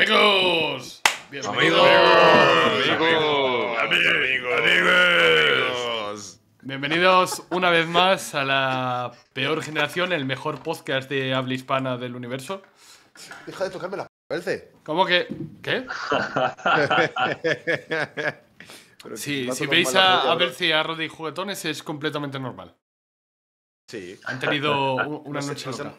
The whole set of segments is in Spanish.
Amigos. Bienvenidos. Amigos. Amigos. Amigos. Bienvenidos una vez más a la peor generación, el mejor podcast de habla hispana del universo. ¡Hija de tu la ¿Cómo que? ¿Qué? si veis a, a y a Roddy juguetones es completamente normal. Sí. Han tenido una noche loca.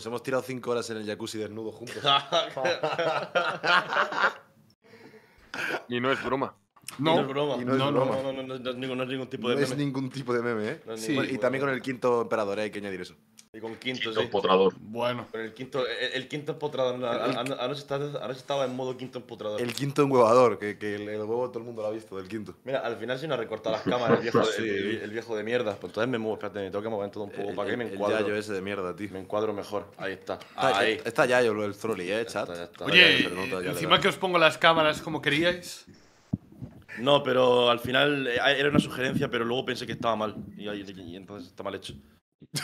Nos hemos tirado cinco horas en el jacuzzi desnudo juntos. y no es broma. No, no es broma. No, no, no, no, es ningún, tipo de meme. No es ningún tipo de meme, ¿eh? Sí. y también con el quinto emperador, eh, hay que añadir eso. Y con quinto, quinto sí. empotrador. Bueno. Pero el quinto, el, el quinto empotrador. Ahora estaba, estaba en modo quinto empotrador. El quinto enguevador, que, que el, huevo todo el mundo lo ha visto, del quinto. Mira, al final se nos ha recortado las cámaras el viejo, el, viejo de mierda. Pues entonces me muevo, espérate, me tengo que mover todo un poco para que me encuadre. El yayo ese de mierda, tío. Me encuadro mejor. Ahí está. está Ahí. Está yayo, el trolley, eh, chat. está, Oye, encima que os pongo las cámaras como queríais. No, pero al final eh, era una sugerencia, pero luego pensé que estaba mal. Y, entonces está mal hecho.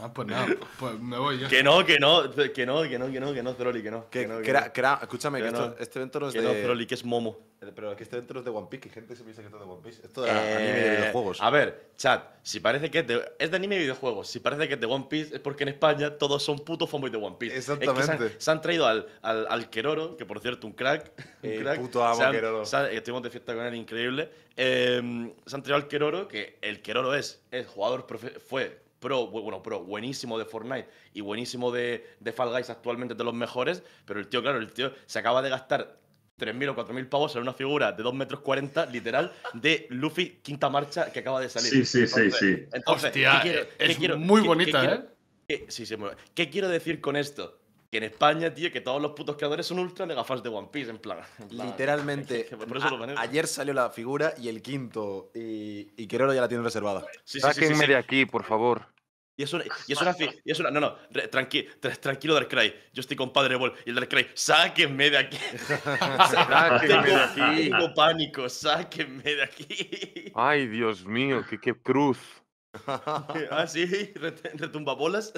ah, pues nada, pues me voy yo. Que no, que no, que no, que no, que no, que no, Zeroli, que no. Que, Era, escúchame, que, esto, este evento no es que de... No, Zeroli, que es Momo. Eh, pero aquí que este dentro es de One Piece, que gente se piensa que esto es de One Piece. Esto es eh, anime de videojuegos. A ver, chat, si parece que es de, es de, anime y videojuegos, si parece que es de One Piece, es porque en España todos son putos fanboys de One Piece. Exactamente. se, han, traído al, al, al, Queroro, que por cierto, un crack. Un crack. puto amo Keroro. Queroro. estuvimos de fiesta con él, increíble. Em, se han traído al Queroro, que el Queroro es, es jugador fue pro, bueno, pro, buenísimo de Fortnite y buenísimo de, de Fall Guys, actualmente de los mejores, pero el tío, claro, el tío se acaba de gastar 3.000 o 4.000 pavos en una figura de 2 metros 40, literal, de Luffy quinta marcha que acaba de salir. Sí, sí, sí, sí. Entonces, Hostia, eh, es muy bonita, ¿eh? qué, sí, sí, ¿Qué quiero decir con esto? Que en España, tío, que todos los putos creadores son ultra de gafas de One Piece, en plan. Literalmente. por eso ayer salió la figura y el quinto, y, y ya la tiene reservada. Sí, sí, de aquí, por favor. Y es una, y es una, y es una no, no, tranqui, tranquilo Darkrai Yo estoy con Padre Ball y el Darkrai, sáquenme de aquí. sáquenme de aquí. Tengo pánico, sáquenme de aquí. Ay, Dios mío, qué, qué cruz. ah, sí, retumba bolas.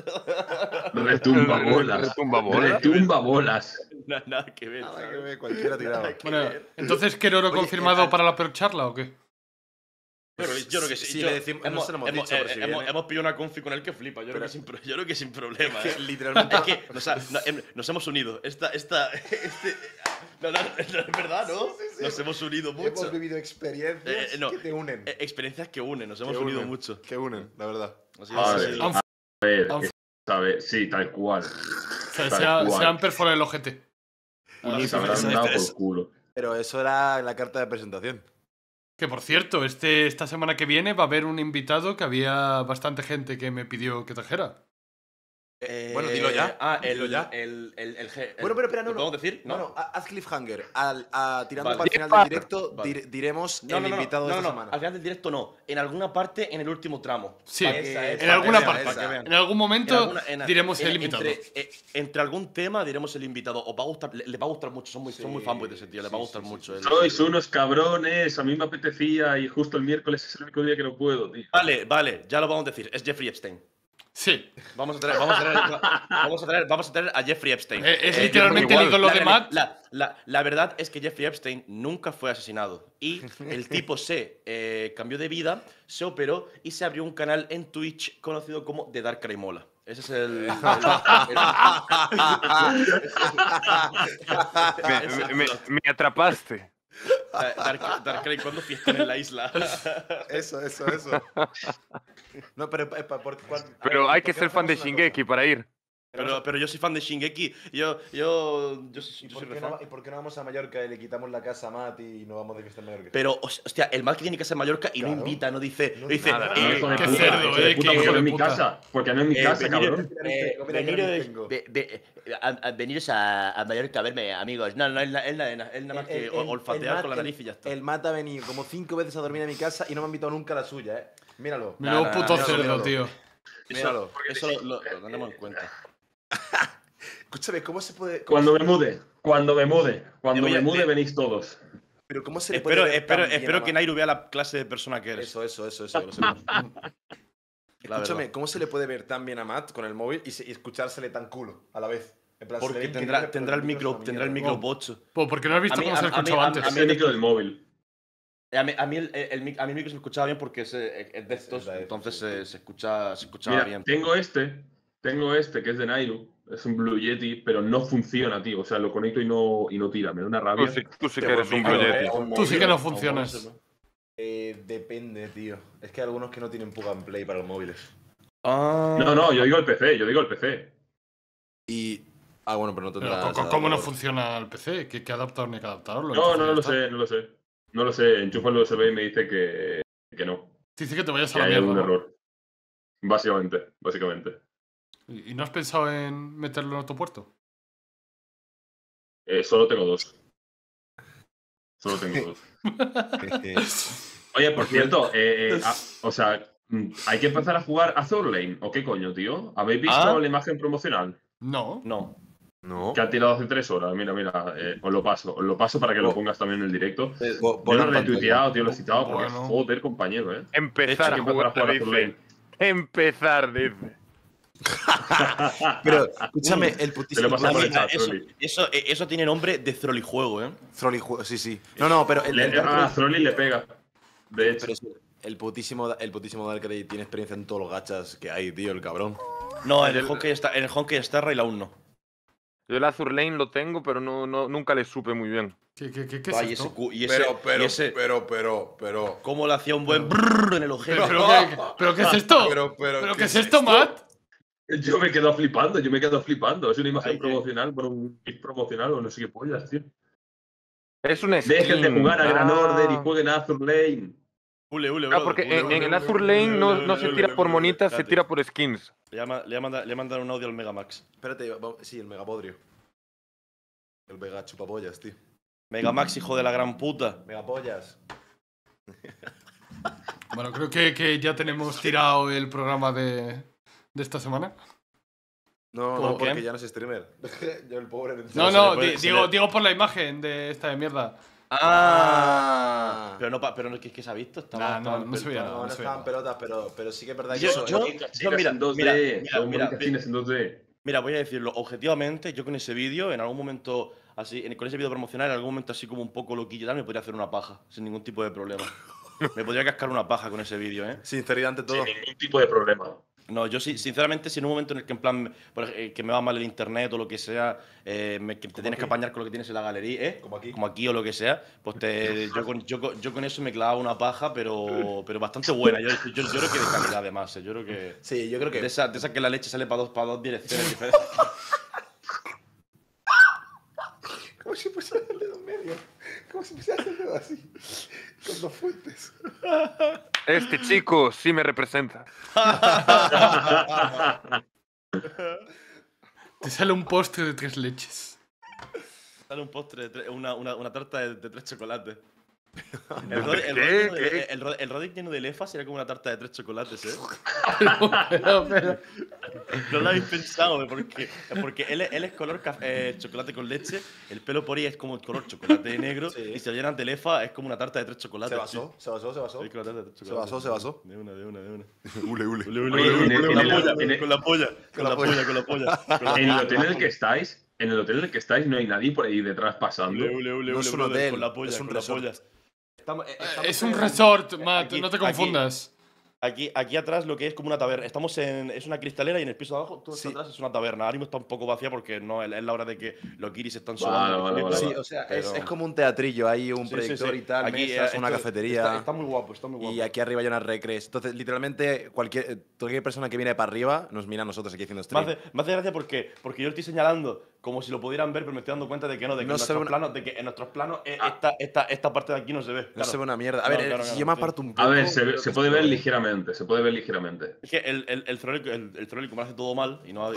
Retumba bolas. Retumba bolas. Retumba Nada, que ver. Nada que ver, cualquiera Bueno, entonces, ¿qué oro confirmado eh, eh. para la charla o qué? Pues yo creo, que sí. Si, le decimos, hemos, eh, hemos, pillado una confi con él que flipa. Yo, creo, que sin, yo creo que sin problema. ¿eh? Literalmente. es que o sea, em, nos hemos unido. Esta, esta, este, no, es verdad, ¿no? nos hemos unido mucho. Hemos vivido experiencias eh, que te unen. experiencias que unen, nos hemos unido mucho. Que unen, la verdad. Así a, ver, sí, a ver, sí, tal cual. se, han perforado el ojete. Y se dado este por culo. Pero eso era la carta de presentación. Que por cierto, este, esta semana que viene va a haber un invitado que había bastante gente que me pidió que trajera bueno, dilo ya. Eh, ah, el, dilo ya. El, el, bueno, pero espera, no. ¿Lo no, decir? No, no, haz cliffhanger. Al, tirando para el final del directo, diremos no, el invitado de esta semana. Al final del directo no. En alguna parte, en el último tramo. Sí, en alguna parte. En algún momento diremos el invitado. Eh, entre, algún tema diremos el invitado. Os va a gustar, les le va a gustar mucho. Son muy, fanboys de ese tío. Les va a gustar sí, mucho. Sois unos cabrones. A mí me apetecía y justo el miércoles es el único día que no puedo, tío. Vale, vale. Ya lo vamos a decir. Es Jeffrey Epstein. Sí. Vamos a traer, vamos a vamos a a, Jeffrey Epstein. Eh, es, eh, literalmente el lo de Matt. La, verdad es que Jeffrey Epstein nunca fue asesinado. Y el tipo se eh, cambió de vida, se operó y se abrió un canal en Twitch conocido como The Dark Raimola. Ese es el. me atrapaste. Dark, ¿cuándo fiestan en la isla? Eso, eso, eso. No, pero, eh, pero ah, hay que ser fan de Shingeki para ir. Pero, pero yo soy fan de Shingeki. Yo, yo, soy, ¿Y, por qué no, por qué no vamos a Mallorca y le quitamos la casa a Matt y no vamos de fiesta en Mallorca? Pero, hostia, el Matt tiene que ser Mallorca y no invita, no dice. No dice eh, qué cerdo, eh, no mi casa. Porque no es mi eh, casa, cabrón. Eh, veniros a Mallorca a verme, amigos. No, no, es nada más que olfatear con la nariz y ya está. El Matt ha venido como cinco veces a dormir a mi casa y no me ha invitado nunca a la suya, eh. Míralo. No, puto cerdo, tío. Eso, Míralo. Eso lo, lo, tenemos en cuenta. Escúchame, ¿cómo se puede...? cuando me mude, cuando me mude, cuando me mude venís todos. Pero ¿cómo se Espero, espero, que Nairu vea la clase de persona que eres. Eso, eso, eso, eso. Escúchame, ¿cómo se le puede ver tan bien a Matt con el móvil y, escuchársele tan culo a la vez? porque tendrá, tendrá, el micro, tendrá el micro bocho. Pues porque no has visto cómo a, se escuchado antes. A mí el micro del móvil. Eh, a mí, a mí, el, a mí el micro se escuchaba bien porque es, eh, de estos, entonces se, escucha, se escuchaba bien. Tengo este tengo este que es de nairo es un Blue Yeti, pero no funciona, tío. O sea, lo conecto y no, y no tira, me da una rabia. Tú sí, que eres un Blue Yeti. Tú sí que no funcionas. Eh, depende, tío. Es que hay algunos que no tienen plug and play para los móviles. Ah. No, no, yo digo el PC, yo digo el PC. Y. Ah, bueno, pero no ¿Cómo, no funciona el PC? ¿Qué, qué adaptador ni qué adaptador? no, no, lo sé, no lo sé. No lo sé, enchufa el USB y me dice que, que no. Dice que te vayas a la mierda. un error. Básicamente, básicamente. ¿Y, no has pensado en meterlo en otro puerto? Eh, solo tengo dos. Solo tengo dos. Oye, por cierto, eh, eh, ah, o sea, mm, hay que empezar a jugar Azur Lane. ¿O qué coño, tío? ¿Habéis visto ah. la imagen promocional? No. No. No. Que ha tirado hace tres horas. Mira, mira, os lo paso. Os lo paso para que lo oh. pongas también en el directo. Yo lo he retuiteado, tío, lo he citado. Porque, bueno. joder, compañero, ¿eh? Empezar, a, jugar, a Azur Lane. Empezar, dice. Pero, escúchame, el putísimo. eso, eso, eh, eso, tiene nombre de Juego, ¿eh? Juego, sí, sí. No, no, pero. El, le, ah, le pega. De hecho. el putísimo, el putísimo Dark tiene experiencia en todos los gachas que hay, tío, el cabrón. No, en el, el Honkai está, el Honkai está aún no. Yo el Azur Lane lo tengo, pero no, no, nunca le supe muy bien. ¿Qué, qué, qué, qué es esto? y ese, pero, pero, pero, pero, ¿Cómo le hacía un buen en el ojero? ¿Pero, pero, qué es esto? ¿Pero, pero, pero qué, es esto, Matt? Yo me quedo flipando, yo me quedo flipando. Es una imagen promocional, por un kit promocional o no sé qué pollas, tío. Es un skin. Dejen de jugar a Gran ah. Order y jueguen ah, en Azur Lane. Ule, ule, ah, porque en, Azur Lane no, no se tira por monitas, se tira por skins. Le, llama, le, manda, un audio al Megamax. Espérate, sí, el Megapodrio. El Mega Chupapollas, tío. Megamax, hijo de la gran puta. Megapollas. bueno, creo que, que ya tenemos tirado el programa de, de esta semana? No, porque ya no es streamer. Yo el pobre. No, no, no digo, digo por la imagen de esta de mierda. Ah, pero no, pero no, que, que se ha visto. Estaba, nah, no, no, No, estaban pelotas, pero, pero sí que es verdad que yo, eso, yo, mira, mira, mira, mira, en mira, voy a decirlo. Objetivamente, yo con ese vídeo, en algún momento así, con ese vídeo promocional, en algún momento así como un poco loquillo, tal, me podría hacer una paja sin ningún tipo de problema. me podría cascar una paja con ese vídeo, ¿eh? Sinceridad ante todo. Sin ningún tipo de problema. No, yo sinceramente, si en un momento en el que en plan eh, que me va mal el internet o lo que sea, eh, que te tienes que apañar con lo que tienes en la galería, ¿eh? Como aquí. Como aquí o lo que sea, pues te, yo, con, eso me clavaba una paja, pero, bastante buena. Yo, creo que de calidad además, ¿eh? yo creo que... Sí, yo creo que... De esa, de esa que la leche sale para dos, para dos direcciones diferentes. ¿Cómo se fuese el dedo medio? Con fuentes. Este chico sí me representa. Te sale un postre de tres leches. Sale un postre, de una, una, tarta de tres chocolates. El, el, Roddick lleno, el, Roddick de lefa sería como una tarta de tres chocolates, ¿eh? no, lo habéis pensado, ¿eh? porque, porque él, él es color eh, chocolate con leche, el pelo por ahí es como el color chocolate negro, y si lo llenan de lefa es como una tarta de tres chocolates. Se basó, se basó, se basó. Sí, se basó, se basó. De una, de una, de una. Ule, ule. ule, ule, con, la polla, con la polla, con la polla, con la polla. En el hotel en el que estáis, en el hotel en el que estáis no hay nadie por ahí detrás pasando. No es un hotel, es un resort. Eh, eh, es un resort, eh, Matt, no te confundas. Aquí, aquí, atrás lo que es como una taberna. Estamos en. Es una cristalera y en el piso de abajo, todo atrás es una taberna. Ahora mismo está un poco vacía porque no es la hora de que los kiris están o sea, es, es, como un teatrillo, hay un proyector y tal, aquí, es una cafetería. Está, muy guapo, está muy guapo. Y aquí arriba hay unas recres. Entonces, literalmente, cualquier, persona que viene para arriba nos mira a nosotros aquí haciendo stream. Me hace, me hace gracia porque, porque yo estoy señalando como si lo pudieran ver, pero me estoy dando cuenta de que no, de que, en, nuestros planos, eh, ah. esta, parte de aquí no se ve. No se ve una mierda. A ver, eh, si yo me aparto un poco. A ver, se, puede ver ligeramente, se puede ver ligeramente. Es que el, el, me hace todo mal y no, y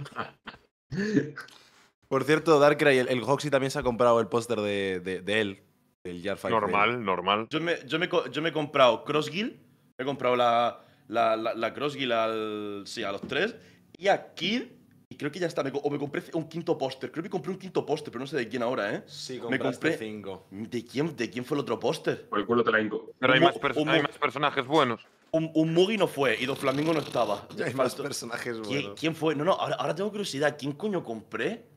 no Por cierto, Darkrai, el, el Hoxie también se ha comprado el póster de, él, del Normal, normal. Yo me, he comprado Crossgill, he comprado la, la, Crossgill sí, a los tres, y a Kid y creo que ya está. o me compré un quinto póster. Creo que compré un quinto póster, pero no sé de quién ahora, ¿eh? Sí, me compré cinco. ¿De quién, ¿De quién fue el otro póster? Por el culo te Pero hay, más, personajes buenos. Un, Mugi no fue y Don Flamingo no estaba. Ya hay más personajes buenos. ¿Quién, fue? No, no, ahora, tengo curiosidad. ¿Quién coño compré?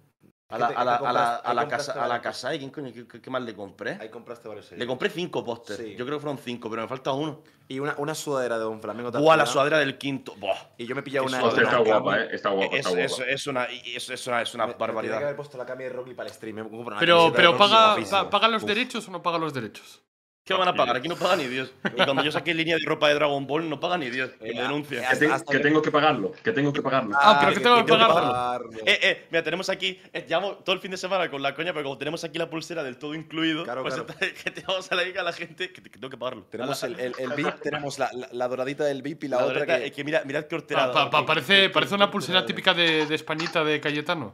A la, a, la, a, la, casa, a la casa, ¿quién coño, qué, qué, qué, más le compré? Ahí compraste varios sellos. Le compré cinco pósters. Sí. Yo creo que fueron cinco, pero me falta uno. Y una, una sudadera de Don flamenco también. Buah, la sudadera del quinto. Buah. Y yo me pillé una. Sudadera, está, una guapa, eh, está guapa, es, está guapa. Es, es una, es, es una, es una me, barbaridad. Me que haber puesto la cami de Rocky para el stream. Me una pero, pero paga, pa, ¿paga los Uf. derechos o no paga los derechos? ¿Qué van a pagar? Aquí no paga ni Dios. Y cuando yo saqué línea de ropa de Dragon Ball, no paga ni Dios. Eh, que Que, tengo que pagarlo. Que tengo que pagarlo. Ah, pero que tengo que, pagarlo. Eh, eh, mira, tenemos aquí. Eh, todo el fin de semana con la coña, pero como tenemos aquí la pulsera del todo incluido, pues que te vamos a la a la gente que, tengo que pagarlo. Tenemos el, VIP, tenemos la, doradita del VIP y la, otra. que, mirad qué horterada. parece, eh, parece una pulsera típica de, de Españita de Cayetano.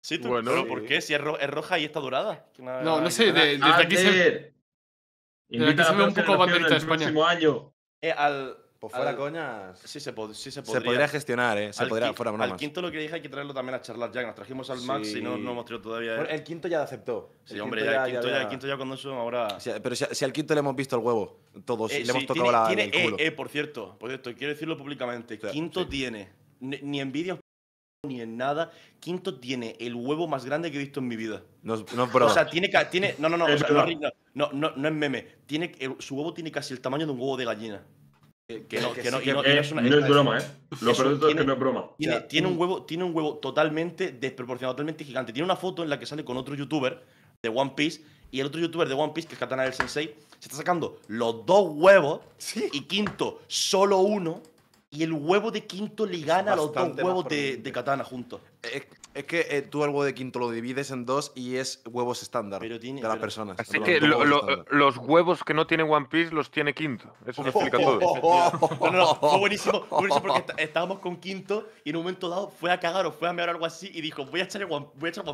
Sí, tú. ¿Pero por qué? Si es, roja y está dorada. No, no sé, desde, aquí se, Invita un poco banderita de España. Próximo año. Eh, al, pues fuera coña coñas. Sí se, sí se, podría. Se podría gestionar, ¿eh? Se al podría, fuera Al quinto lo que dije hay que traerlo también a charlar. ya, nos trajimos al Max y no, no hemos traído todavía. Eh. el quinto ya lo aceptó. Sí, hombre, ya, el quinto ya, el quinto ya cuando eso ahora. pero si, al quinto le hemos visto el huevo, todos, eh, le hemos tocado la. el culo. Eh, eh, por cierto, por cierto, quiero decirlo públicamente. quinto tiene. Ni, ni envidia ni en nada. Quinto tiene el huevo más grande que he visto en mi vida. No, es O sea, tiene, tiene no, no, no, no, no, es meme. Tiene, eh, su huevo tiene casi el tamaño de un huevo de gallina. Que, no, es, broma, ¿eh? Lo que no es broma. Tiene, un huevo, tiene un huevo totalmente desproporcionado, totalmente gigante. Tiene una foto en la que sale con otro youtuber de One Piece y el otro youtuber de One Piece, que es Katana del Sensei, se está sacando los dos huevos y quinto, solo uno y el huevo de quinto le gana a los dos huevos de, katana juntos. Eh, es, que eh, tú el huevo de quinto lo divides en dos y es huevos estándar de las personas. Así que los huevos que no tiene One Piece los tiene quinto. Eso lo explica todo. no, no, fue buenísimo, fue buenísimo porque estábamos con quinto y en un momento dado fue a cagar o fue a mear algo así y dijo, voy a echar, el One,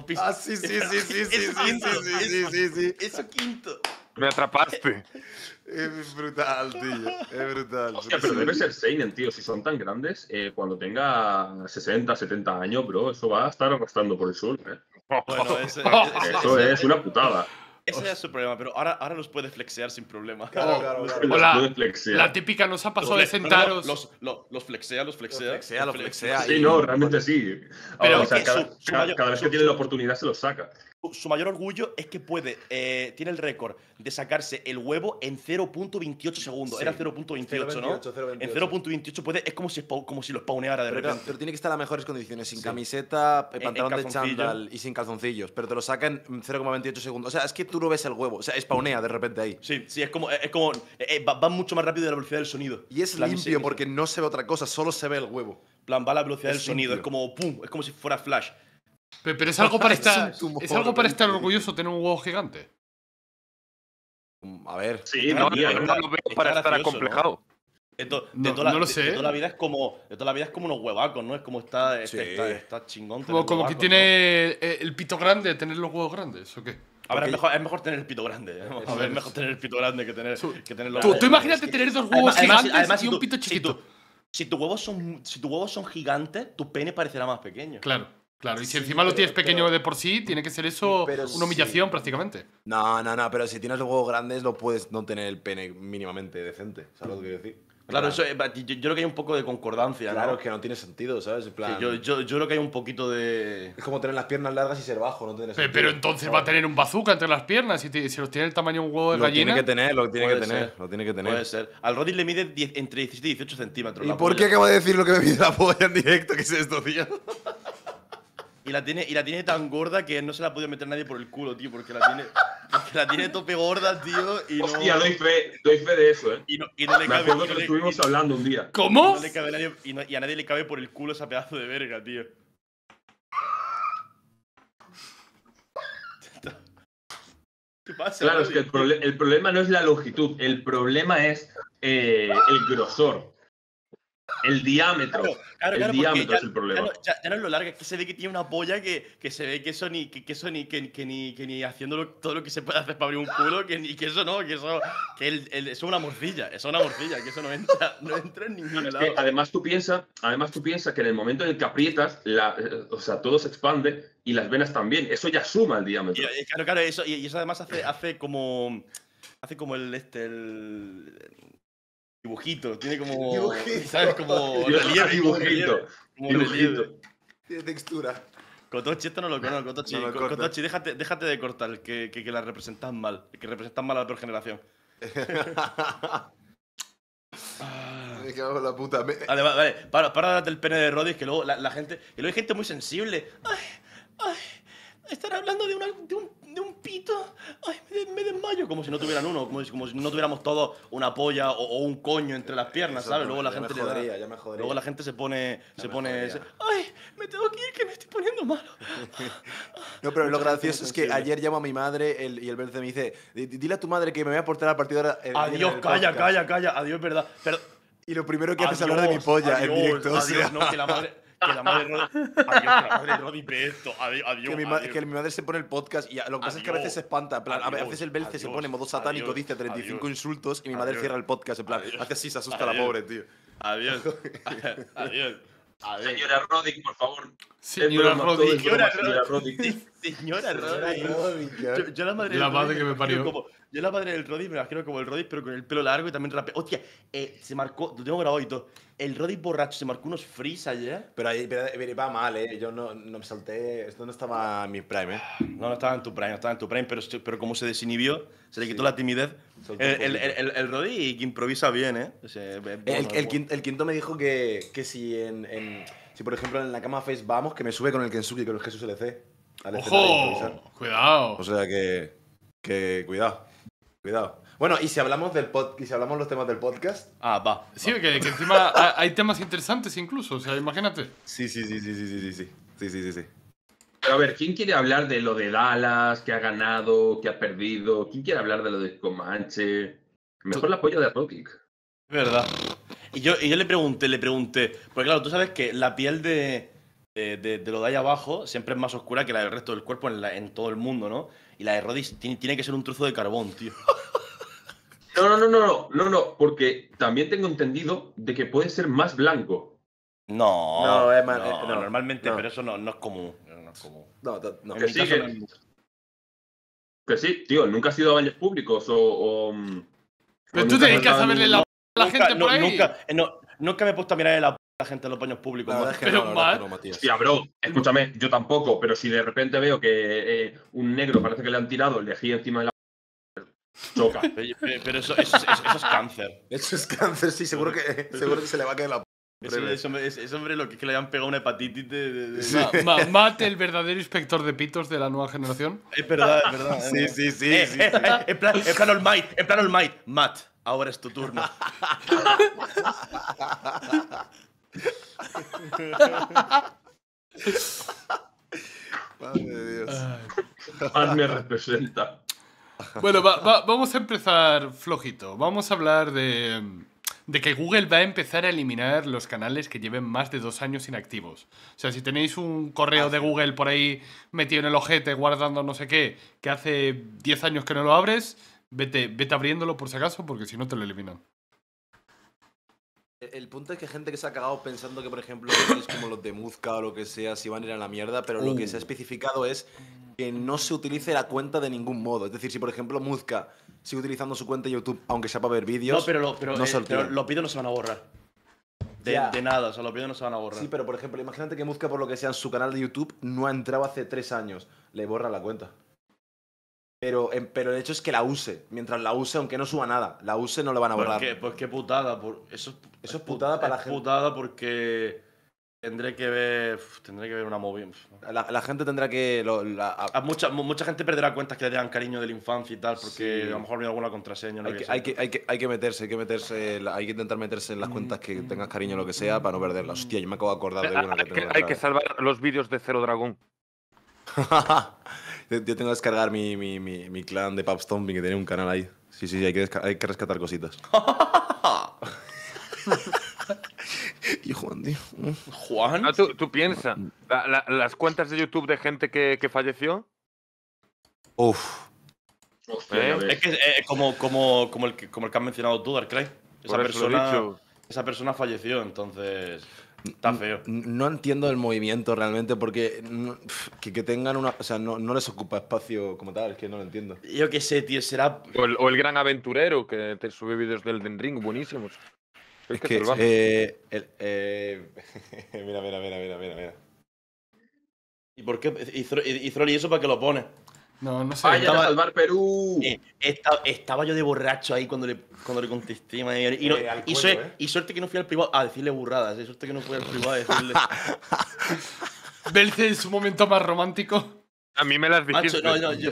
Piece. Ah, sí, sí, sí, sí, sí, sí, sí, sí, sí. Eso quinto. Me atrapaste. Es brutal, tío. Es brutal. pero debe ser Seinen, tío. Si son tan grandes, eh, cuando tenga 60, 70 años, bro, eso va a estar arrastrando por el sol. Eh. eso es una putada. Ese es su problema, pero ahora, ahora los puede flexear sin problema. Claro, claro, la, típica nos ha pasado de sentaros. Los, los, los, flexea, los flexea. Sí, no, realmente sí. pero cada, vez que tiene la oportunidad se los saca su mayor orgullo es que puede, eh, tiene el récord de sacarse el huevo en 0.28 segundos. Era 0.28, ¿no? En 0.28 puede, es como si, como si lo spawneara de repente. Pero tiene que estar en las mejores condiciones, sin camiseta, eh, pantalón de chándal y sin calzoncillos. Pero te lo saca en 0.28 segundos. O sea, es que tú no ves el huevo. O sea, spawnea de repente ahí. Sí, sí, es como, como eh, va, mucho más rápido de la velocidad del sonido. Y es limpio porque no se ve otra cosa, solo se ve el huevo plan va a la velocidad del sonido, es como pum, es como si fuera flash. Pero, es algo para estar, es, algo para estar orgulloso tener un huevo gigante. Mm, a ver. Sí, no, no, para estar acomplejado. no, lo sé. De, toda la ¿eh? vida es como de toda la vida es como unos huevacos, ¿no? Es como está, está, chingón. Como, que tiene eh, el pito grande, tener los huevos grandes, ¿o qué? A ver, es mejor, es mejor, tener el pito grande. ¿eh? A, ver, es mejor tener el pito grande que tener, que tener los tú, Tú imagínate tener dos huevos gigantes y un pito chiquito. Si, tus huevos son, si tu huevos son gigantes, tu pene parecerá más pequeño. Claro. Claro, y si encima lo tienes pequeño de por sí, tiene que ser eso una humillación prácticamente. No, no, no, pero si tienes los huevos grandes no puedes no tener el pene mínimamente decente, ¿sabes lo que quiero decir? Claro, Eso, eh, yo, creo que hay un poco de concordancia. Claro, es que no tiene sentido, ¿sabes? yo, yo, yo, creo que hay un poquito de. Es como tener las piernas largas y ser bajo, no Pero, entonces va a tener un bazooka entre las piernas y si los tiene el tamaño de un huevo de lo Tiene que tener, lo tiene que tener, lo tiene que tener. Puede ser. Al Rodin le mide 10, entre 17 y 18 centímetros. ¿Y por qué acabo de decir lo que me mide la polla en directo? que es esto, y la tiene, y la tiene tan gorda que no se la ha podido meter nadie por el culo, tío, porque la tiene, la tiene tope gorda, tío. Y no, Hostia, doy fe, de eso, ¿eh? Y no, y no le cabe. acuerdo estuvimos hablando un día. ¿Cómo? a nadie, y, a nadie le cabe por el culo esa pedazo de verga, tío. ¿Qué pasa? Claro, es que el, problema no es la longitud, el problema es eh, el grosor. El diámetro. el diámetro es el problema. Ya, no es lo largo, es que se ve que tiene una polla que, se ve que eso ni, que, que, ni, haciendo todo lo que se puede hacer para abrir un culo, que, ni, que eso no, que eso, es una morcilla, es una morcilla, que eso no entra, no entra en ningún lado. además tú piensas, además que en el momento en el que aprietas, o sea, todo se expande y las venas también, eso ya suma el diámetro. claro, claro, eso, y, eso además hace, como hace como el este, Dibujito, tiene como. ¿Sabes? Como Dibujito. dibujito. Tiene textura. Cotochi, esto no lo conozco. Cotochi, no déjate, déjate, de cortar, que, que, que, la representas mal. Que representas mal a la peor generación. Me cago en la puta. Me... Vale, vale, vale. Para, darte el pene de Rodis, que luego la, gente. Y luego hay gente muy sensible. Ay, ay, Están hablando de, de un pito, ay, me, desmayo. Como si no tuvieran uno, como si, no tuviéramos todos una polla o, un coño entre las piernas, ¿sabes? Luego la gente me jodería, ya me jodería. Luego la gente se pone, se pone, ay, me tengo que ir que me estoy poniendo malo. no, pero lo gracioso es que ayer llamo a mi madre y el verde me dice, dile a tu madre que me voy a portar a partir de ahora. Eh, adiós, calla, calla, calla, adiós, verdad. Pero, y lo primero que hace es hablar de mi polla en directo. no, que la madre que la madre la madre que, mi madre se pone el podcast y lo que pasa es que a veces se espanta. plan, a veces el Belce se pone en modo satánico, dice 35 insultos y mi madre cierra el podcast. En plan, hace así, se asusta la pobre, tío. Adiós. adiós. Señora Roddick, por favor. Señora Rodic. Señora Roddick. Señora Yo, La madre que me parió. Yo la padre del Roddy me imagino como el Roddy, pero con el pelo largo y también rapeo. Hostia, eh, se marcó, lo tengo grabado y todo. El Roddy borracho se marcó unos frees ayer. Pero ahí pero, va mal, ¿eh? Yo no, me salté, esto no estaba en mi prime, ¿eh? No, no estaba en tu prime, no estaba en tu prime, pero, pero como se desinhibió, se le quitó la timidez. El, el, Roddy que improvisa bien, ¿eh? O el, quinto, me dijo que, que si, en, si, por ejemplo, en la cama Face vamos, que me sube con el Kensuke, con el Jesús LC. Al ¡Ojo! Cuidado. O sea que, que cuidado. Cuidado. Bueno, y si hablamos del pod y si hablamos los temas del podcast. Ah, va. Sí, Que, encima hay temas interesantes incluso, o sea, imagínate. Sí, sí, sí, sí, sí, sí, sí, sí, sí, sí, sí. a ver, ¿quién quiere hablar de lo de Dallas, que ha ganado, que ha perdido? ¿Quién quiere hablar de lo de Comanche? Mejor la polla de Es Verdad. Y yo, y yo le pregunté, le pregunté, porque claro, tú sabes que la piel de, de, lo de ahí abajo siempre es más oscura que la del resto del cuerpo en todo el mundo, ¿no? Y la de Rodis tiene, que ser un trozo de carbón, tío. No, no, no, no, no, no, no, porque también tengo entendido de que puede ser más blanco. No, no, es más, no, eh, normalmente, pero eso no, es común. No, es común. No, no, que sí, tío, nunca has ido a baños públicos o. pero tú tenés que saberle la, la gente por ahí. Nunca, eh, nunca me he puesto a mirar en la la gente en los baños públicos. es que pero no, mal. Hostia, bro, escúchame, yo tampoco, pero si de repente veo que eh, un negro parece que le han tirado el lejía encima de la. Choca. pero eso, es cáncer. Eso es cáncer, sí, seguro que, seguro que se le va a caer la. Ese, hombre, ese hombre lo que es que le hayan pegado una hepatitis de. de, mate, el verdadero inspector de pitos de la nueva generación. Es verdad, es verdad. sí, sí, sí. sí, eh, eh, En, plan, en plan All Might, en plan All Might. Matt, ahora es tu turno. Madre de Dios. me representa. Bueno, vamos a empezar flojito. Vamos a hablar de, que Google va a empezar a eliminar los canales que lleven más de dos años inactivos. O sea, si tenéis un correo de Google por ahí metido en el ojete, guardando no sé qué, que hace diez años que no lo abres, vete, vete abriéndolo por si acaso, porque si no te lo eliminan. El punto es que hay gente que se ha cagado pensando que, por ejemplo, es como los de Muzka o lo que sea, si van a ir a la mierda, pero lo que uh. se ha especificado es que no se utilice la cuenta de ningún modo. Es decir, si por ejemplo Muzka sigue utilizando su cuenta de YouTube, aunque sea para ver vídeos. No, pero, lo, pero, eh, los vídeos no se van a borrar. De, nada, o sea, los vídeos no se van a borrar. Sí, pero por ejemplo, imagínate que Muzka, por lo que sea, en su canal de YouTube no ha entrado hace tres años. Le borran la cuenta. Pero, em, pero el hecho es que la use. Mientras la use, aunque no suba nada, la use no le van a borrar. pues qué putada? Por, eso, eso es putada para la gente. putada porque tendré que ver, tendré que ver una móvil. La, gente tendrá que... mucha, gente perderá cuentas que le dan cariño de la infancia y tal, porque a lo mejor me hay alguna contraseña. hay, que, hay, que, hay, que, meterse, hay que meterse, hay que intentar meterse en las mm. cuentas que tengas cariño lo que sea para no perderlas. Mm. Hostia, yo me acabo de acordar de ah, una que Hay que salvar los vídeos de Cero Dragón. Yo tengo que descargar mi, mi, clan de Papstomping, que tiene un canal ahí. Sí, sí, sí hay, que hay que rescatar cositas. y Juan, ah, tú, piensas, las cuentas de YouTube de gente que, falleció. Uf. ¿Eh? Es que eh, como, como, como, el que, como el que has mencionado tú, Darkrai. esa persona falleció, entonces. Está feo. No entiendo el movimiento realmente porque que, que, tengan una. O sea, no, no, les ocupa espacio como tal, es que no lo entiendo. Yo qué sé, tío, será. O el, gran aventurero que te sube vídeos del Den Ring, buenísimos. Es que, eh, eh... mira, mira, mira, mira, mira, ¿Y por qué ¿Y y eso para que lo pone? No, no sé. ¡Vaya salvar Perú. Eh, estaba, yo de borracho ahí cuando le, cuando le contesté. y, eh, y, suerte, que no fui al privado a decirle burradas. Y suerte que no fui al privado a decirle. Belce en su momento más romántico. A mí me las dijiste. no, no, yo,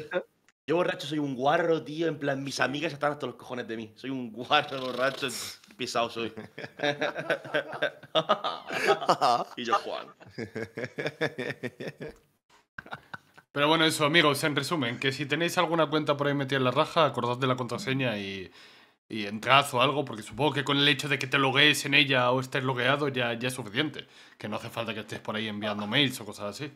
yo, borracho soy un guarro, tío. En plan, mis amigas están hasta los cojones de mí. Soy un guarro borracho. Pisado soy. y yo, Juan. Pero bueno, eso, amigos, en resumen, que si tenéis alguna cuenta por ahí metida en la raja, acordad de la contraseña y, y entrad o algo, porque supongo que con el hecho de que te loguees en ella o estés logueado ya, ya es suficiente. Que no hace falta que estés por ahí enviando mails o cosas así.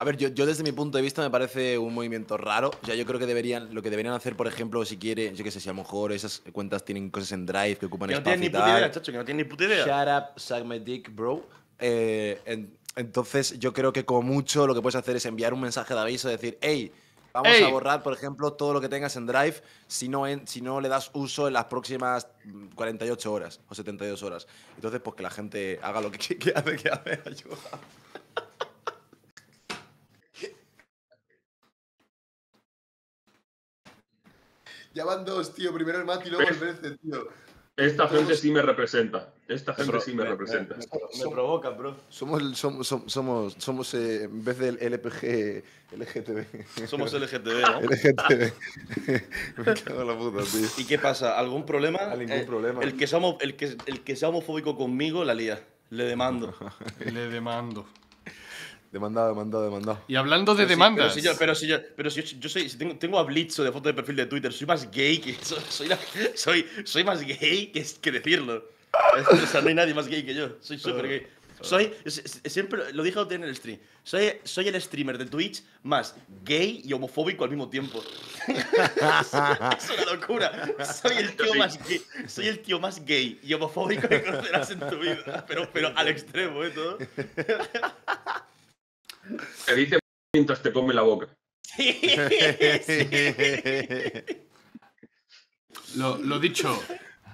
A ver, yo, yo, desde mi punto de vista me parece un movimiento raro. ya yo creo que deberían, lo que deberían hacer, por ejemplo, si quiere, yo qué sé, si a lo mejor esas cuentas tienen cosas en Drive que ocupan no espacio. No tienen ni puta idea, chacho, que no tienen ni puta idea. Shut up, suck my dick, bro. Eh, en, entonces, yo creo que como mucho lo que puedes hacer es enviar un mensaje de aviso, decir, hey, vamos a borrar, por ejemplo, todo lo que tengas en Drive si no, le das uso en las próximas 48 mm, horas o 72 horas. Entonces, pues que la gente haga lo que, que, que hace, que ayuda. ya van dos, tío. Primero el Mati y luego el Brece, tío. Esta gente sí me representa. Esta gente sí me, representa. Me, provoca, bro. Somos, somos, somos, somos eh, en vez del LPG, LGTB. Somos LGTB, ¿no? LGTB. me cago en la puta, tío. ¿Y qué pasa? ¿Algún problema? Ah, ningún eh, problema. El que, el, que, el que sea homofóbico conmigo, la lía. Le demando. Le demando. Demandado, demandado, demandado. Y hablando de demandas. Sí, pero si yo, pero si yo, pero yo, soy, tengo, tengo, a Blitzo de foto de perfil de Twitter, soy más gay que. Soy, soy, soy, más gay que, decirlo. o sea, no hay nadie más gay que yo. Soy súper gay. Soy, siempre lo dije a en el stream, soy, soy el streamer de Twitch más gay y homofóbico al mismo tiempo. es una locura. Soy el tío más gay, soy el tío más gay y homofóbico que conocerás en tu vida, pero, pero al extremo, ¿eh? Todo. Te dice mientras te come la boca. Lo, dicho,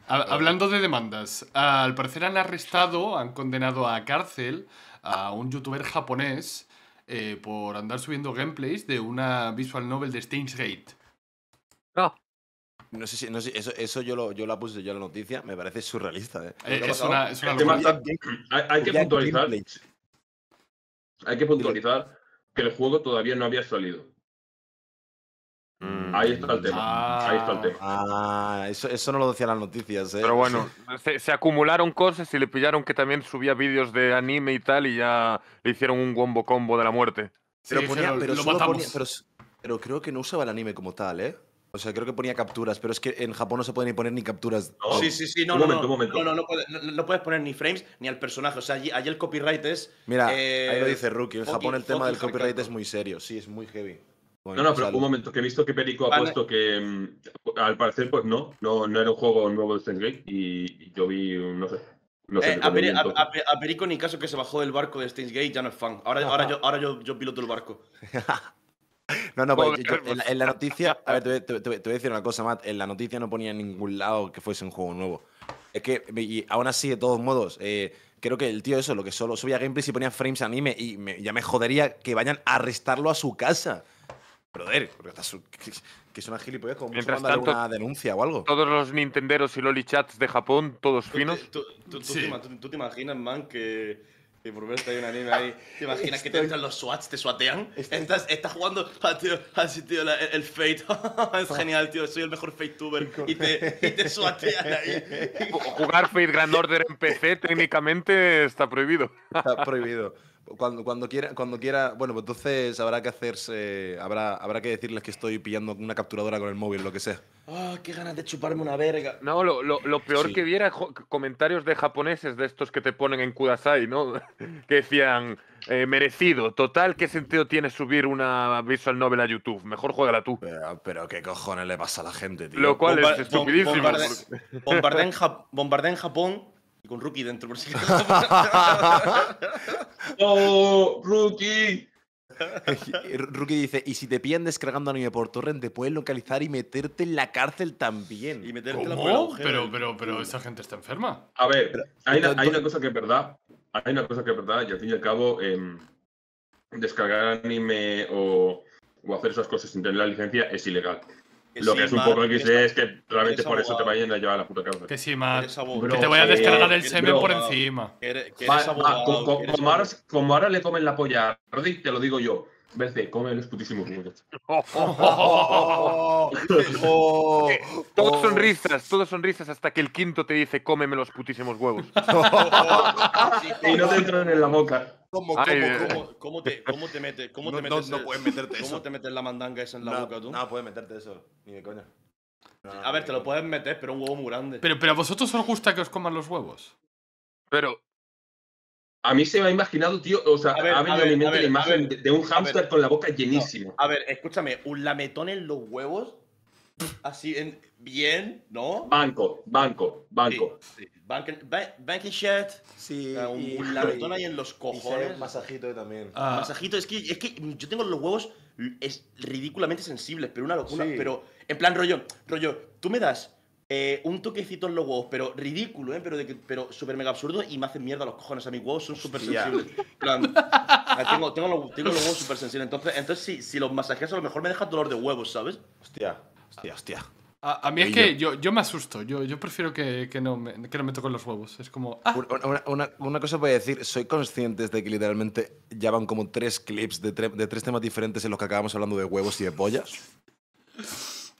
hablando de demandas, al parecer han arrestado, han condenado a cárcel a un youtuber japonés eh, por andar subiendo gameplays de una visual novel de Steins Gate. No. sé si, eso, yo, lo, yo la puse yo en la noticia, me parece surrealista. ¿eh? Eh, es, una, hay, que puntualizar. Hay que puntualizar que el juego todavía no había salido. Mm. Ahí está el tema. Ahí está el tema. Ah, ah, eso, eso no lo decían las noticias. ¿eh? Pero bueno, se, acumularon cosas y le pillaron que también subía vídeos de anime y tal, y ya le hicieron un wombo combo de la muerte. pero creo que no usaba el anime como tal, ¿eh? O sea, creo que ponía capturas, pero es que en Japón no se puede ni poner ni capturas. No, sí, sí, sí, no, un no, momento, no, un momento. no, no, no, puedes poner ni frames ni al personaje. O sea, allí, el copyright es. Mira, ahí lo eh, dice Rookie. En Japón el tema del copyright es muy serio, sí, es muy heavy. no, no, pero un momento, que he visto que Perico ha puesto que mm, al parecer, pues no, no, era un juego nuevo de Steins Gate y, yo vi, mm, no sé, no sé, eh, a, Perico ni caso que se bajó del barco de Steins Gate ya no es fan. Ahora, ahora, yo, ahora yo, yo piloto el barco. No, no, pues, en, la, pues. noticia, a ver, te, voy a decir una cosa, Matt, en la noticia no ponía en ningún lado que fuese un juego nuevo. Es que, y aún así, de todos modos, eh, creo que el tío eso, lo que solo subía Gameplay y ponía frames anime y me, ya me jodería que vayan a arrestarlo a su casa. Brother, que, que es una gilipollas como Mientras tanto, una denuncia o algo. Todos los nintenderos y chats de Japón, todos finos. ¿Tú, te imaginas, man, que y por ver, hay un anime ahí. ¿Te imaginas que te entran los SWATs, te SWATean? Estás, estás jugando ah, tío, así, ah, tío, el, Fate. es genial, tío, soy el mejor Fate-tuber. Y te, SWATean ahí. Jugar Fate Grand Order en PC técnicamente está prohibido. Está prohibido. Cuando, cuando, quiera, cuando quiera, bueno, pues entonces habrá que hacerse, habrá, habrá que decirles que estoy pillando una capturadora con el móvil, lo que sea. Ah, qué ganas de chuparme una verga. No, lo, lo, peor que viera comentarios de japoneses de estos que te ponen en Kudasai, ¿no? que decían, eh, merecido, total, ¿qué sentido tiene subir una visual novel a YouTube? Mejor juégala tú. Pero, qué cojones le pasa a la gente, tío. Lo cual es estupidísimo. Bombardea en Japón con rookie dentro, por si rookie! Rookie dice, y si te pillan descargando anime por torrent, te puedes localizar y meterte en la cárcel también. Y Pero, pero, pero esa gente está enferma. A ver, hay, una, cosa que es verdad. Hay una cosa que es verdad, y al fin y al cabo, em, descargar anime o hacer esas cosas sin tener la licencia es ilegal lo que es un poco XD es que realmente por eso te vayan a llevar a la puta cárcel. Que sí, Mar. Que te voy a descargar el semen por encima. Como ahora ah, le comen la polla, te lo digo yo vez de come los putísimos oh. huevos. todos sonrisas, oh. todos sonrisas hasta que el quinto te dice cómeme los putísimos huevos. Oh. y no te entran en la boca. ¿Cómo, cómo, cómo, te, metes? ¿Cómo te metes? No, no puedes meterte eso. ¿Cómo te metes la mandanga esa en la boca tú? No, puedes meterte eso, ni de coña. A ver, te lo puedes meter, pero un huevo muy grande. Pero, pero a vosotros os gusta que os coman los huevos. Pero a mí se me ha imaginado, tío, o sea, ha venido a mi mente la imagen de, un hámster con la boca llenísima. a ver, escúchame, un lametón en los huevos, así, en, bien, ¿no? Banco, banco, banco. banking shirt. Sí. un, lametón ahí en los cojones. masajito también. Ah. Masajito, es que, es que yo tengo los huevos ridículamente sensibles, pero una locura. Pero en plan rollo, rollo, tú me das eh, un toquecito en los huevos, pero ridículo, ¿eh? Pero, pero súper mega absurdo y me hacen mierda los cojones. A mis huevos son súper sensibles. tengo, los, huevos súper sensibles. Entonces, entonces si, los masajeas, a lo mejor me deja dolor de huevos, ¿sabes? Hostia, hostia, hostia. A, mí es que yo, yo me asusto, yo, yo prefiero que, no me, toquen los huevos. Es como. Ah. Una, cosa voy a decir, soy consciente de que literalmente ya van como tres clips de, de tres temas diferentes en los que acabamos hablando de huevos y de pollas.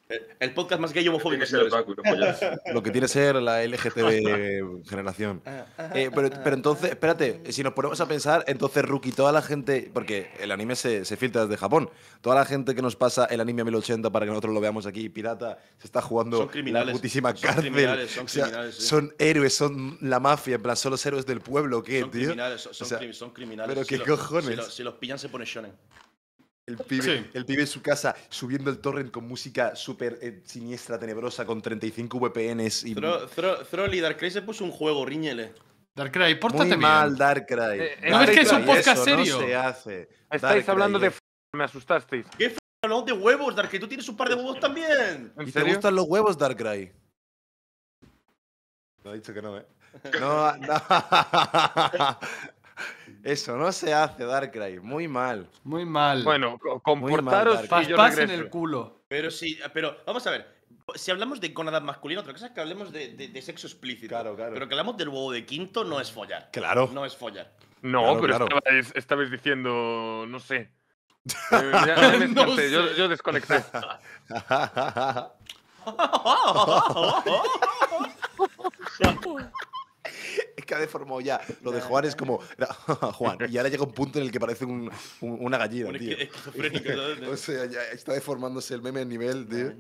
Eh, el podcast más gay homofóbico. Que el Lo que tiene que ser la LGTB generación. Ah, ah, eh, ah, pero, entonces, espérate, si nos ponemos a pensar, entonces, Rookie, toda la gente, porque el anime se, filtra desde Japón, toda la gente que nos pasa el anime 1080 para que nosotros lo veamos aquí, pirata, se está jugando son criminales, la son Criminales, son, son héroes, son la mafia, en plan, son los héroes del pueblo, ¿qué, tío? Criminales, son, son criminales, pero qué cojones. si, si los pillan, se pone shonen. El pibe, el pibe en su casa subiendo el torrent con música súper eh, siniestra, tenebrosa, con 35 VPNs. Y... Thro, Darkrai se puso un juego, riñele. Darkrai, pórtate Muy mal, Darkrai. Eh, eh, ¿No es que es un podcast serio? No se hace. Estáis hablando de f... Me asustasteis. ¿Qué f... No, de huevos, Darkrai. Tú tienes un par de huevos también. ¿En serio? te gustan los huevos, Darkrai? No ha dicho que no, ¿eh? No, no. Eso no se hace, Darkrai. Muy mal. Muy mal. Bueno, comportaros en el culo. Pero sí, pero vamos a ver. Si hablamos de edad masculina, otra cosa es que hablemos de, sexo explícito. Claro, claro. Pero que hablamos del huevo de quinto, no es follar. Claro. No es follar. No, claro, pero Estabais, diciendo, no sé. Eh, yo desconecté. que ha deformado ya. Lo de Juan es como. Juan. Y ahora llega un punto en el que parece una gallina, tío. o sea, ya está deformándose el meme a nivel de.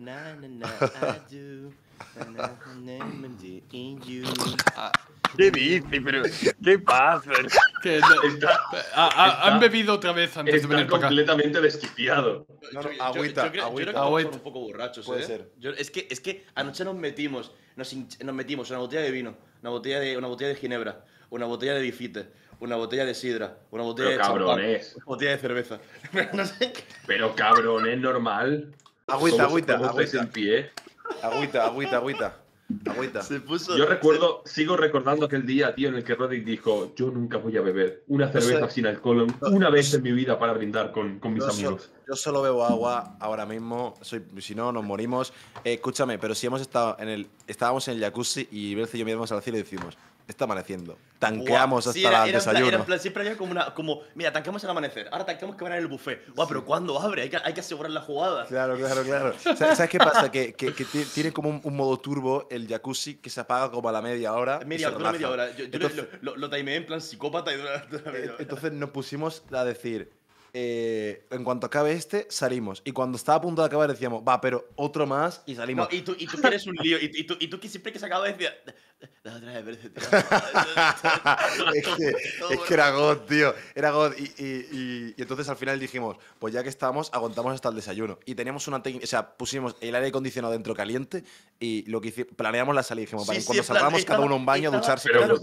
¿Qué dice? Pero, ¿qué pasa? han bebido otra vez antes de venir completamente desquiciado. No, agüita, yo, creo- que un poco borrachos, Puede ¿eh? ser. es, que, es que anoche nos metimos, nos, nos metimos una botella de vino, una botella de, una botella de ginebra, una botella de bifite, una botella de sidra, una botella de botella de cerveza. Pero, cabrón, es normal. Agüita, agüita, agüita. En pie. Agüita, agüita, agüita. yo recuerdo, sigo recordando aquel día, tío, en el que Roddick dijo: Yo nunca voy a beber una cerveza sin alcohol una vez en mi vida para brindar con, mis amigos yo solo bebo agua ahora mismo. Soy, si no, nos morimos. Eh, escúchame, pero si hemos estado en el. Estábamos en el jacuzzi y Belce y yo miramos al cielo y decimos. Está amaneciendo. Tanqueamos hasta la el desayuno. siempre había como una. mira, tanqueamos al amanecer. Ahora tanqueamos que van ir el buffet. Guau, pero ¿cuándo abre? Hay que, asegurar la jugada. Claro, claro, claro. ¿Sabes qué pasa? Que, tiene como un, modo turbo el jacuzzi que se apaga como a la media hora. Media, hora, media hora. Yo, lo, lo, en plan psicópata y eh, Entonces nos pusimos a decir en cuanto acabe este, salimos. Y cuando estaba a punto de acabar decíamos, va, pero otro más y salimos. No, y tú, y tú un lío. Y, tú, y tú que siempre que se acaba es, que, es que era God, tío. Era God. Y, y, y, entonces al final dijimos, pues ya que estamos, aguantamos hasta el desayuno. Y teníamos una técnica, o sea, pusimos el aire acondicionado dentro caliente y lo que planeamos la salida. Dijimos, cuando salgamos, cada uno un baño, a ducharse. claro,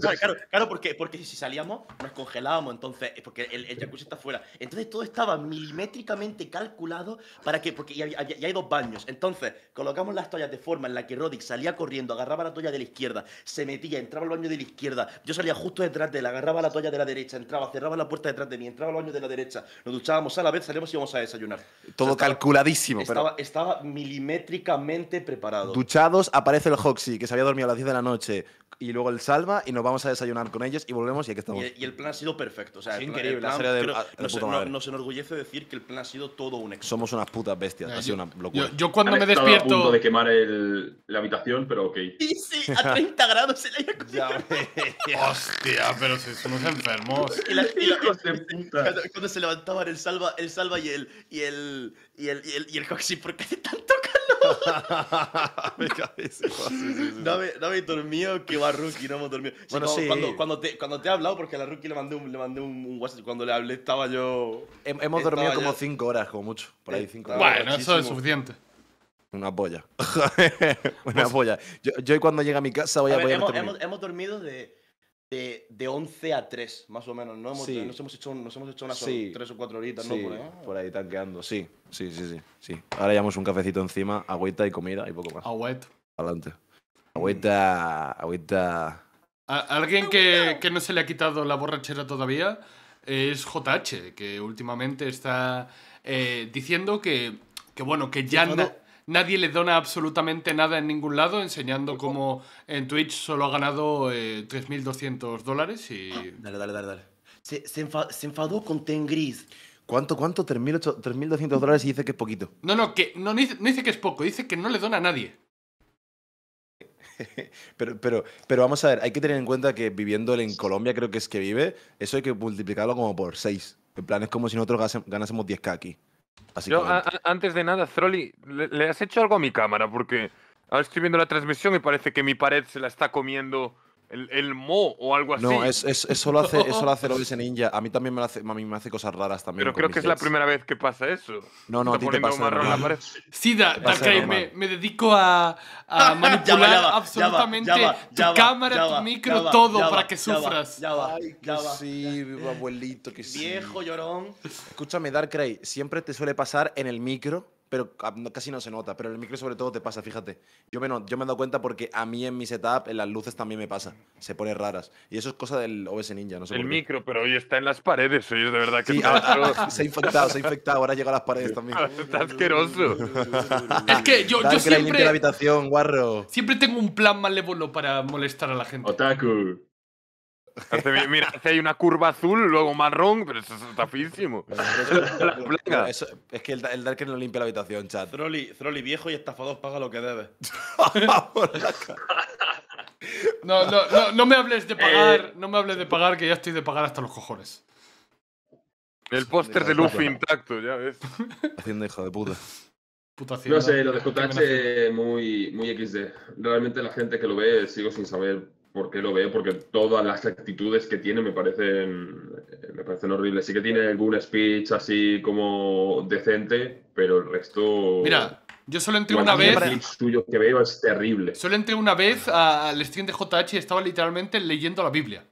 claro, porque, porque si salíamos, nos congelábamos, entonces, porque el, jacuzzi está fuera. Entonces todo estaba milimétricamente calculado para que, porque ya, hay dos baños. Entonces, colocamos las toallas de forma en la que Roddick salía corriendo, agarraba la toalla de la izquierda, se metía, entraba al baño de la izquierda, yo salía justo detrás de él, agarraba la toalla de la derecha, entraba, cerraba la puerta detrás de mí, entraba al baño de la derecha, nos duchábamos a la vez, salíamos y íbamos a desayunar. Todo calculadísimo. Estaba, estaba milimétricamente preparado. Duchados, aparece el Hoxie, que se había dormido a las 10 de la noche, y luego el Salva y nos vamos a desayunar con ellos y volvemos y aquí estamos. Y, el plan ha sido perfecto. O sea, increíble. de, nos, enorgullece decir que el plan ha sido todo un éxito. Somos unas putas bestias. ha sido una locura. Yo, cuando me despierto. a punto de quemar el, la habitación, pero ok. Sí, sí, a 30 grados el haya Hostia, pero si somos enfermos. y la, y cuando, cuando se levantaban el Salva, el salva y el. Y el y el, y el, ¿por qué hace tanto calor? me cabe Sí, No, me, no me he dormido, que va Rookie, no hemos dormido. Bueno, sí. Cuando, cuando, te, cuando te he hablado, porque a la Rookie le mandé un, le mandé un, WhatsApp, cuando le hablé estaba yo... hemos dormido como 5 horas, como mucho, por ahí 5 Bueno, eso es suficiente. Una polla. Una pues polla. Yo, yo, cuando llegue a mi casa voy a, a hemos, hemos dormido de de, 11 a 3, más o menos. ¿no? Hemos, nos, hemos hecho, hemos unas 3 o 4 horitas, ¿no? Por ahí, tanqueando, sí. sí. Sí, sí, sí, Ahora llevamos un cafecito encima, agüita y comida y poco más. Agüita. Adelante. Agüita, agüita. alguien que, no se le ha quitado la borrachera todavía es JH, que últimamente está eh, diciendo que, que, bueno, que ya no, nadie le dona absolutamente nada en ningún lado, enseñando cómo en Twitch solo ha ganado 3.200 eh, dólares y... Ah, dale, dale, dale, dale. Se, enfadó con Tengris. ¿Cuánto, cuánto? 3.200 dólares y dice que es poquito. No, no, que no, dice, que es poco, dice que no le dona a nadie. Pero, pero, pero, vamos a ver, hay que tener en cuenta que viviendo en Colombia, creo que es que vive, eso hay que multiplicarlo como por 6. En plan, es como si nosotros ganásemos 10k aquí antes de nada, Zroli, ¿le, ¿le, has hecho algo a mi cámara? Porque ahora estoy viendo la transmisión y parece que mi pared se la está comiendo el, Mo o algo así. No, eso, lo hace, eso lo hace Ninja. A mí también me, hace, cosas raras también. Pero creo que es la primera vez que pasa eso. No, no, a ti te pasa. La sí, da, me, dedico a, manipular absolutamente tu cámara, tu micro, todo para que sufras. Ya va, Ay, que sí, abuelito, que sí. Viejo llorón. Escúchame, Darkrai, siempre te suele pasar en el micro pero casi no se nota. Pero el micro sobre todo te pasa, fíjate. Yo me, yo me he dado cuenta porque a mí en mi setup en las luces también me pasa. Se pone raras. Y eso es cosa del OBS Ninja, no sé El micro, pero hoy está en las paredes. Hoy de verdad que... se ha infectado, se ha infectado. Ahora llega a las paredes también. está asqueroso. es que yo, yo siempre... La habitación, guarro. Siempre tengo un plan malévolo para molestar a la gente. Otaku mira, hace hay una curva azul, luego marrón, pero eso, es tapísimo. es, que el, el Darker no limpia la habitación, chat. trolly viejo y estafados, paga lo que debe. no, me hables de pagar, eh, no me hables de pagar, que ya estoy de pagar hasta los cojones. El póster de Luffy intacto, ya ves. Haciendo hijo de puta. no sé, lo de Kotachi muy, muy XD. Realmente la gente que lo ve sigo sin saber ¿Por qué lo veo, porque todas las actitudes que tiene me parecen, eh, me parecen horribles. Sí que tiene algún speech así como decente, pero el resto... Mira, yo solo entré una vez. Los tuyos que veo es terrible. Solo entré una vez al stream de JH y estaba literalmente leyendo la Biblia.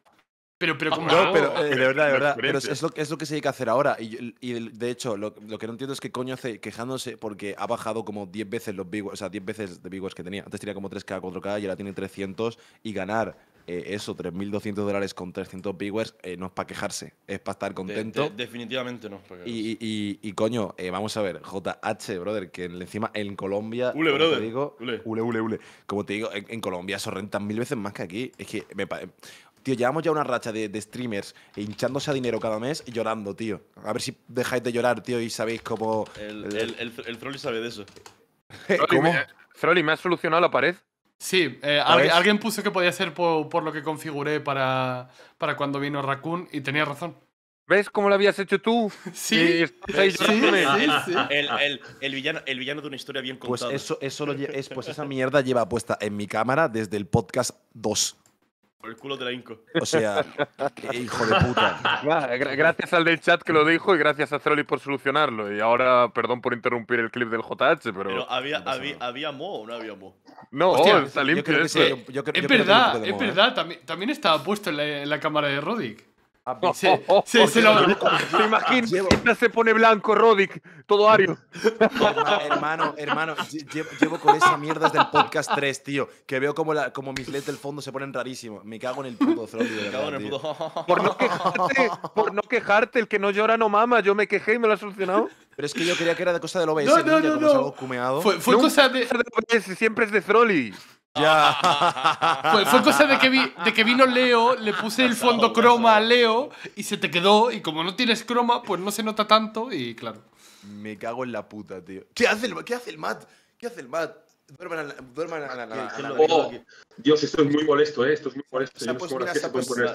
Pero, pero pero ah, eh, de verdad, de verdad. Pero es, lo, que se tiene que hacer ahora. Y, de hecho, lo, que no entiendo es que coño hace quejándose porque ha bajado como 10 veces los big, o sea, 10 veces de que tenía. Antes tenía como 3K, 4K y ahora tiene 300 y ganar eh, eso, 3.200 dólares con 300 viewers, eh, no es para quejarse, es para estar contento. definitivamente no. Y, y, y, coño, vamos a ver, JH, brother, que encima en Colombia. Ule, brother. Te digo, ule. Como te digo, en, Colombia eso rentan mil veces más que aquí. Es que me, Tío, llevamos ya una racha de, streamers hinchándose a dinero cada mes y llorando, tío. A ver si dejáis de llorar, tío, y sabéis cómo. El, el, sabe de eso. ¿Cómo? Froli, ¿me has solucionado la pared? Sí, eh, alguien, puso que podía ser por, lo que configuré para, para cuando vino Raccoon y tenía razón. ¿Ves cómo lo habías hecho tú? Sí, El, villano, de una historia bien pues contada. eso, es, pues esa mierda lleva puesta en mi cámara desde el podcast 2 el culo de la inco. O sea, Qué hijo de puta. Gracias al del chat que lo dijo y gracias a Zeroli por solucionarlo. Y ahora, perdón por interrumpir el clip del JH, pero. había, mo o no había mo. No, está limpio. es verdad, es ¿eh? verdad. También, estaba puesto en la, cámara de Roddick se, se, lo, se pone blanco Rodic, todo ario. Hermano, hermano, llevo, con esa mierda desde el podcast 3, tío, que veo como, la, como mis leds del fondo se ponen rarísimos. Me cago en el puto Froli. Por no, quejarte, por no quejarte, el que no llora no mama, yo me quejé y me lo ha solucionado. Pero es que yo quería que era de cosa de lo no, no, no, como no. cumeado. Fue, cosa de... siempre es de Froli. Ya. Fue, fue, cosa de que, vi, de que vino Leo, le puse el fondo croma a Leo y se te quedó. Y como no tienes croma, pues no se nota tanto y claro. Me cago en la puta, tío. ¿Qué hace el, qué hace el Matt? ¿Qué hace el Matt? duerman a la, Dios, esto es muy molesto, ¿eh? Esto es muy molesto. Se ha puesto, no se pueden poner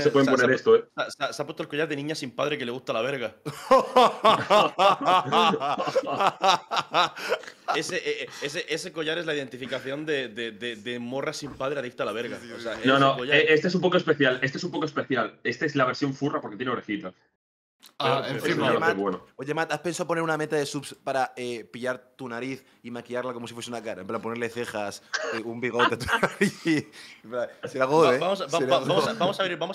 se pueden poner esto, ¿eh? Se ha puesto el collar de niña sin padre que le gusta la verga. ese, e, e, ese, ese, collar es la identificación de, de, de, morra sin padre adicta a la verga. no, no, e, este es un poco especial. Este es un poco especial. Esta es la versión furra porque tiene orejitas. Ah, oye, Matt, ¿has pensado poner una meta de subs para eh, pillar tu nariz y maquillarla como si fuese una cara? En plan, ponerle cejas, eh, un bigote Vamos, a,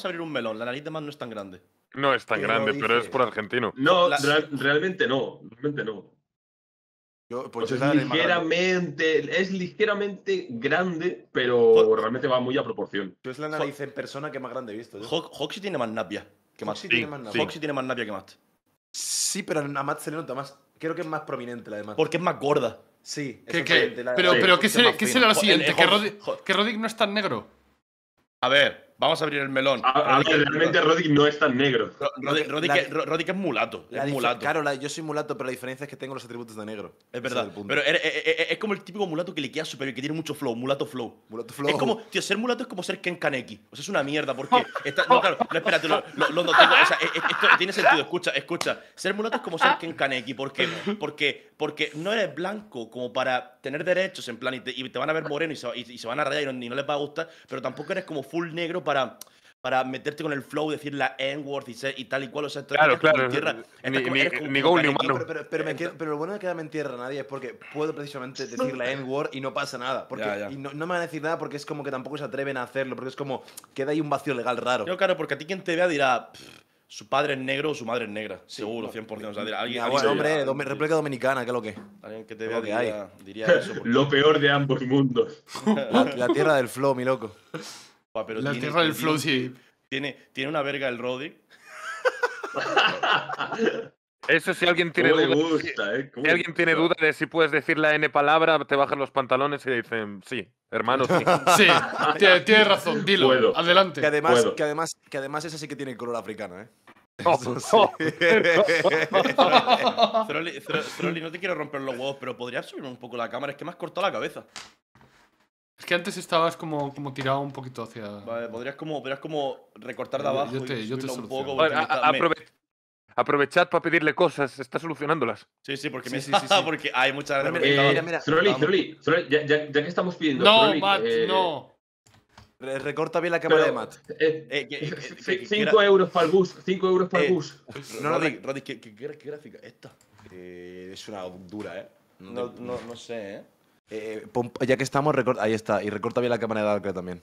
abrir, un melón. La nariz de Matt no es tan grande. No es tan grande, pero es por argentino. No, realmente no. Realmente no. Pues, es, ligeramente, es ligeramente grande, pero pues realmente va muy a proporción. Es la nariz en persona que más grande he visto. ¿eh? Hoxie tiene más napia que Foxy, Tiene, más napia que Matt. Sí, pero a Matt se le nota más. Creo que es más prominente la de Matt. Porque es más gorda. Sí, ¿Qué, qué? La, pero, pero ¿qué, será, lo siguiente? ¿Que, no es tan negro? A ver, vamos a abrir el melón. Ah, a, realmente Roddy no es tan negro. Roddy que es, mulato. Claro, yo soy mulato, pero la diferencia es que tengo los atributos de negro. Es verdad. pero e, e, e, es, como el típico mulato que le queda superior, que tiene mucho flow, mulato flow. Es como, ser mulato es como ser Ken Kaneki. O sea, es una mierda, porque. Está, no, espérate, lo, esto tiene sentido, escucha, escucha. Ser mulato es como ser Ken Kaneki. ¿Por qué? Porque, porque no eres blanco como para tener derechos en plan y te, van a ver moreno y se, y se van a rayar y no les va a gustar, pero tampoco eres como full negro para, para meterte con el flow, decir la N-word y, y, tal y cual. O sea, claro, claro. Tierra, mi, humano. Pero, pero, lo bueno de quedarme en tierra, nadie, es porque puedo precisamente decir la N-word y no pasa nada. Porque, Y no, me van a decir nada porque es como que tampoco se atreven a hacerlo, porque es como queda ahí un vacío legal raro. claro, porque a ti quien te vea dirá su padre es negro o su madre es negra, seguro, 100%. O sea, alguien, hombre, República Dominicana, ¿qué es lo que? Alguien que te vea diría, diría, eso. lo peor de ambos mundos. la, tierra del flow, mi loco. pero la tierra del flow, sí. Tiene, tiene una verga el Roddy. Eso si alguien tiene duda. Si eh? alguien tiene duda de si puedes decir la N palabra, te bajan los pantalones y dicen, sí, hermano, sí. sí, tienes razón, dilo. Adelante. Que además, que además, que además esa sí que tiene color africano, eh. Oh, Trolli, oh. no te quiero romper los huevos, pero podrías subir un poco la cámara, es que me has cortado la cabeza. Es que antes estabas como, como tirado un poquito hacia. Vale, podrías como, podrías como recortar de abajo. Yo te, y un poco. aprovechad para pedirle cosas, está solucionándolas. Sí, sí, porque, me... sí, porque hay muchas gracias. Eh, mira, mira, ya, ya, ya, que estamos pidiendo. No, Matt, eh, no. Recorta bien la cámara de Matt. 5 eh, eh, euros para el bus. 5 euros para el bus. No, Rodri, ¿qué, qué, gráfica? Esta. es una dura, ¿eh? No, no, no, sé, ¿eh? Eh, ya que estamos, ahí está. Y recorta bien la cámara de Darker también.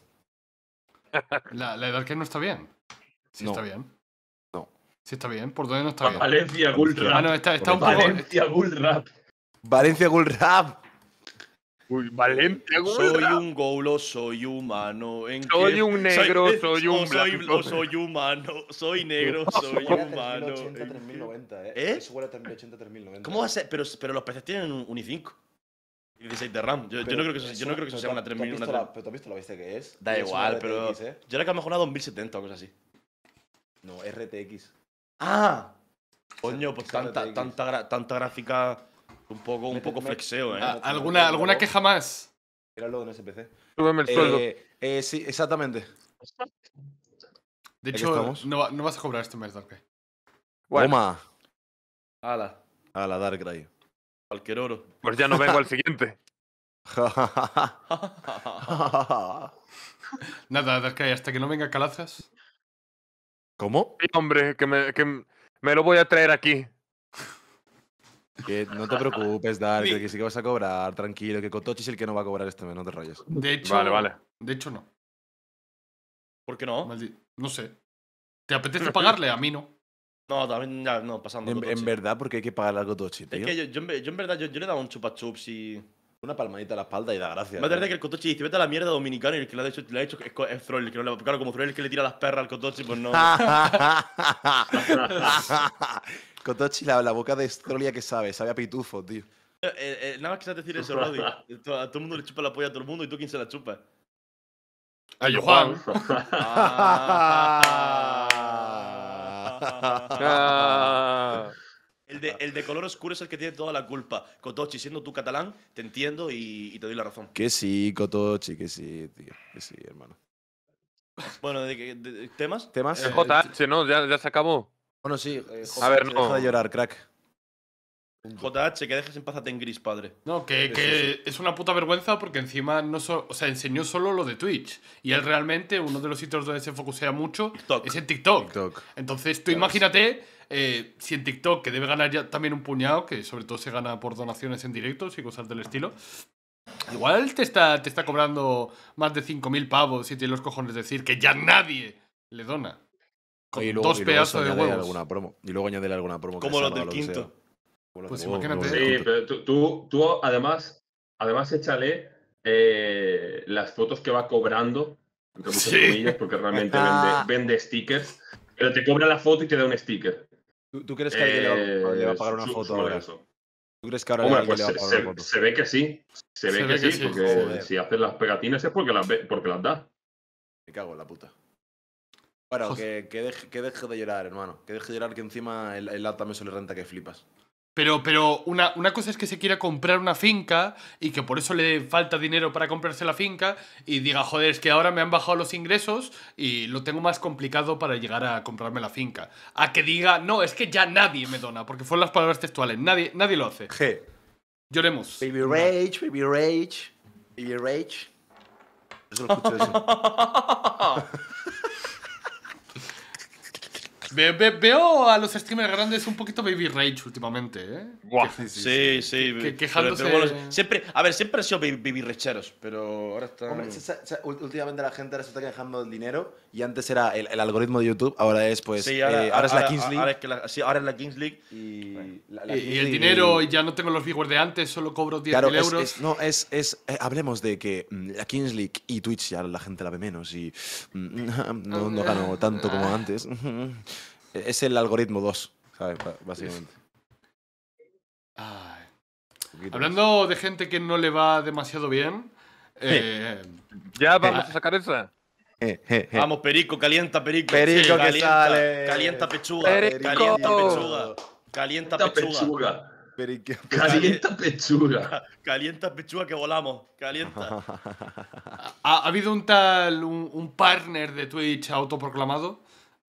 La, de Darker que no está bien. si está bien. No. Sí está bien. ¿Por dónde no está bien? Valencia gulrap. Ah, eh. Rap. Valencia gulrap. Valencia gulrap! Rap. Uy, Valencia Soy un golo, soy humano. soy un negro, soy, un blanco. Soy, humano, soy negro, soy humano. ¿eh? ¿Eh? ¿Cómo va a ser? Pero, pero los peces tienen un, un i5. 16 de RAM. Yo, no creo que eso, yo no creo que sea una 3000. pero tú has visto lo viste que es. Da igual, pero. ¿eh? Yo era que ha mejorado 2070 o cosas así. No, RTX. ¡Ah! Coño, pues tanta, tanta, gráfica. Un poco, un poco flexeo, ¿eh? ¿Alguna, alguna queja más? lo en ese PC. Súbeme el eh, sueldo. Eh, sí, exactamente. De hecho, no, vas a cobrar este mes, Darkrai. Toma. Hala, Ala, Darkrai. Cualquier oro. Pues ya no vengo al siguiente. Nada, hasta que no venga Calazas. ¿Cómo? hombre, que me, lo voy a traer aquí. Que no te preocupes, Dark, que sí que vas a cobrar, tranquilo, que Kotochi es el que no va a cobrar este mes, no te rayes. De hecho, Vale, vale. De hecho, no. ¿Por qué no? No sé. ¿Te apetece pagarle? A mí no. No, también ya, no, pasando. En, verdad, porque hay que pagar algo Cotochi tío. Es que yo, en- verdad, yo, yo le daba un chupa chups y. Una palmadita a la espalda y da gracias. Me ¿no? ¿eh? que el Cotochi dice, vete a la mierda dominicano y el que le ha hecho, le ha hecho es, que no le- claro, como Froil es el que le tira las perras al Cotochi pues no. Cotochi la, la boca de ya que sabe, sabe a pitufo, tío. Eh, eh, nada más que sabes decir eso, Roddy. A todo el mundo le chupa la polla a todo el mundo y tú quién se la chupa. A Juan! Ah. El de, color oscuro es el que tiene toda la culpa. Cotochi, siendo tú catalán, te entiendo y, te doy la razón. Que sí, Cotochi, que sí, tío. Que sí, hermano. Bueno, temas? ¿Temas? Eh, no, ya, se acabó. Bueno, sí. Eh, a ver, no. Deja de llorar, crack. JH, que dejes en paz a Tengris, padre. No, que, es una puta vergüenza porque encima no o sea, enseñó solo lo de Twitch. Y él realmente, uno de los sitios donde se focusea mucho es en TikTok. Entonces, tú imagínate eh, si en TikTok, que debe ganar ya también un puñado, que sobre todo se gana por donaciones en directos y cosas del estilo. Igual te está, te está cobrando más de 5.000 pavos y tiene los cojones de decir que ya nadie le dona. y luego, dos pedazos de huevos. Alguna promo. Y luego añadirle alguna promo. Como lo del quinto pues Sí, pero tú, tú, además, además échale eh, las fotos que va cobrando, entre muchas porque realmente vende, stickers, pero te cobra la foto y te da un sticker. ¿Tú, tú crees que alguien le, va, eh, a pagar una foto ahora? Eso. ¿Tú crees que ahora pues le va a pagar se, una foto? Se ve que sí, se, ve, que, sí, porque si haces las pegatinas es porque las, porque las da. Me cago en la puta. Bueno, que, que, deje, que, deje, de llorar, hermano. Que deje de llorar, que encima el, el también se le renta que flipas. Pero, pero una, cosa es que se quiera comprar una finca y que por eso le falta dinero para comprarse la finca y diga, joder, es que ahora me han bajado los ingresos y lo tengo más complicado para llegar a comprarme la finca. A que diga, no, es que ya nadie me dona, porque fueron las palabras textuales, nadie, nadie lo hace. G. Lloremos. Baby Rage, Baby Rage, Baby Rage. veo a los streamers grandes un poquito baby rage últimamente, ¿eh? Guau. Sí, sí. quejándose... siempre, a ver, siempre han sido baby, recheros pero ahora está. últimamente la gente ahora se está quejando del dinero y antes era el, algoritmo de YouTube, ahora es pues… Eh, ahora, es la Kings League. sí, ahora es la Kings League y… y, el dinero, y... ya no tengo los viewers de antes, solo cobro 10.000 euros. no, es… es eh, hablemos de que mm, la Kings League y Twitch ya la gente la ve menos y… Mm, no, no gano tanto como ah. antes. es el algoritmo 2, ¿sabes? Básicamente. Hablando de gente que no le va demasiado bien. Eh, ya eh, vamos a sacar esa. vamos, Perico, calienta Perico. Perico que calienta, sale. Calienta pechuga. Perico. Calienta pechuga. Calienta, calienta pechuga. Calienta pechuga. Calienta pechuga que volamos. Calienta. ha, habido un tal, un partner de Twitch autoproclamado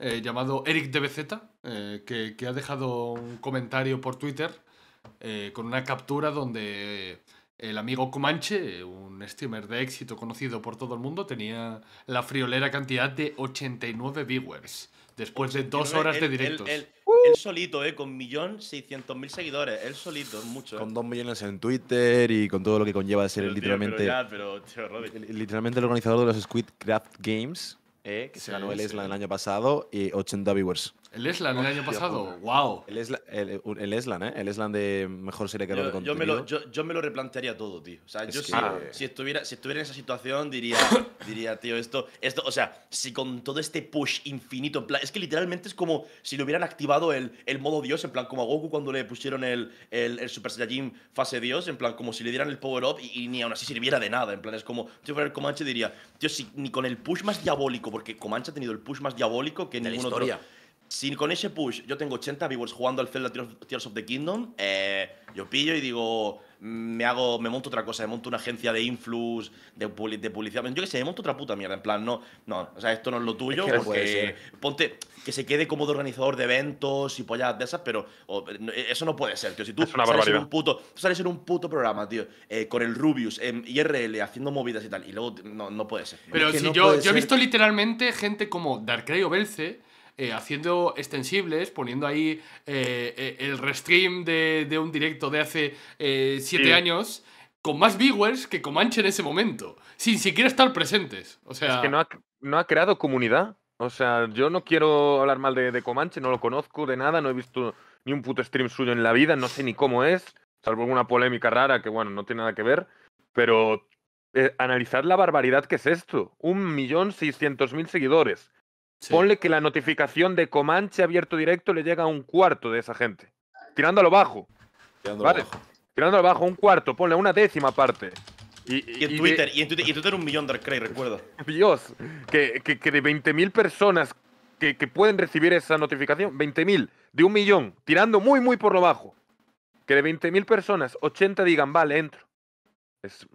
eh, llamado Eric de eh, que, ha dejado un comentario por Twitter eh, con una captura donde eh, el amigo Comanche, un streamer de éxito conocido por todo el mundo, tenía la friolera cantidad de 89 viewers después de dos horas de directos. el uh. solito, eh, con 1.600.000 seguidores, él solito, mucho. Con 2 millones en Twitter y con todo lo que de ser literalmente. literalmente el organizador de los Squid Craft Games, eh, que se ganó el sí. Island el año pasado, y 80 viewers. El Eslan el año pasado, wow. El Eslan, ¿eh? El Eslan de mejor serie que yo, de Yo me, lo, yo me, lo, replantearía todo, tío. O sea, yo ah. si, estuviera, si estuviera en esa situación diría, diría, tío, esto, esto, o sea, si con todo este push infinito, en plan, es que literalmente es como si le hubieran activado el, el modo Dios, en plan, como a Goku cuando le pusieron el, el, Super Saiyajin fase Dios, en plan, como si le dieran el power up y, ni aún así sirviera de nada, en plan, es como, yo fuera el Comanche diría, tío, si ni con el push más diabólico, porque Comanche ha tenido el push más diabólico que en ningún la otro si con ese push yo tengo 80 viewers jugando al Zelda Tears of the Kingdom, eh, yo pillo y digo, mm, me hago, me monto otra cosa, me monto una agencia de influx, de, publicidad, yo qué sé, me monto otra puta mierda, en plan, no, no, o sea, esto no es lo tuyo, que ponte, que se quede como de organizador de eventos y pollas de esas, pero eh, eso no puede ser, tío, si tú sales, en un puto, tú sales en un puto programa, tío, eh, con el Rubius, en em, IRL, haciendo movidas y tal, y luego, no, no puede ser. Pero si yo, he visto literalmente gente como Darkrai o Belce eh, haciendo extensibles, poniendo ahí eh, eh, el restream de, de, un directo de hace siete años, con más viewers que Comanche en ese momento, sin siquiera estar presentes. O sea... Es que no ha, creado comunidad. O sea, yo no quiero hablar mal de, Comanche, no lo conozco de nada, no he visto ni un puto stream suyo en la vida, no sé ni cómo es, salvo alguna polémica rara que, bueno, no tiene nada que ver, pero analizar analizad la barbaridad que es esto. Un millón seiscientos seguidores. Ponle que la notificación de Comanche abierto directo le llega a un cuarto de esa gente. Tirándolo bajo. Tirándolo abajo, bajo. Tirándolo bajo, un cuarto. Ponle una décima parte. Y, en, Twitter, y, en Twitter, un millón de Cray, recuerdo. Dios, que, que, de 20.000 personas que, que, pueden recibir esa notificación, 20.000, de un millón, tirando muy, muy por lo bajo, que de 20.000 personas, 80 digan, vale, entro. Es,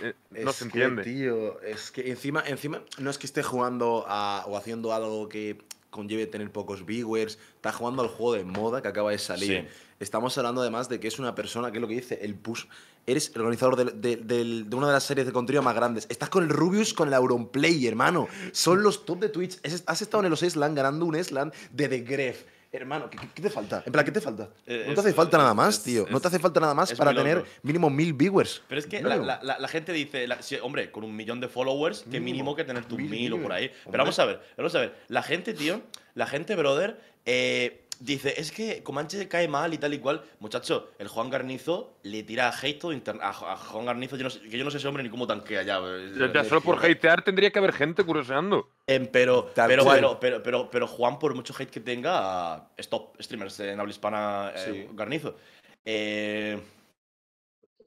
eh, no se entiende. tío, es que encima, encima no es que esté jugando o haciendo algo que conlleve tener pocos viewers, está jugando al juego de moda que acaba de salir. Estamos hablando además de que es una persona, que es lo que dice el push, eres el organizador de, una de las series de contenido más grandes. Estás con el Rubius, con el Auronplay, hermano. Son los top de Twitch. has estado en los land ganando un Eslan de The Gref hermano, ¿qué, te falta? En plan, ¿qué te falta? Eh, no te hace falta nada más, tío. no te hace falta nada más para tener mínimo mil viewers. Pero es que la, gente dice, hombre, con un millón de followers, que mínimo, que tener tus mil, o por ahí. Pero vamos a ver, vamos a ver. La gente, tío, la gente, brother, eh, dice, es que Comanche cae mal y tal y cual. Muchacho, el Juan Garnizo le tira hate todo a, a, Juan Garnizo, yo no sé, que yo no sé ese hombre ni cómo tanquea ya. Eh, solo por hatear tendría que haber gente curoseando. Eh, pero, pero, pero, pero, Juan, por mucho hate que tenga, stop streamers en habla hispana eh, Garnizo.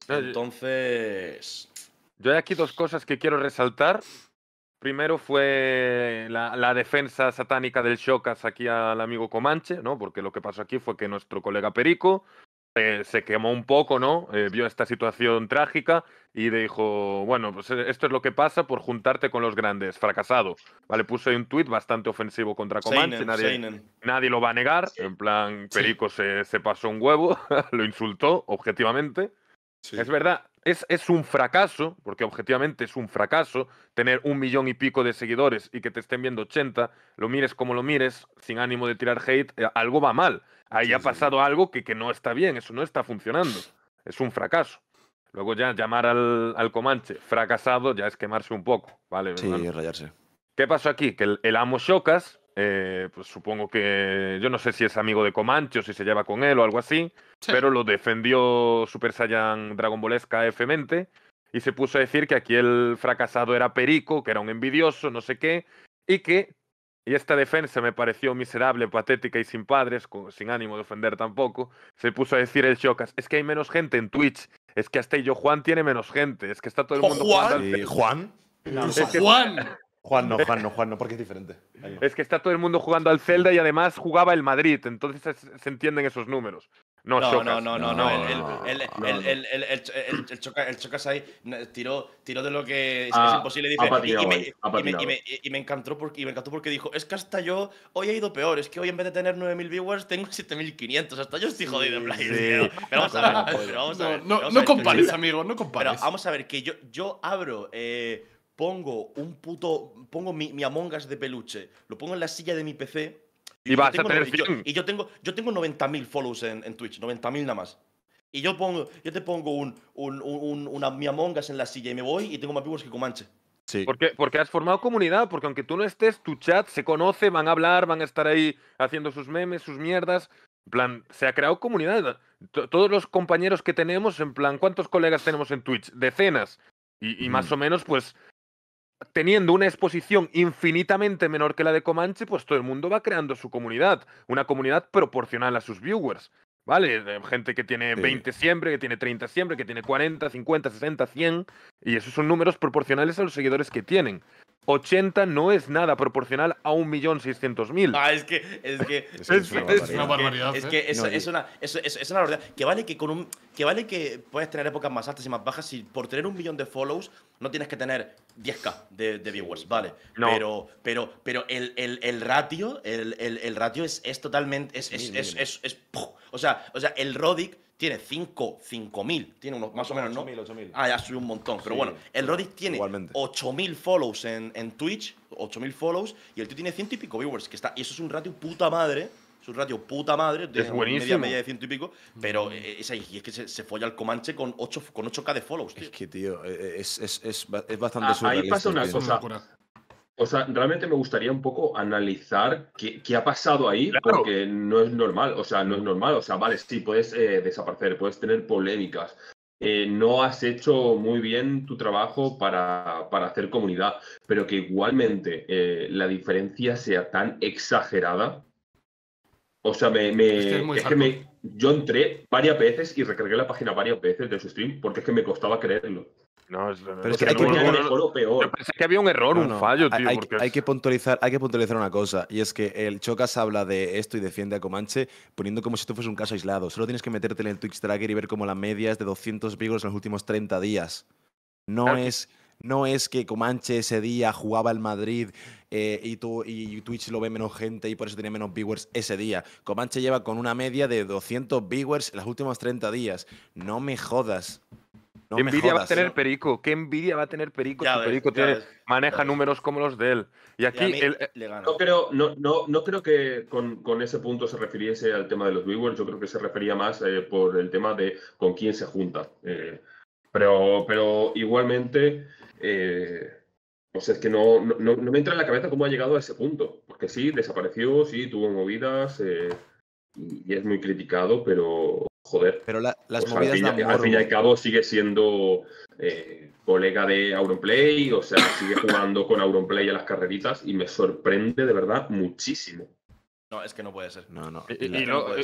entonces... Yo hay aquí dos cosas que quiero resaltar. Primero fue la, defensa satánica del Shokas aquí al amigo Comanche, ¿no? Porque lo que pasó aquí fue que nuestro colega Perico eh, se quemó un poco, ¿no? Eh, vio esta situación trágica y dijo, bueno, pues eh, esto es lo que pasa por juntarte con los grandes, fracasado. Vale, puso un tuit bastante ofensivo contra Comanche, nadie, lo va a negar, en plan, Perico se, se, pasó un huevo, lo insultó objetivamente. Es verdad, es, un fracaso, porque objetivamente es un fracaso tener un millón y pico de seguidores y que te estén viendo 80, lo mires como lo mires, sin ánimo de tirar hate, eh, algo va mal. Ahí ha pasado algo que, que, no está bien, eso no está funcionando. Es un fracaso. Luego ya llamar al, Comanche fracasado ya es quemarse un poco, ¿vale? Sí, rayarse. ¿Qué pasó aquí? Que el, el amo chocas eh, pues supongo que yo no sé si es amigo de Comanche si se lleva con él o algo así, pero lo defendió Super Saiyan Dragon f Fmente y se puso a decir que aquí el fracasado era Perico, que era un envidioso, no sé qué, y que y esta defensa me pareció miserable, patética y sin padres, sin ánimo de ofender tampoco. Se puso a decir el Chocas, es que hay menos gente en Twitch, es que hasta yo Juan tiene menos gente, es que está todo el mundo Juan. Juan. Juan. Juan no, Juan no, Juan no, porque es diferente. Es que está todo el mundo jugando al Zelda y además jugaba el Madrid, entonces se entienden esos números. No, no, no, no, no, no. El Chocas ahí tiró, de lo que es ah, imposible. Dice, y, me, encantó porque, dijo, es que hasta yo hoy he ido peor. Es que hoy en vez de tener 9.000 viewers tengo 7.500. Hasta yo estoy jodido en Play. Pero vamos a ver. No, no, no compares, amigo, no compares. Pero vamos a ver que yo, yo abro... Eh, pongo un puto. Pongo mi, mi Among Us de peluche, lo pongo en la silla de mi PC. Y, vas a tener Y yo tengo, yo tengo 90.000 follows en, Twitch, 90.000 nada más. Y yo, pongo, yo te pongo un, una, mi Among Us en la silla y me voy y tengo más viewers que Comanche. Sí. Porque, porque has formado comunidad, porque aunque tú no estés, tu chat se conoce, van a hablar, van a estar ahí haciendo sus memes, sus mierdas. En plan, se ha creado comunidad. Todos los compañeros que tenemos, en plan, ¿cuántos colegas tenemos en Twitch? Decenas. Y, mm. más o menos, pues, teniendo una exposición infinitamente menor que la de Comanche, pues todo el mundo va creando su comunidad, una comunidad proporcional a sus viewers. ¿Vale? Gente que tiene 20 siempre, que tiene 30 siempre, que tiene 40, 50, 60, 100. Y esos son números proporcionales a los seguidores que tienen. 80 no es nada proporcional a 1.600.000. Ah, es que. Es que. es, una barbaridad. Es ¿eh? que, es, una, es, barbaridad. Que vale que, con un, que vale que puedes tener épocas más altas y más bajas. Y por tener un millón de follows no tienes que tener 10k de, viewers, ¿vale? No. Pero, pero, pero el, ratio, el, ratio es, totalmente. Es, es, O sea, o sea, el Rodic tiene 5, 5.000, tiene unos más o menos, ¿no? 8.000, 8.000. Ah, ya subió un montón. Pero bueno, el Rodis tiene 8.000 follows en, en Twitch, 8.000 follows, y el tío tiene ciento y pico viewers, que está, y eso es un ratio puta madre. Es un ratio puta madre, de media media de ciento y pico, pero eh, es, ahí, y es que se, se, folla el Comanche con, 8, con 8K de follows, tío. Es que, tío, eh, eh, es, es, es ah, bastante ah, Ahí pasa una cosa. O sea, realmente me gustaría un poco analizar qué, ha pasado ahí, porque no es normal, o sea, no es normal, o sea, vale, sí, puedes eh, desaparecer, puedes tener polémicas, eh, no has hecho muy bien tu trabajo para, hacer comunidad, pero que igualmente eh, la diferencia sea tan exagerada, o sea, me, me, yo entré varias veces y recargué la página varias veces de su stream porque es que me costaba creerlo. No, es, pero es que, hay que había un error, un fallo, tío. Hay, que puntualizar, hay que puntualizar una cosa, y es que el Chocas habla de esto y defiende a Comanche poniendo como si esto fuese un caso aislado. Solo tienes que meterte en el Twitch Tracker y ver como la media es de 200 viewers en los últimos 30 días. No es no es que Comanche ese día jugaba al Madrid eh, y, y, Twitch lo ve menos gente y por eso tiene menos viewers ese día. Comanche lleva con una media de 200 viewers en los últimos 30 días. No me jodas. ¿Qué envidia va a tener Perico? ¿Qué envidia va a tener Perico? Perico maneja números como los de él. Y aquí él, No creo, no, no, creo que con, con, ese punto se refiriese al tema de los viewers. Yo creo que se refería más eh, por el tema de con quién se junta. Eh, pero, pero igualmente, eh, pues es que no, no, no, me entra en la cabeza cómo ha llegado a ese punto. Porque sí, desapareció, sí, tuvo movidas eh, y es muy criticado, pero joder. Pero las pues al, fin, y al cabo sigue siendo eh, colega de Auronplay, o sea, sigue jugando con Auronplay a las carreritas y me sorprende de verdad muchísimo. No, es que no puede ser. No, no. Y,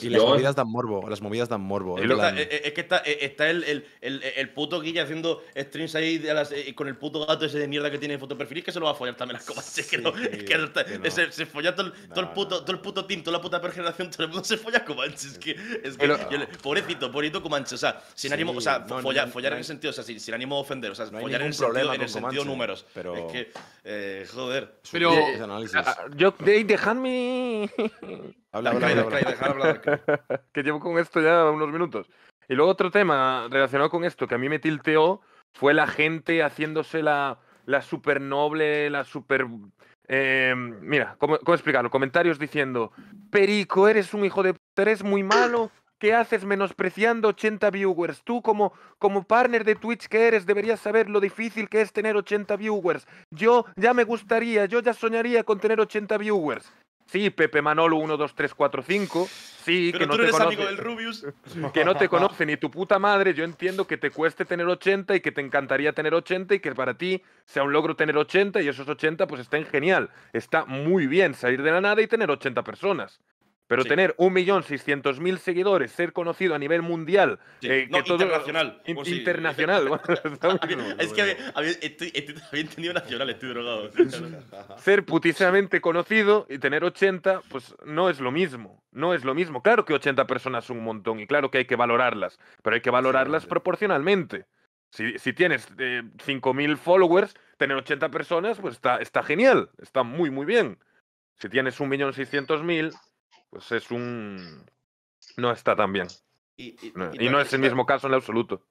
las movidas dan morbo. Las movidas dan morbo. es, que está, e, el, el, el, puto Guille haciendo streams ahí de las, eh, con el puto gato ese de mierda que tiene foto Es que se lo va a follar también las copas. Sí, que se, se, folla todo, todo el puto, todo el puto team, toda la puta pergeneración, todo el mundo se folla a Comanche. Es que, es que pobrecito, pobrecito Comanche. O sea, sin ánimo, o sea, follar, en el sentido, o sea, sin, ánimo de ofender. O sea, follar en el sentido, en el sentido números. Es que, eh, joder. Pero, yo, dejadme habla, habla, que llevo con esto ya unos minutos. Y luego otro tema relacionado con esto que a mí me tilteó fue la gente haciéndose la, la super noble, la super... Em, mira, ¿cómo, explicarlo? Comentarios diciendo, Perico, eres un hijo de... Eres muy malo, ¿Qué haces menospreciando 80 viewers? Tú como, como partner de Twitch que eres deberías saber lo difícil que es tener 80 viewers. Yo ya me gustaría, yo ya soñaría con tener 80 viewers. Sí, Pepe Manolo 1, 2, 3, 4, 5. Sí, que no te conoce, Rubius. Que no te conoce ni tu puta madre. Yo entiendo que te cueste tener 80 y que te encantaría tener 80 y que para ti sea un logro tener 80 y esos 80 pues estén genial. Está muy bien salir de la nada y tener 80 personas. Pero tener un millón seiscientos mil seguidores, ser conocido a nivel mundial, eh, no, todo, internacional. Internacional. es que había, entendido nacional, estoy drogado. ser putísimamente conocido y tener 80, pues no es lo mismo. No es lo mismo. Claro que 80 personas son un montón y claro que hay que valorarlas, pero hay que valorarlas proporcionalmente. Si, tienes eh, cinco 5.000 followers, tener 80 personas, pues está, está genial, está muy, muy bien. Si tienes 1.600.000, pues es un... no está tan bien. Y, no, es el mismo caso en absoluto.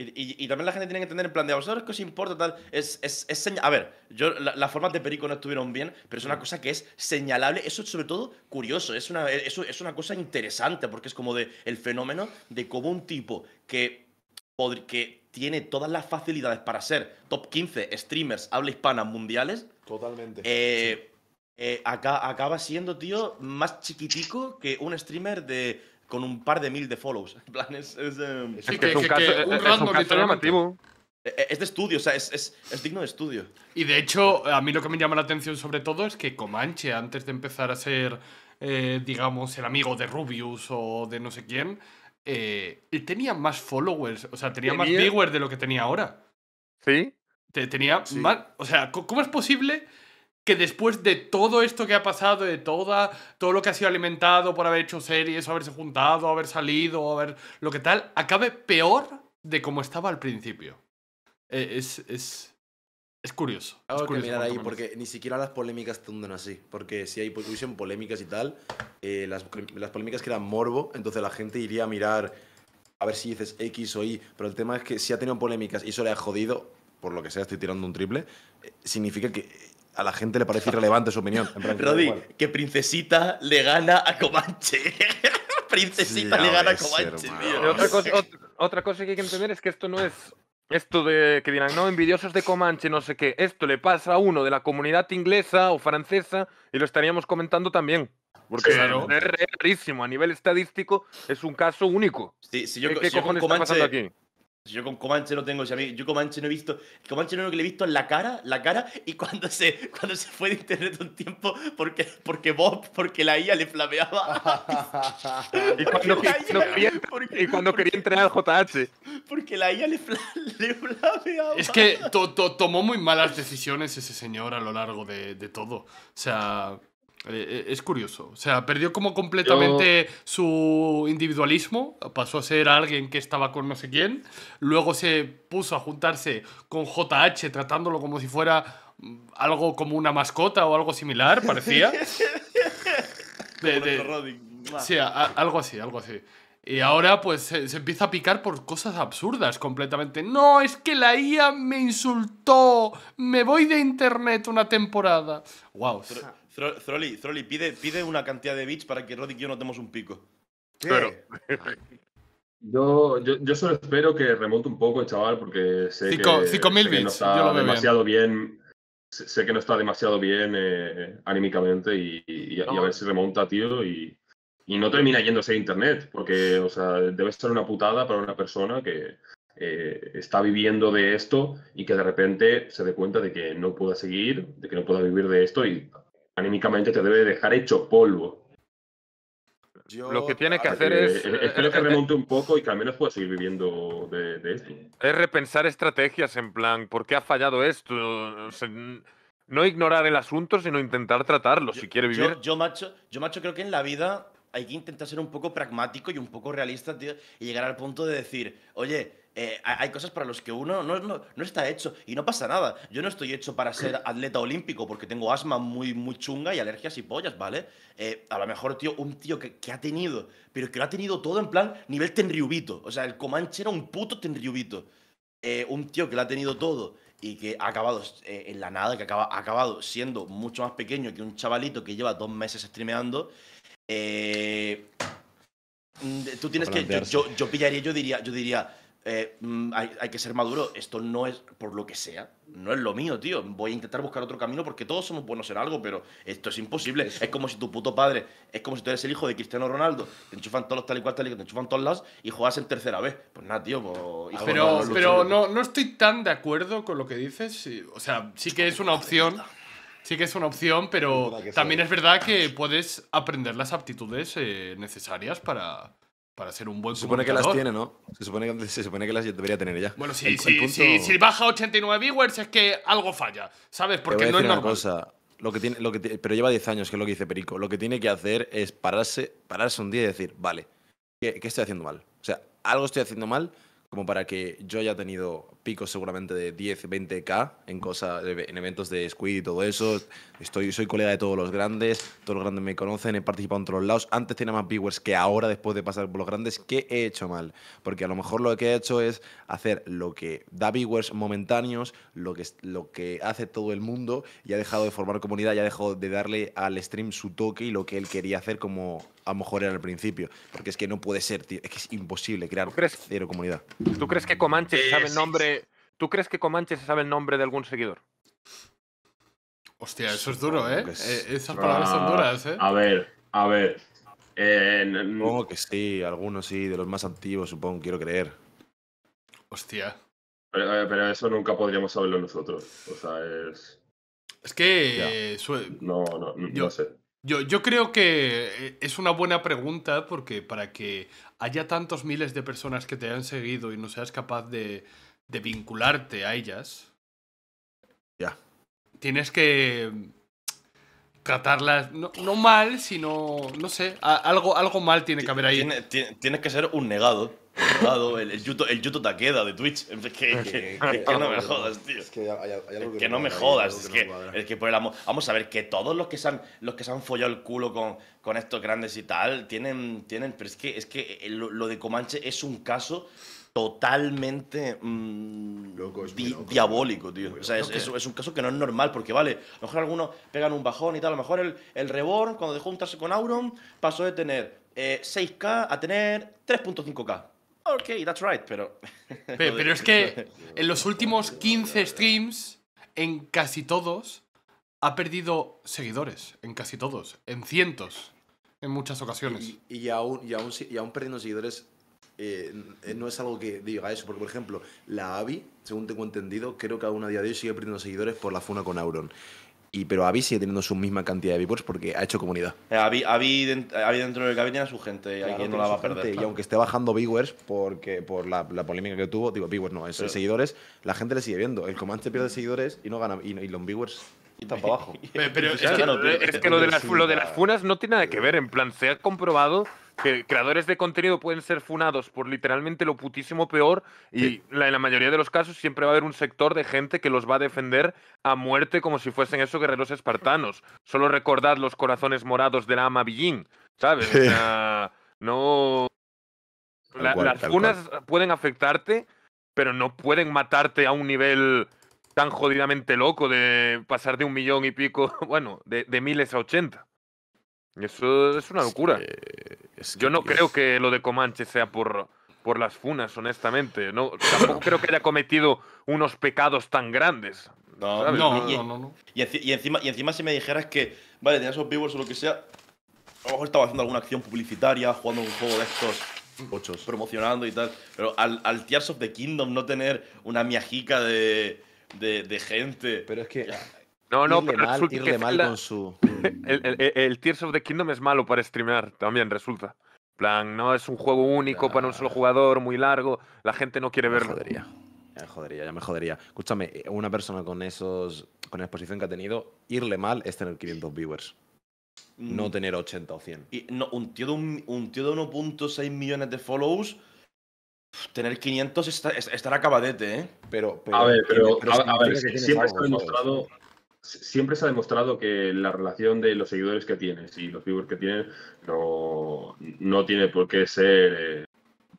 Y, también la gente tiene que entender en plan de vosotros que os importa tal. Es, es, A ver, yo las formas de Perico no estuvieron bien, pero es una mm. cosa que es señalable. Eso es sobre todo curioso. Es una, es una cosa interesante porque es como de el fenómeno de cómo un tipo que, que tiene todas las facilidades para ser top 15 streamers habla hispana mundiales. Totalmente. Eh, eh, acaba siendo, tío, más chiquitico que un streamer de con un par de mil de follows. En plan, es, es, un, Es de estudio, o sea, es, es, digno de estudio. Y de hecho, a mí lo que me llama la atención sobre todo es que Comanche, antes de empezar a ser, eh, digamos, el amigo de Rubius o de no sé quién, eh, tenía más followers, o sea, tenía, más viewers de lo que tenía ahora. ¿Sí? Tenía más... O sea, ¿cómo es posible que después de todo esto que ha pasado, de toda, todo lo que ha sido alimentado por haber hecho series, haberse juntado, haber salido, haber lo que tal, acabe peor de como estaba al principio. Eh, es, es, es curioso. Es curioso mirar ahí, porque ni siquiera las polémicas tunden así. Porque si hay polémicas y tal, eh, las, polémicas que morbo, entonces la gente iría a mirar a ver si dices X o Y. Pero el tema es que si ha tenido polémicas y eso le ha jodido, por lo que sea, estoy tirando un triple, eh, significa que a la gente le parece irrelevante su opinión. En que princesita le gana a Comanche. princesita le gana a Comanche, tío. Otra, cosa, que hay que entender es que esto no es esto de que dirán, no, envidiosos de Comanche, no sé qué, esto le pasa a uno de la comunidad inglesa o francesa y lo estaríamos comentando también. Porque es rarísimo, a nivel estadístico es un caso único. Sí, ¿Qué, cojones está pasando aquí? Yo con Comanche no tengo, o sea, yo Comanche no he visto, Comanche no lo que le he visto en la cara, la cara, y cuando se, cuando se fue de internet un tiempo, porque, porque Bob, porque la IA le flameaba. y, cuando, quería, entrenar al JH. Porque la IA le, flameaba. Es que tomó muy malas decisiones ese señor a lo largo de, de todo. O sea, eh, eh, es curioso. O sea, perdió como completamente su individualismo, pasó a ser alguien que estaba con no sé quién, luego se puso a juntarse con JH tratándolo como si fuera mm, algo como una mascota o algo similar, parecía. de, de... sí, algo así, algo así. Y ahora pues se, empieza a picar por cosas absurdas completamente. No, es que la IA me insultó. Me voy de internet una temporada. Wow. Trolli, pide, pide una cantidad de bits para que Roddy y yo notemos un pico. Claro. Yo, yo, solo espero que remonte un poco el chaval porque sé que, sé no está demasiado bien. sé que no está demasiado bien eh, anímicamente y, a ver si remonta, tío, y, no termina yéndose a internet porque, o sea, debe ser una putada para una persona que eh, está viviendo de esto y que de repente se dé cuenta de que no pueda seguir, de que no pueda vivir de esto y anímicamente te debe dejar hecho polvo. lo que tiene que hacer es. Eh, espero eh, que eh, remonte un poco y que al menos pueda seguir viviendo de, esto. Es repensar estrategias en plan, ¿por qué ha fallado esto? no ignorar el asunto, sino intentar tratarlo si quiere vivir. Yo, macho, yo, macho, creo que en la vida hay que intentar ser un poco pragmático y un poco realista, y llegar al punto de decir, oye, eh, hay cosas para las que uno no, no, no, está hecho y no pasa nada. Yo no estoy hecho para ser atleta olímpico porque tengo asma muy, muy chunga y alergias y pollas, ¿vale? Eh, a lo mejor, tío, un tío que, que, ha tenido, pero que lo ha tenido todo en plan nivel tenriubito. O sea, el Comanche era un puto tenriubito. Eh, un tío que lo ha tenido todo y que ha acabado en la nada, que acaba, ha acabado siendo mucho más pequeño que un chavalito que lleva dos meses streameando, mm, tú tienes que. Yo, yo, pillaría, yo diría, yo diría, eh, mm, hay, que ser maduro, esto no es, por lo que sea, no es lo mío, tío. Voy a intentar buscar otro camino porque todos somos buenos en algo, pero esto es imposible. Es como si tu puto padre, es como si tú eres el hijo de Cristiano Ronaldo, te enchufan todos los tal y cual, tal y que te enchufan todos los… y juegas en tercera vez. Pues nada, tío, pues, Pero, no, pero no, no, estoy tan de acuerdo con lo que dices, o sea, sí que es una opción. Sí que es una opción, pero también es verdad que puedes aprender las aptitudes eh, necesarias para, para ser un buen Se supone que las tiene, ¿no? Se supone, que, las debería tener ya. Bueno, sí, sí, si baja 89 viewers es que algo falla, ¿sabes? Porque no es Una cosa. Lo que tiene, lo que pero lleva 10 años, que es lo que dice Perico. Lo que tiene que hacer es pararse, pararse un día y decir, vale, ¿qué, qué estoy haciendo mal? O sea, algo estoy haciendo mal como para que yo haya tenido, pico seguramente de 10, 20k en, cosas, en eventos de Squid y todo eso. Estoy, soy colega de todos los grandes, todos los grandes me conocen, he participado en todos los lados. Antes tenía más viewers que ahora después de pasar por los grandes. ¿Qué he hecho mal? Porque a lo mejor lo que he hecho es hacer lo que da viewers momentáneos, lo que, lo que hace todo el mundo y ha dejado de formar comunidad, y ha dejado de darle al stream su toque y lo que él quería hacer como a lo mejor era al principio. Porque es que no puede ser, Es que es imposible crear cero comunidad. ¿Tú crees que Comanche sabe el eh, nombre ¿Tú crees que Comanche se sabe el nombre de algún seguidor? Hostia, eso es duro, ¿eh? eh esas palabras son ah, duras, ¿eh? A ver, a ver. Eh, supongo que sí, algunos sí, de los más antiguos, supongo, quiero creer. Hostia. Pero, eh, eso nunca podríamos saberlo nosotros. O sea, es. Es que. No, no, yo, sé. Yo, yo, creo que eh, es una buena pregunta porque para que haya tantos miles de personas que te hayan seguido y no seas capaz de, de vincularte a ellas, ya. Tienes que tratarlas, no, mal, sino, no sé, algo, algo mal tiene que haber ahí. tienes que ser un negado. el, el, Yuto, el yuto de Twitch. Que, que, no me jodas, tío. Es que, no, me jodas. por Vamos a ver, que todos los que se han, los que se han follado el culo con, con estos grandes y tal, tienen. tienen pero es que, es que eh, lo de Comanche es un caso totalmente mm, diabólico, tío. O sea, es, un caso que no es normal, porque vale, a lo mejor algunos pegan un bajón y tal, a lo mejor el, Reborn, cuando dejó juntarse con Auron, pasó de tener 6K eh, a tener 3.5K. Ok, that's right, pero... pero... es que en los últimos 15 streams, en casi todos, ha perdido seguidores, en casi todos, en cientos, en muchas ocasiones. Y, aún, y, aún, y aún perdiendo seguidores eh, no es algo que diga eso, porque por ejemplo, la AVI, según tengo entendido, creo que aún a día de hoy sigue perdiendo seguidores por la funa con Auron. Y, pero Avi sigue teniendo su misma cantidad de viewers porque ha hecho comunidad. Eh, Avi, dentro del la su gente y alguien la va Y aunque esté bajando viewers porque, por la, polémica que tuvo, digo, viewers no, seguidores, la gente le sigue viendo. El comandante pierde seguidores y no gana y, los viewers están para abajo. pero, es, que, lo de las funas no tiene nada que ver. En plan, se ha comprobado que creadores de contenido pueden ser funados por literalmente lo putísimo peor y en la mayoría de los casos siempre va a haber un sector de gente que los va a defender a muerte como si fuesen esos guerreros espartanos. Solo recordad los corazones morados de la ama ¿sabes? no... las funas pueden afectarte, pero no pueden matarte a un nivel tan jodidamente loco de pasar de un millón y pico, bueno, de, miles a ochenta. Eso es una locura yo no creo que lo de Comanche sea por, por las funas, honestamente. No, tampoco creo que haya cometido unos pecados tan grandes. No, no, no, no, Y, encima, y encima si me dijeras que, vale, of esos viewers o lo que sea, a lo mejor estaba haciendo alguna acción publicitaria, jugando un juego de estos Ocho. promocionando y tal. Pero al, al, Tears of the Kingdom no tener una miajica de, de gente. Pero es que no, no, pero mal, mal su. El, el, Tears of the Kingdom es malo para streamear, también resulta. plan, no es un juego único para un solo jugador, muy largo. La gente no quiere me Jodería. Ya me jodería, ya me jodería. Escúchame, eh, una persona con esos. con la exposición que ha tenido, irle mal es tener 500 viewers. No mm. tener 80 o 100. Y, no, un tío de, de 1.6 millones de follows. Tener 500 está, estar acabadete, ¿eh? Pero, a ver, pero, a, ver, siempre demostrado, siempre se ha demostrado que la relación de los seguidores que tienes y los viewers que tienes no, tiene por qué ser eh,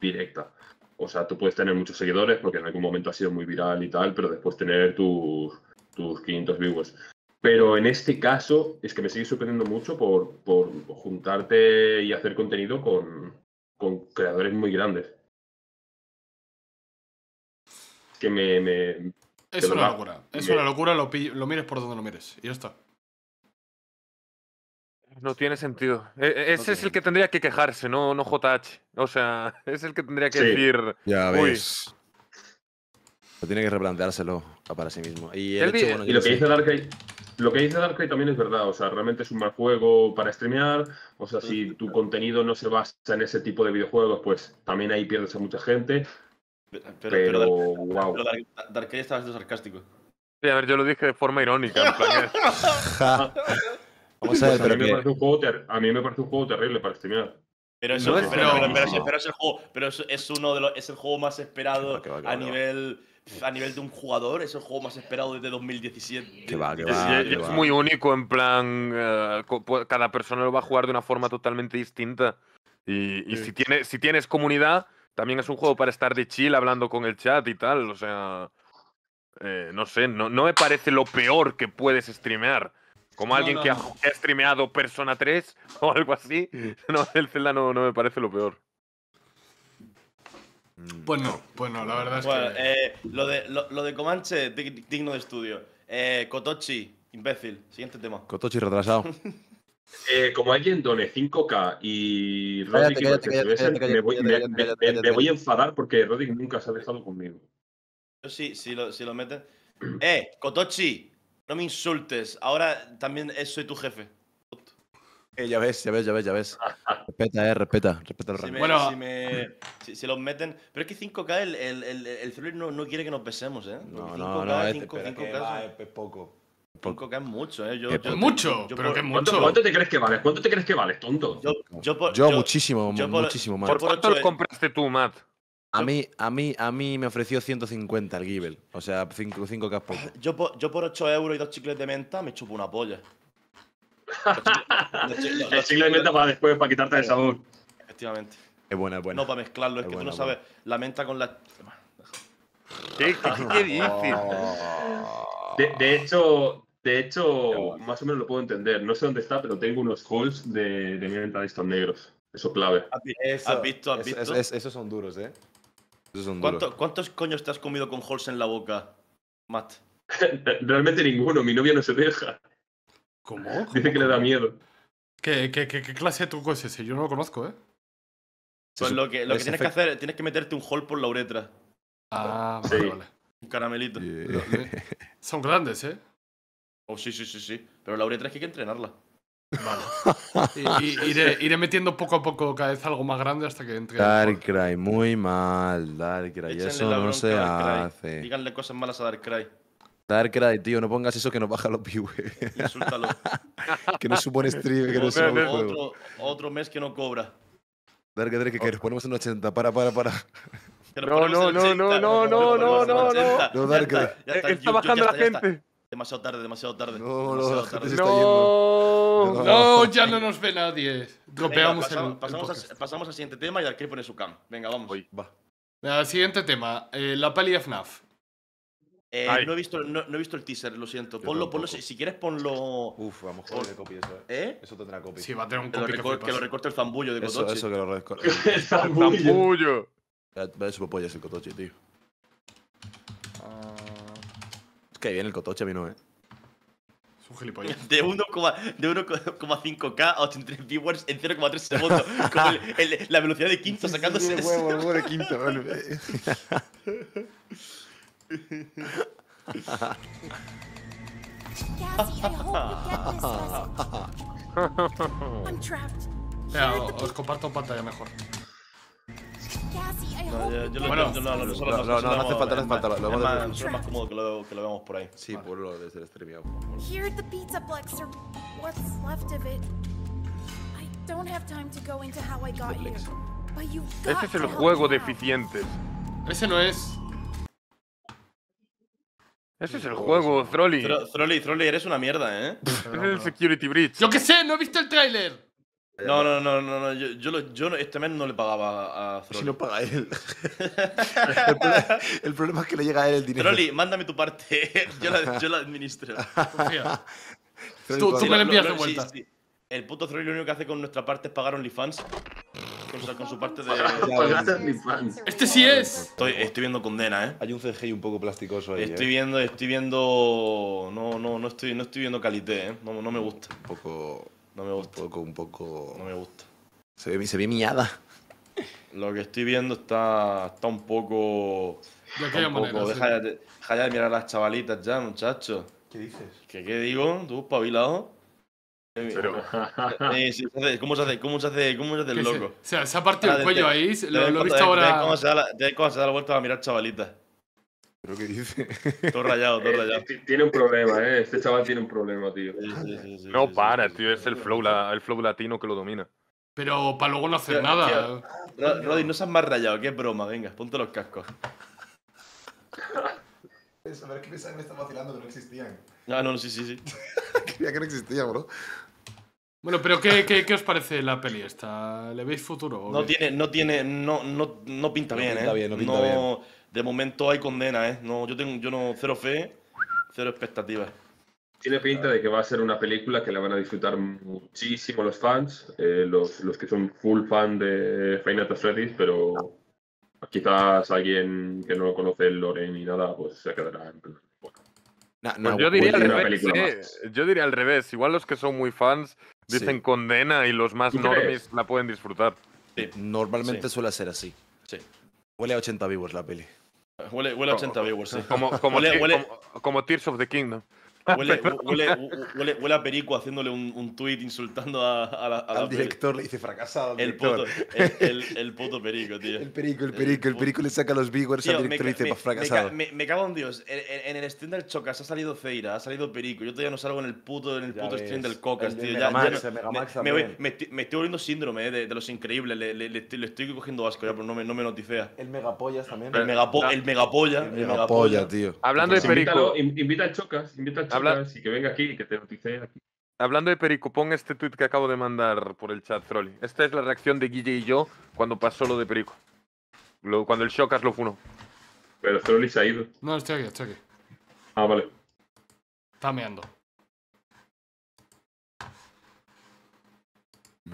directa. O sea, tú puedes tener muchos seguidores porque en algún momento ha sido muy viral y tal, pero después tener tus, 500 viewers. Pero en este caso es que me sigue sorprendiendo mucho por, juntarte y hacer contenido con, creadores muy grandes. Que me es una locura. Es una locura, lo, lo mires por donde lo mires. Y ya está. No tiene sentido. ese es el que tendría que quejarse, no, no JH. O sea, es el que tendría que decir. Ya ves. tiene que replanteárselo para sí mismo. Y, y lo, que dice Dark lo que dice Darkrai también es verdad. O sea, realmente es un mal juego para streamear. O sea, si tu mm. contenido no se basa en ese tipo de videojuegos, pues también ahí pierdes a mucha gente. Pero, pero, estaba siendo sarcástico. Sí, a ver, yo lo dije de forma irónica. a mí me parece un juego terrible para estimar. Pero, es, el juego, es, uno de los, el juego más esperado a nivel a nivel de un jugador, es el juego más esperado desde 2017. es, muy único, en plan, eh, pues, cada persona lo va a jugar de una forma totalmente distinta. Y, si, tiene, si tienes comunidad, también es un juego para estar de chill hablando con el chat y tal. O sea, eh, no sé, no, no, me parece lo peor que puedes streamear. Como alguien que, ha, streameado Persona 3 o algo así. No, el Zelda no, me parece lo peor. Pues mm. no, pues la verdad es que. Eh, lo, de, lo, de Comanche, digno de estudio. Eh, Kotochi, imbécil. Siguiente tema. Kotochi retrasado. Eh, como alguien done 5K y me voy a enfadar porque Rodin nunca se ha dejado conmigo. Yo sí, si lo, meten… ¡Eh, Kotochi! No me insultes. Ahora también soy tu jefe. Eh, ya ves, ya ves, ya ves, ya ves. respeta, eh, respeta, respeta bueno, si, si, los meten. Pero es que 5K, el, celular no, quiere que nos besemos, ¿eh? No, no, no, 5, este, k es poco. Poco que es mucho, ¿eh? eh es mucho, pero que mucho. ¿cuánto, te crees que vales? ¿Cuánto te crees que vale tonto? Yo, yo muchísimo, muchísimo más. ¿Por cuánto lo e- compraste tú, Matt? A mí, a, mí, a mí me ofreció 150 el Gibel, o sea, 5, 5 k Yo por, yo por 8 euros y dos chicles de menta me chupo una polla. Los chicles el chicle de menta para después, para quitarte el sabor. Efectivamente. Es buena, es buena. No, para mezclarlo, es, que tú no sabes. La menta con la. ¿Qué, qué, qué oh. De, hecho, de hecho más o menos lo puedo entender. No sé dónde está, pero tengo unos holes de, de estos negros. Eso clave. ¿Has visto? Has visto? esos son duros, ¿eh? Esos son duros. ¿Cuántos coños te has comido con holes en la boca, Matt? Realmente ninguno. Mi novia no se deja. ¿Cómo? Dice que le da miedo. ¿Qué, clase de truco es ese? Yo no lo conozco, ¿eh? Pues lo que, lo que tienes que hacer, tienes que meterte un hole por la uretra. Ah, vale. Un caramelito. Son grandes, ¿eh? Oh, sí, sí, sí, sí. Pero la uretra es que hay que entrenarla. Vale. iré, metiendo poco a poco cada vez algo más grande hasta que entre. Darkrai, muy mal, Darkrai. Eso no se hace. Díganle cosas malas a Darkrai. Darkrai, tío, no pongas eso que nos baja los views. Insúltalo. que no supone stream, que no supone otro, juego. otro mes que no cobra. Darkrai, que, que nos ponemos en 80. Para, para, para. No, no, no, no, no, no, no, no, no. Está bajando la gente. Demasiado tarde, demasiado tarde. No, no, No, no, ya no nos ve nadie. Dropeamos pasamos, el, pasamos, pasamos, al siguiente tema y al que pone su cam. Venga, vamos. Voy, va. El siguiente tema, eh, la peli de FNAF. Eh, no, he visto, no, he visto el teaser, lo siento. Ponlo, ponlo, si, quieres ponlo. Uf, a lo mejor copy eso, eh. ¿eh? Eso tendrá copy. Sí, va a tener un copy. Que, lo recorte el zambullo de Kotochi. Eso, eso que lo recorte. el zambullo. Vale, superpollas el cotoche, tío. Uh... Es que viene el cotoche, a mí no, eh. Es un gilipollas. De 1,5k a 83 viewers en 0,3 segundos. con el, el, la velocidad de quinto sacándose. Sí, huevo, huevo de quinto, vale. Mira, os comparto pantalla mejor. No, bueno, no, no, no, hace falta, no hace falta. Lo, más, más cómodo que lo, que lo veamos por ahí. Sí, por lo desde el streameado. Here what's left of it. I don't have time to go into how I got here. But got Este es el juego de eficientes. Ese no es. Ese es el juego, Trolly, Trolly, Trolly, eres una mierda, ¿eh? Ese es el Security Breach. Yo qué sé, no he visto el tráiler. No, no, no, no, no. Yo, yo, yo este mes no le pagaba a Froli. Si no paga él. el, problema, es que le llega a él el dinero. Froli, mándame tu parte. Yo la, yo la administro. tú, me la envías de vuelta. Sí, sí. El puto Froli lo único que hace con nuestra parte es pagar OnlyFans. con su parte de. este sí es. Estoy, estoy, viendo condena, ¿eh? Hay un CGI un poco plasticoso ahí. Estoy ¿eh? viendo, estoy viendo. No, no, no estoy, no estoy viendo calité, ¿eh? No, no me gusta. Un poco. No me gusta. Un poco, un poco... No me gusta. Se ve, se ve miada. Lo que estoy viendo está, está un poco... De aquella manera. Poco. Deja, sí. de, deja, ya de mirar a las chavalitas ya, muchachos. ¿Qué dices? ¿Qué, qué digo? ¿Tú, pavilado? Pero... ¿Cómo se hace? ¿Cómo se hace? ¿Cómo se hace el loco? Se, o sea, se ha partido el cuello ahí. Lo, he visto ahora. ¿Cómo se da la vuelta a mirar chavalitas? lo dice. Todo rayado, todo eh, rayado. Tiene un problema, ¿eh? Este chaval tiene un problema, tío. no para, tío. Es el flow, el flow latino que lo domina. Pero para luego no hacer nada. Tío. Roddy, no seas más rayado. Qué broma. Venga, ponte los cascos. A ver, qué que pensaba que me estaba vacilando que no existían. Ah, no, sí, sí, sí. Quería que no existía, bro. Bueno, pero ¿qué, qué, qué os parece la peli esta? ¿Le veis futuro? No tiene, no tiene, no, no, no pinta bien, ¿eh? no pinta de momento hay condena, ¿eh? No, yo tengo, yo no, cero fe, cero expectativas. Tiene pinta de que va a ser una película que la van a disfrutar muchísimo los fans, eh, los, los, que son full fan de Final Fantasy, pero quizás alguien que no conoce el lore ni nada, pues se quedará en... Pues no, yo, diría al pues, revés, yo diría al revés, igual los que son muy fans dicen condena y los más normies la pueden disfrutar. Normalmente suele ser así. Huele a 80 vivos la peli. Huele, a 80 viewers, como, Tears of the Kingdom. Huele, huele, a Perico haciéndole un, un tuit insultando al director. Le dice fracasado el Puto, el, puto Perico, tío. El Perico, el Perico. El, Perico le saca los viewers tío, al director y dice me, pues, fracasado. Me, cago en Dios. En, el stream del Chocas ha salido Feira, ha salido Perico. Yo todavía no salgo en el puto, en el puto stream del Cocas, tío. me, estoy volviendo síndrome eh, de, los increíbles. Le, estoy cogiendo asco ya, pero no me, no me noticea. El Megapollas también. El, megapolla. El Megapolla, tío. Hablando de pues Perico. Invita al Chocas. Invita al Chocas. Ah, Hablando de Perico, pon este tweet que acabo de mandar por el chat, Trolli. Esta es la reacción de Guille y yo cuando pasó lo de Perico. cuando el Shokas lo funó. Pero Trolli se ha ido. No, estoy aquí, estoy aquí. Ah, vale. Está meando.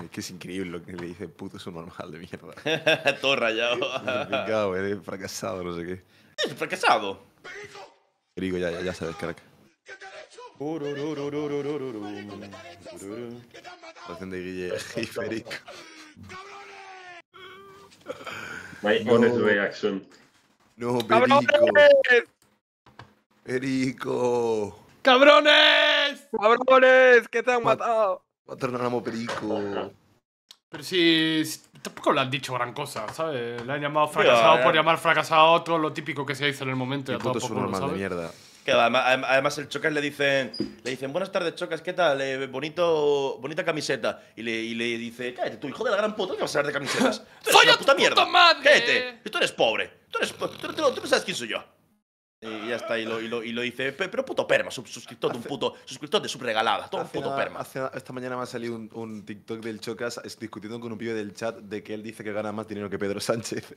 Es que es increíble lo que le dice puto es un normal de mierda. Todo rayado. Me fracasado, no sé qué. fracasado? Perico, ya, ya, ya sabes, crack. Hacen de Guille y Federico. My honest reaction. No, Perico. Perico. ¡Cabrones! ¡Cabrones! ¡Que te han matado! Mataron a Perico. Pero si. Tampoco le han dicho gran cosa, ¿sabes? Le han llamado fracasado por eh. llamar fracasado todo lo típico que se dice en el momento. Y a todo es un normal de mierda. Que además, el Chocas le dicen, le dicen, buenas tardes Chocas, ¿qué tal? Eh, bonito, bonita camiseta. Y le, y le dice, cállate, tu hijo de la gran puta, ¿qué vas a hablar de camisetas? ¡Soy la puta mierda! Puta madre. ¡Cállate! Tú eres pobre. Tú, tú no sabes quién soy yo. Y ya está, y lo, dice, Pero puto perma, suscriptor de un puto. Suscriptor subregalada, todo un puto perma. esta mañana me ha salido un, TikTok del Chocas discutiendo con un pibe del chat de que él dice que gana más dinero que Pedro Sánchez.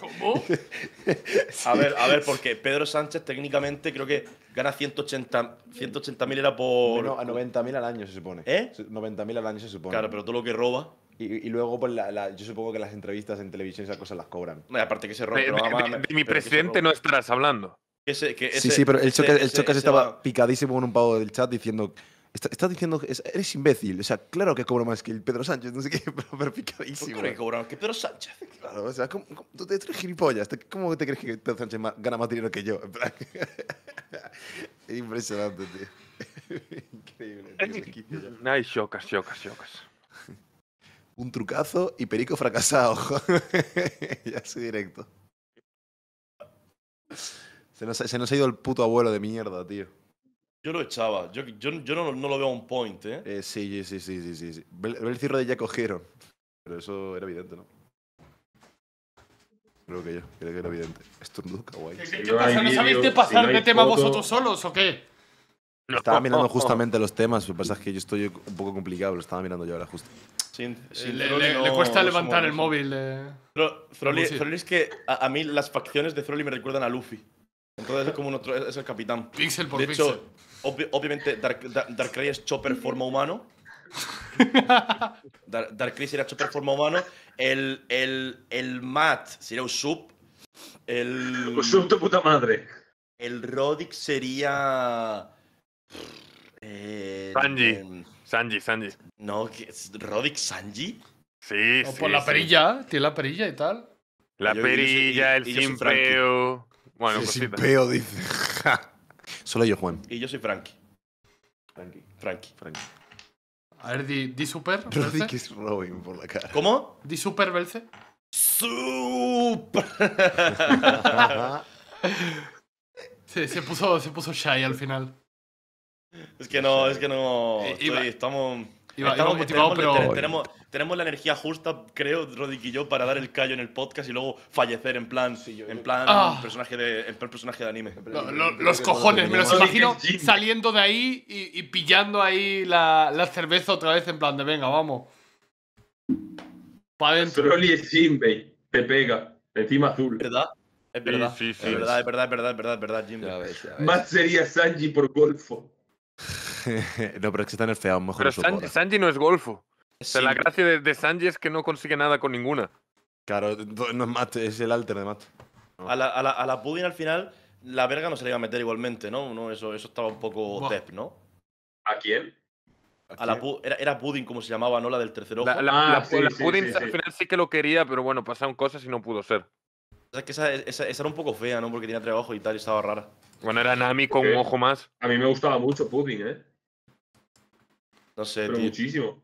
¿Cómo? A ver, a ver, porque Pedro Sánchez técnicamente creo que gana 180 180.000 era por. No, a 90.000 al año se supone. ¿Eh? 90.000 al año se supone. Claro, pero todo lo que roba. Y, luego, pues, yo supongo que las entrevistas en televisión y esas cosas las cobran. aparte que se de mi presidente no estarás hablando sí, sí, pero el chocas estaba picadísimo con un pavo del chat diciendo Estás diciendo que eres imbécil. O sea, claro que cobro más que el Pedro Sánchez, no sé qué, pero, picadísimo. ¿Cómo que más que Pedro Sánchez? Claro, o sea, ¿cómo, tú te eres gilipollas. ¿Cómo te crees que Pedro Sánchez gana más dinero que yo? Impresionante, tío. Increíble. nice, chocas, chocas, chocas. Un trucazo y Perico fracasado. ya soy directo. Se nos, ha ido el puto abuelo de mierda, tío. Yo lo echaba. Yo, yo, yo no, no, lo veo a un point, ¿eh? ¿eh? sí, sí, sí, sí, sí. sí. El cierre ya cogieron. Pero eso era evidente, ¿no? Creo que yo, creo que era evidente. Esto es ¿Qué, qué, qué pasa? ¿No sabéis de pasar de tema vosotros solos o qué? Estaba mirando justamente los temas, lo que pasa es que yo estoy un poco complicado, lo estaba mirando yo ahora justo. Sin, le, cuesta levantar el móvil. Eh. es que a, mí las facciones de Froli me recuerdan a Luffy. Entonces es como otro, es el capitán. Pixel por pixel. obviamente Darkrai es Chopper forma humano. Darkrai sería Chopper forma humano. El, el, el Matt sería Usup. El Usup tu puta madre. El Rodic sería... Eh, Sanji. Eh, Sanji, Sanji. No, Rodic Sanji. Sí, sí. sí. Por la perilla, tiene la perilla y tal. La perilla, el simpeo. Bueno, sí, pues dice. Solo yo, Juan. Y yo soy Frankie. Frankie. Frankie. Frankie. A ver, di, di super. di que es Robin por la cara. ¿Cómo? Di super, Belce. Super. se, se, puso, se puso shy al final. Es que no, es que no. Eh, estamos. Estamos, tenemos, pero... tenemos, la energía justa, creo, Rodrick y yo, para dar el callo en el podcast y luego fallecer en plan, ah. en plan personaje de personaje de anime. los cojones, me los imagino saliendo de ahí y, pillando ahí la, la, cerveza otra vez en plan de venga, vamos. Para adentro. Broly es Jinbei, te pega, encima azul. Es verdad, es, verdad, es verdad, es verdad, es verdad, es verdad, Jinbei. Más sería Sanji por golfo. no, pero es que está nerfeado, mejor Pero Sanji, no es golfo. la gracia de, Sanji es que no consigue nada con ninguna. Claro, no es Matt, es el alter de Matt. A, la, a, la, Pudding al final, la verga no se le iba a meter igualmente, ¿no? no eso, eso estaba un poco tep, ¿no? ¿A quién? A la era, era, Pudding, como se llamaba, ¿no? La del tercer ojo. La, ah, Pudding al sí que lo quería, pero bueno, pasaron cosas y no pudo ser. Es que esa, era un poco fea, ¿no? Porque tenía tres ojos y tal, y estaba rara. Bueno, era Nami con un ojo más. A mí me gustaba mucho Pudding, ¿eh? No sé, Pero muchísimo.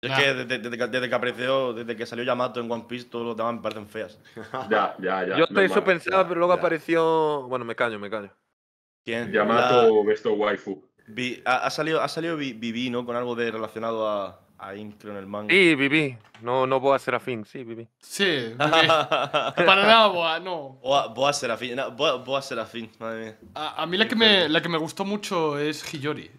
es ah. que desde, que apareció, desde que salió Yamato en One Piece, todos los demás me parecen feas. ya, ya, ya. Yo estoy eso pensaba, pero luego apareció. Bueno, me caño, me caño. ¿Quién? Yamato, La... Waifu. Ha, salido, ha salido Vivi, ¿no? Con algo de relacionado a. Ahí, dentro en el manga. Sí, viví. No, no voy a afín. sí, viví. Sí, Para nada, no. Voy a ser no, boa, boa afín, madre mía. A, a mí la que, me, la que me gustó mucho es Hiyori.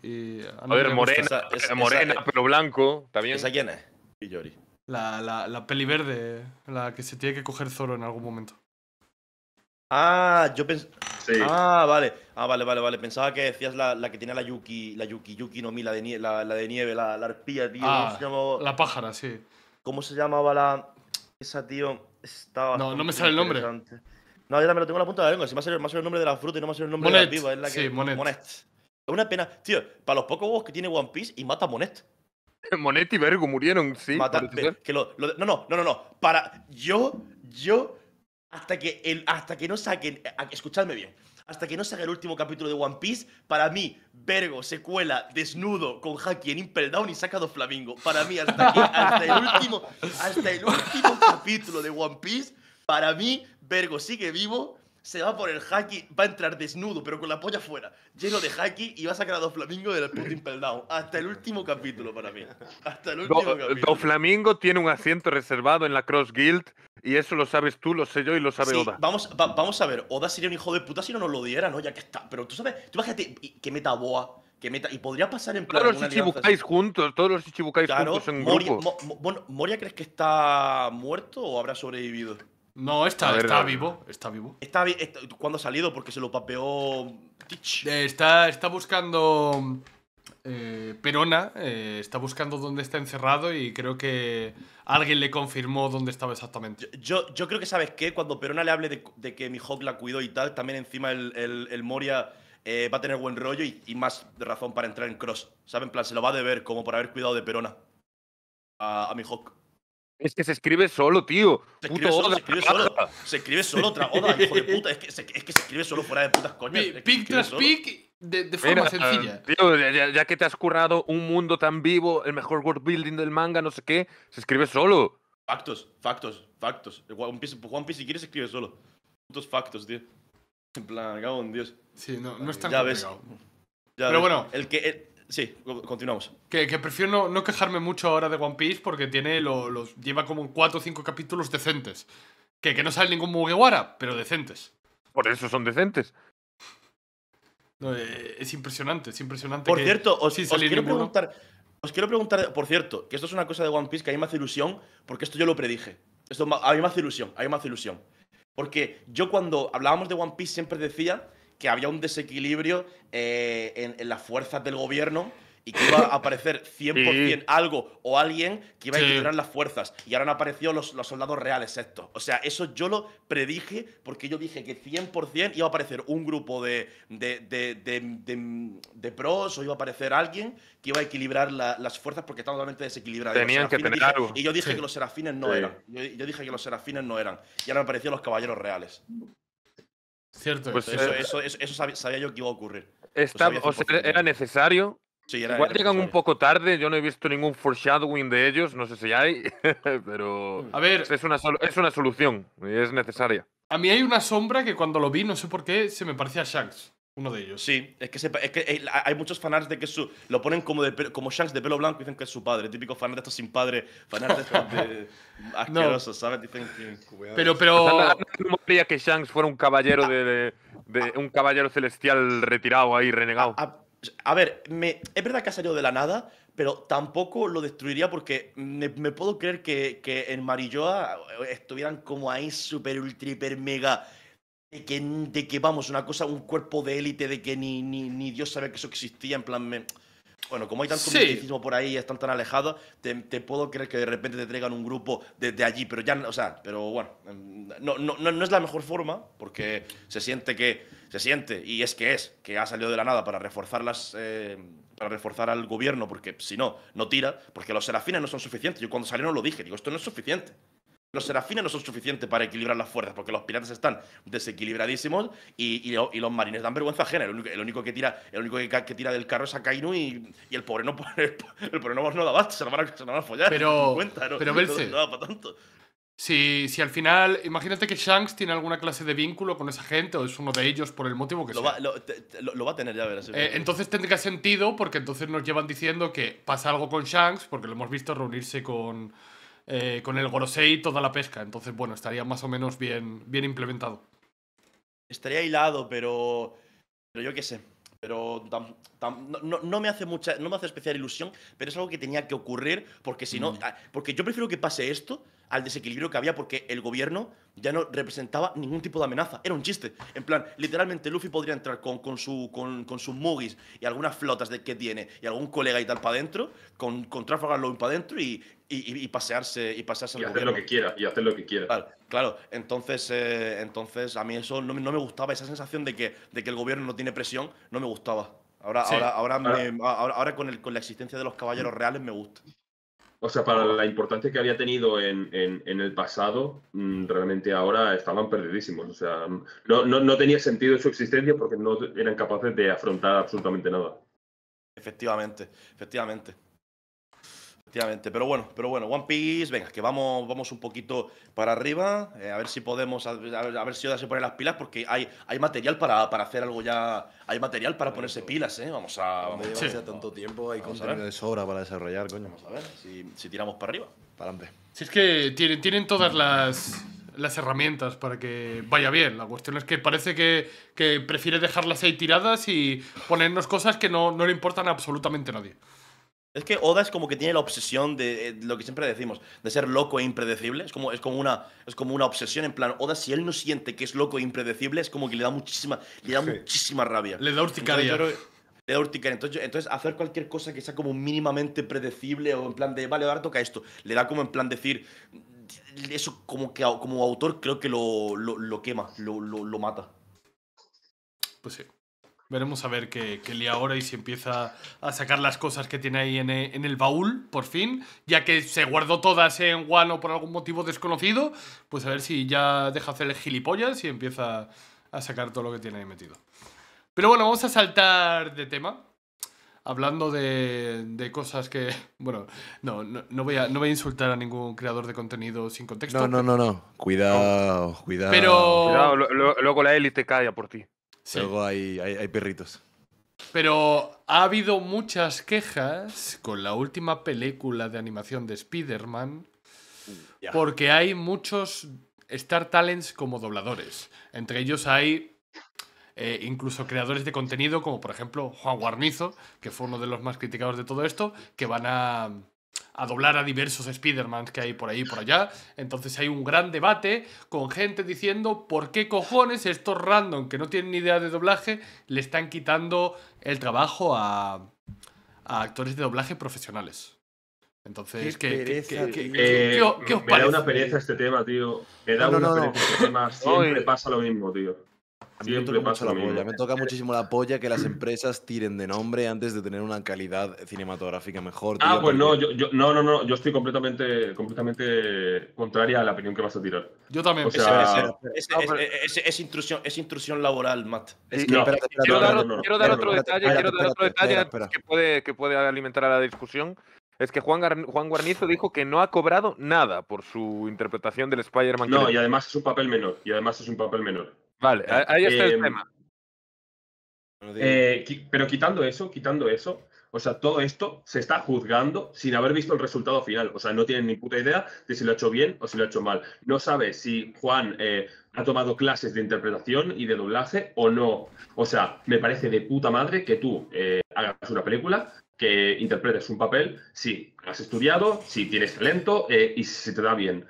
a, ver, morena, esa, morena pero blanco, también. ¿Esa quién es? Hiyori. La, la, la peli verde, la que se tiene que coger Zoro en algún momento. Ah, yo pensé. Sí. Ah, vale. Ah, vale, vale, vale. Pensaba que decías la, la que tiene la Yuki, la Yuki, Yuki no mi, la de nieve, la, de nieve, la, la arpía, tío. ¿Cómo ah, La pájara, sí. ¿Cómo se llamaba la. Esa, tío? Estaba. No, no me sale el nombre. No, ya me lo tengo en la punta de la lengua. Si me ha el nombre de la fruta y no me ha el nombre de la Es la que, sí, Monet. Monet. Es una pena. Tío, para los pocos huevos que tiene One Piece y mata a Monet. Monet y Vergo murieron, sí. Mata, que no, no, no, no, no. Para. Yo, yo hasta que, el, hasta que no saquen, eh, escuchadme bien, hasta que no saque el último capítulo de One Piece, para mí, Vergo se cuela desnudo con Haki en Impel Down y saca dos Doflamingo. Para mí, hasta, el último, hasta el último capítulo de One Piece, para mí, Vergo sigue vivo, se va por el Haki, va a entrar desnudo, pero con la polla fuera, lleno de Haki y va a sacar a Doflamingo Flamingo del puto Impel Down. Hasta el último capítulo para mí. Hasta el último eh, capítulo. tiene un asiento reservado en la Cross Guild y eso lo sabes tú, lo sé yo y lo sabe Oda. Vamos, vamos a ver, Oda sería un hijo de puta si no nos lo diera, ¿no? Ya que está. Pero tú sabes, tú imagínate qué meta Boa, que meta. Y podría pasar en plan. Todos los Ichibukais juntos, todos los Ichibukais juntos en Moria, grupo. ¿Moria crees que está muerto o habrá sobrevivido? No, está, vivo. Está vivo. Está, ha salido? Porque se lo papeó. Está, está buscando eh, Perona eh, está buscando dónde está encerrado y creo que alguien le confirmó dónde estaba exactamente. Yo, yo creo que, ¿sabes que Cuando Perona le hable de, que mi Hawk la cuidó y tal, también encima el, Moria eh, va a tener buen rollo y, más más razón para entrar en Cross. ¿Saben? En plan, se lo va a deber como por haber cuidado de Perona a, mi Hawk. Es que se escribe solo, tío. Se escribe solo, solo otra hijo de puta. Es que, se, es que se escribe solo fuera de putas coñas. Pick tras pick de, forma sencilla. ya, que te has currado un mundo tan vivo, el mejor world building del manga, no sé qué, se escribe solo. Factos, factos, factos. One Piece, si quieres, escribe solo. Putos factos, tío. En plan, cago en Dios. Sí, no, no es tan Pero bueno. El que. Sí, continuamos. Que, prefiero no, quejarme mucho ahora de One Piece porque tiene los, lleva como cuatro o cinco capítulos decentes. Que, que no sale ningún Mugiwara, pero decentes. Por eso son decentes. Eh, es impresionante, es impresionante. Por cierto, os, quiero preguntar, os quiero preguntar, por cierto, que esto es una cosa de One Piece que a mí me hace ilusión, porque esto yo lo predije. Esto a mí me hace ilusión, a mí me hace ilusión. Porque yo cuando hablábamos de One Piece siempre decía que había un desequilibrio eh, en las fuerzas del gobierno y que iba a aparecer 100% algo o alguien que iba a equilibrar las fuerzas. Y ahora han aparecido los, soldados reales estos. O sea, eso yo lo predije porque yo dije que 100% iba a aparecer un grupo de, de, de, de, pros o iba a aparecer alguien que iba a equilibrar las fuerzas porque estaban totalmente desequilibrado. Tenían que tener algo. Y yo dije que los serafines no eran. Yo, dije que los serafines no eran. Y ahora han aparecido los caballeros reales. Cierto. Pues, eso, eh, sabía, yo que iba a ocurrir. Pues era necesario Igual llegan un poco tarde, yo no he visto ningún foreshadowing de ellos, no sé si hay, pero a ver, es, una es una solución es necesaria. A mí hay una sombra que cuando lo vi, no sé por qué, se me parecía a Shanks, uno de ellos. Sí, es que, es que eh, hay muchos fanarts de que lo ponen como, de, como Shanks de pelo blanco y dicen que es su padre, típico fanart de sin padre, fanart de asquerosos, ¿sabes? Dicen que, pero, pero... que Shanks fuera un caballero de, un caballero celestial retirado ahí, renegado. A ver, es verdad que ha salido de la nada, pero tampoco lo destruiría porque me, puedo creer que, en Marilloa eh, estuvieran como ahí super, ultra, hiper, mega. De que, de que vamos, una cosa, un cuerpo de élite, de que ni, ni, ni Dios sabe que eso existía. En plan, bueno, como hay tanto sí. por ahí y están tan alejados, te, te, puedo creer que de repente te traigan un grupo desde allí, pero ya, o sea, pero bueno, em, no, no, no es la mejor forma, porque se siente que se siente, y es que es, que ha salido de la nada para reforzar, las, eh, para reforzar al gobierno, porque si no, no tira, porque los serafines no son suficientes. Yo cuando salieron lo dije, digo, esto no es suficiente. Los serafines no son suficientes para equilibrar las fuerzas, porque los piratas están desequilibradísimos y, los marines dan vergüenza ajena. El único, que tira, el único que, tira del carro es a Kainu y, el pobre no el, pobre no, no da basta, se lo van a, follar. Pero, pero no da para tanto. Si, si al final, imagínate que Shanks tiene alguna clase de vínculo con esa gente o es uno de ellos por el motivo que lo sea. Va, lo, va a tener, ya verás. Eh, entonces tendría sentido porque entonces nos llevan diciendo que pasa algo con Shanks porque lo hemos visto reunirse con, eh, con el Gorosei toda la pesca. Entonces, bueno, estaría más o menos bien, bien implementado. Estaría hilado, pero. Pero yo qué sé. Pero no, me hace mucha, no me hace especial ilusión, pero es algo que tenía que ocurrir porque si no. Mm. Porque yo prefiero que pase esto al desequilibrio que había porque el gobierno ya no representaba ningún tipo de amenaza. Era un chiste. En plan, literalmente Luffy podría entrar con, su, con, sus moogies y algunas flotas de que tiene y algún colega y tal para adentro, con, con Trafalgar para adentro y, y, pasearse y pasarse lo que quiera y hacer lo que quiera claro, entonces eh, entonces a mí eso no, me gustaba esa sensación de que de que el gobierno no tiene presión no me gustaba ahora con, con la existencia de los caballeros reales me gusta o sea, para la importancia que había tenido en, en, el pasado, mm, realmente ahora estaban perdidísimos. O sea, no, tenía sentido su existencia porque no eran capaces de afrontar absolutamente nada. Efectivamente, efectivamente pero bueno, pero bueno, One Piece, venga, que vamos, vamos un poquito para arriba, eh, a ver si podemos, a, ver si Oda se ponen las pilas, porque hay, hay material para, para hacer algo ya, hay material para ponerse pilas, ¿eh? Vamos a... Vamos a llevarse tanto tiempo, hay vamos contenido de sobra para desarrollar, coño. Vamos a ver si, tiramos para arriba. Para adelante. Si es que tienen, tienen todas las las herramientas para que vaya bien. La cuestión es que parece que, que prefiere dejarlas ahí tiradas y ponernos cosas que no, no le importan absolutamente nadie. Es que Oda es como que tiene la obsesión eh, de, lo que siempre decimos, de ser loco e impredecible. Es como, es, como una, es como una obsesión, en plan, Oda, si él no siente que es loco e impredecible, es como que le da muchísima, le da muchísima rabia. Le da urticaria. le da urticaria. Entonces, hacer cualquier cosa que sea como mínimamente predecible o en plan de, vale, ahora toca esto, le da como en plan decir, eso como que como autor creo que lo, lo quema, lo, lo, mata. Pues sí. Veremos a ver qué, qué ahora y si empieza a sacar las cosas que tiene ahí en, el baúl, por fin, ya que se guardó todas en Wano por algún motivo desconocido, pues a ver si ya deja hacer el gilipollas y empieza a sacar todo lo que tiene ahí metido. Pero bueno, vamos a saltar de tema. Hablando de, cosas que. Bueno, no, no, voy a, no voy a insultar a ningún creador de contenido sin contexto. No, no, no, no. Cuidado, cuidado. Pero. luego la élite cae por ti. Luego hay, hay, perritos. Pero ha habido muchas quejas con la última película de animación de Spider-Man porque hay muchos Star Talents como dobladores. Entre ellos hay eh, incluso creadores de contenido como por ejemplo Juan Guarnizo, que fue uno de los más criticados de todo esto, que van a a doblar a diversos spider que hay por ahí y por allá. Entonces hay un gran debate con gente diciendo por qué cojones estos random que no tienen ni idea de doblaje le están quitando el trabajo a, actores de doblaje profesionales. Entonces, ¿qué, os parece? Me da una pereza este tema, tío. Me da una este tema. Siempre pasa lo mismo, tío. A mí me toca muchísimo la polla que las empresas tiren de nombre antes de tener una calidad cinematográfica mejor. Ah, pues no, yo, no, no, no, yo estoy completamente, completamente contraria a la opinión que vas a tirar. Yo también. es, intrusión, laboral, Matt. quiero, dar, otro detalle, quiero dar otro detalle que puede, alimentar a la discusión. Es que Juan, Juan Guarnizo dijo que no ha cobrado nada por su interpretación del Spider-Man. No, y además es un papel menor. Y además es un papel menor. Vale, ahí está el em, tema. Eh, pero quitando eso, quitando eso, o sea, todo esto se está juzgando sin haber visto el resultado final. O sea, no tienen ni puta idea de si lo ha hecho bien o si lo ha hecho mal. No sabe si Juan eh, ha tomado clases de interpretación y de doblaje o no. O sea, me parece de puta madre que tú eh, hagas una película, que interpretes un papel, si has estudiado, si tienes talento y si te da bien.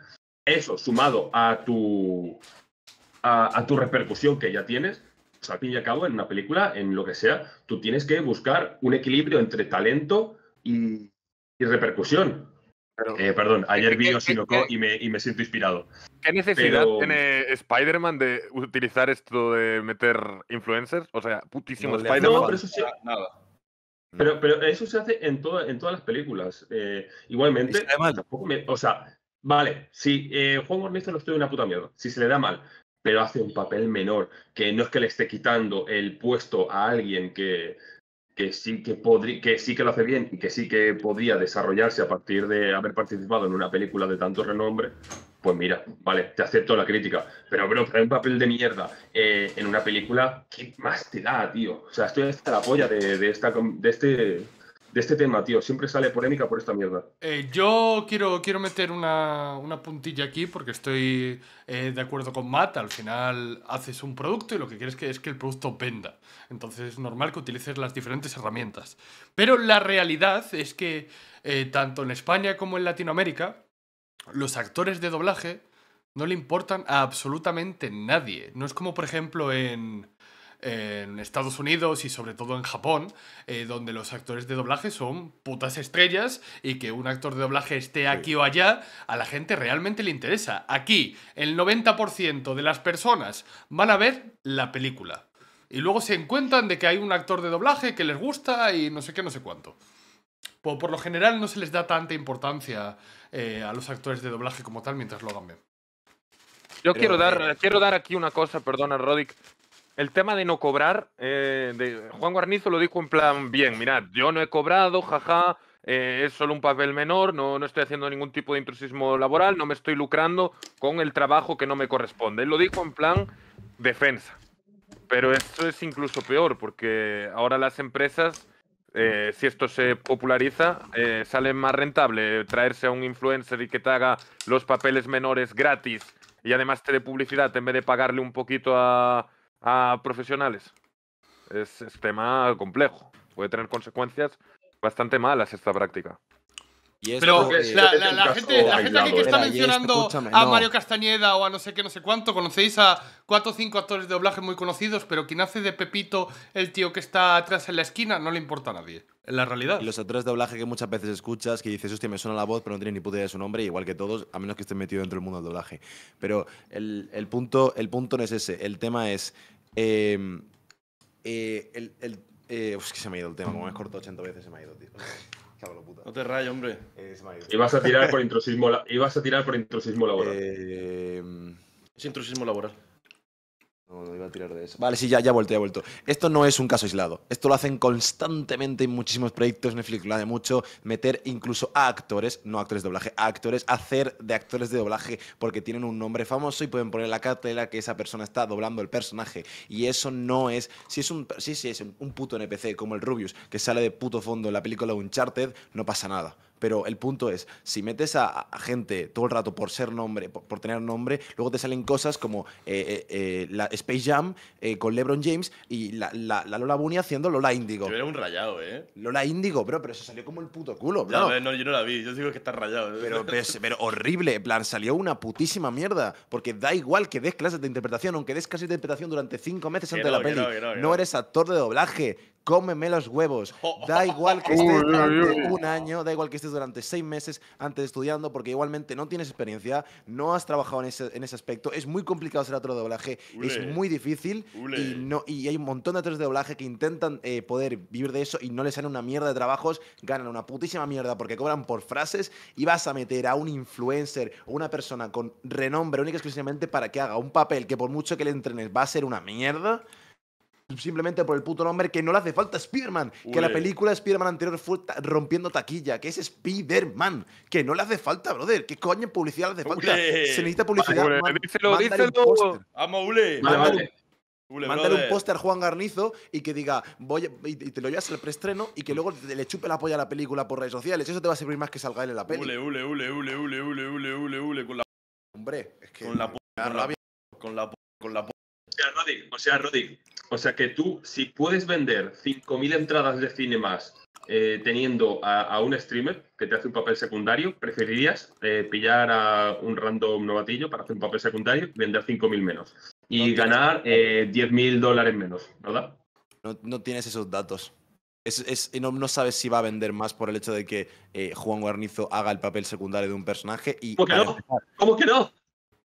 Eso sumado a tu a, tu repercusión que ya tienes, sea, pues, al fin y al cabo, en una película, en lo que sea, tú tienes que buscar un equilibrio entre talento y, repercusión. Eh, perdón, ayer vi Oshinoko y me, siento inspirado. ¿Qué necesidad tiene Spider-Man de utilizar esto de meter influencers? O sea, putísimo Spider-Man. pero eso Pero, eso se hace en, en todas las películas. Eh, igualmente, o sea, vale, si eh, Juan no lo estoy una puta mierda, si se le da mal, pero hace un papel menor, que no es que le esté quitando el puesto a alguien que, sí que, que sí que lo hace bien y que sí que podría desarrollarse a partir de haber participado en una película de tanto renombre, pues mira, vale, te acepto la crítica, pero bro, un papel de mierda eh, en una película, ¿qué más te da, tío? O sea, estoy hasta la polla de, esta, de este de este tema, tío. Siempre sale polémica por esta mierda. Eh, yo quiero, quiero meter una, puntilla aquí porque estoy eh, de acuerdo con Matt. Al final haces un producto y lo que quieres es que el producto venda. Entonces es normal que utilices las diferentes herramientas. Pero la realidad es que eh, tanto en España como en Latinoamérica, los actores de doblaje no le importan a absolutamente nadie. No es como, por ejemplo, en en Estados Unidos y sobre todo en Japón, eh, donde los actores de doblaje son putas estrellas y que un actor de doblaje esté aquí o allá, a la gente realmente le interesa. Aquí el 90% de las personas van a ver la película y luego se encuentran de que hay un actor de doblaje que les gusta y no sé qué, no sé cuánto. Por, por lo general no se les da tanta importancia eh, a los actores de doblaje como tal mientras lo hagan bien. Yo quiero, dar, eh, quiero dar aquí una cosa, perdona, Rodic el tema de no cobrar, eh, Juan Guarnizo lo dijo en plan, bien, mirad, yo no he cobrado, jaja, eh, es solo un papel menor, no, no estoy haciendo ningún tipo de intrusismo laboral, no me estoy lucrando con el trabajo que no me corresponde. lo dijo en plan defensa. Pero esto es incluso peor, porque ahora las empresas, eh, si esto se populariza, salen sale más rentable traerse a un influencer y que te haga los papeles menores gratis y además te dé publicidad en vez de pagarle un poquito a, a profesionales. Es, tema complejo. Puede tener consecuencias bastante malas esta práctica. pero eh, la, gente, la, gente, aquí que está ¿eh? mencionando a Mario Castañeda o a no sé qué, no sé cuánto, conocéis a cuatro o cinco actores de doblaje muy conocidos, pero quien hace de Pepito el tío que está atrás en la esquina no le importa a nadie. En la realidad. Y los actores de doblaje que muchas veces escuchas, que dices, hostia, me suena la voz, pero no tiene ni puta idea de su nombre, igual que todos, a menos que estén metidos dentro del mundo del doblaje. Pero el, el punto, el punto no es ese. El tema es, eh, eh, el, el eh, es que se me ha ido el tema, como me he cortado 80 veces, se me ha ido, tío. puta. No te rayes, hombre. Eh, se me ha ido. Ibas a tirar por intrusismo, a tirar por intrusismo laboral. Eh, es intrusismo laboral. No, no iba a tirar de eso. Vale, sí, ya, ya vuelto, ya vuelto. Esto no es un caso aislado. Esto lo hacen constantemente en muchísimos proyectos. Netflix lo hace mucho. Meter incluso a actores, no actores de doblaje, a actores, hacer de actores de doblaje porque tienen un nombre famoso y pueden poner la cartela que esa persona está doblando el personaje. Y eso no es. Si es un, si es un puto NPC como el Rubius que sale de puto fondo en la película Uncharted, no pasa nada. Pero el punto es, si metes a, gente todo el rato por ser nombre, por, tener nombre, luego te salen cosas como eh, eh, eh, la Space Jam con LeBron James y la, Lola Bunny haciendo Lola Índigo. Yo era un rayado, ¿eh? Lola Índigo, pero, pero eso salió como el puto culo, bro. no, yo no la vi, yo digo que está rayado. Pero, horrible, en plan, salió una putísima mierda, porque da igual que des clases de interpretación, aunque des clases de interpretación durante cinco meses antes de la peli, no, eres actor de doblaje, cómeme los huevos. Da igual que estés un año, da igual que estés durante seis meses antes de estudiando porque igualmente no tienes experiencia, no has trabajado en ese, en ese aspecto, es muy complicado hacer otro doblaje, es muy difícil y, no, y hay un montón de actores de doblaje que intentan eh, poder vivir de eso y no les salen una mierda de trabajos, ganan una putísima mierda porque cobran por frases y vas a meter a un influencer o una persona con renombre única y exclusivamente para que haga un papel que por mucho que le entrenes va a ser una mierda simplemente por el puto nombre que no le hace falta Spider-Man. Que la película Spider-Man anterior fue rompiendo taquilla, que es Spider-Man. Que no le hace falta, brother. ¿Qué coño en publicidad le hace falta? Se necesita publicidad. Dícelo, Man, díselo, díselo. Vamos, Ule. Mándale, mándale un póster a Juan Garnizo y que diga, voy y te lo llevas al preestreno y que luego le chupe la polla a la película por redes sociales. Eso te va a servir más que salga él en la peli. Ule, ule, ule, ule, ule, ule, ule, ule, ule, con la. Hombre, es que. Con la, con con la, con la, con la, Roddy. O sea que tú, si puedes vender 5.000 entradas de cine más eh, teniendo a, un streamer que te hace un papel secundario, ¿preferirías eh, pillar a un random novatillo para hacer un papel secundario y vender 5.000 menos? Y ganar 10.000 eh, dólares menos, ¿verdad? No, tienes esos datos. no, sabes si va a vender más por el hecho de que Juan Guarnizo haga el papel secundario de un personaje y... ¿Cómo que no? ¿Cómo que no?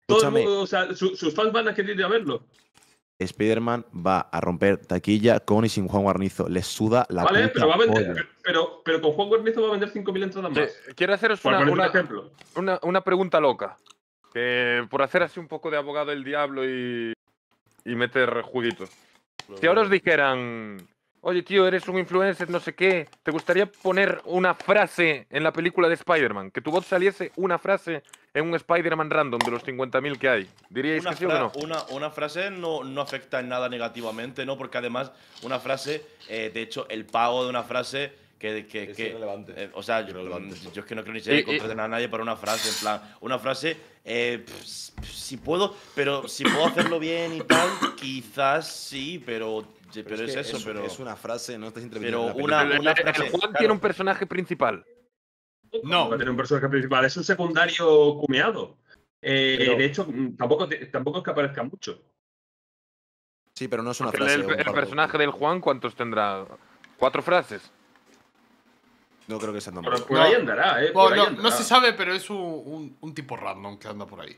sus fans van a querer ir a verlo. Spider-Man va a romper taquilla con y sin Juan Guarnizo. Les suda la Vale, pero, va a vender, pero, con Juan Guarnizo va a vender 5.000 entradas más. quiero haceros una, pregunta loca. por hacer así un poco de abogado del diablo y, meter juicios. Si ahora os dijeran, Oye, tío, eres un influencer, no sé qué. ¿Te gustaría poner una frase en la película de Spider-Man? Que tu voz saliese una frase en un Spider-Man random de los 50.000 que hay. ¿Diríais que sí o no? Una, una frase no, no, afecta en nada negativamente, ¿no? Porque además, una frase, eh, de hecho, el pago de una frase que, que, es que eh, o sea, yo, mm, yo, es que no creo ni eh, siquiera contraten a nadie para una frase, en plan, una frase, si puedo, pero si puedo hacerlo bien y tal, quizás sí, pero Sí, pero, es, eso, pero. Es una frase, no estás interpretando. Pero El Juan tiene un personaje principal. No. No tiene un personaje principal, es un secundario cumeado. Eh, de hecho, mm, tampoco, tampoco es que aparezca mucho. Sí, pero no es una frase. El, personaje del Juan, ¿cuántos tendrá? ¿Cuatro frases? No creo que sea por ahí andará, ¿eh? no, se sabe, pero es un tipo random que anda por ahí.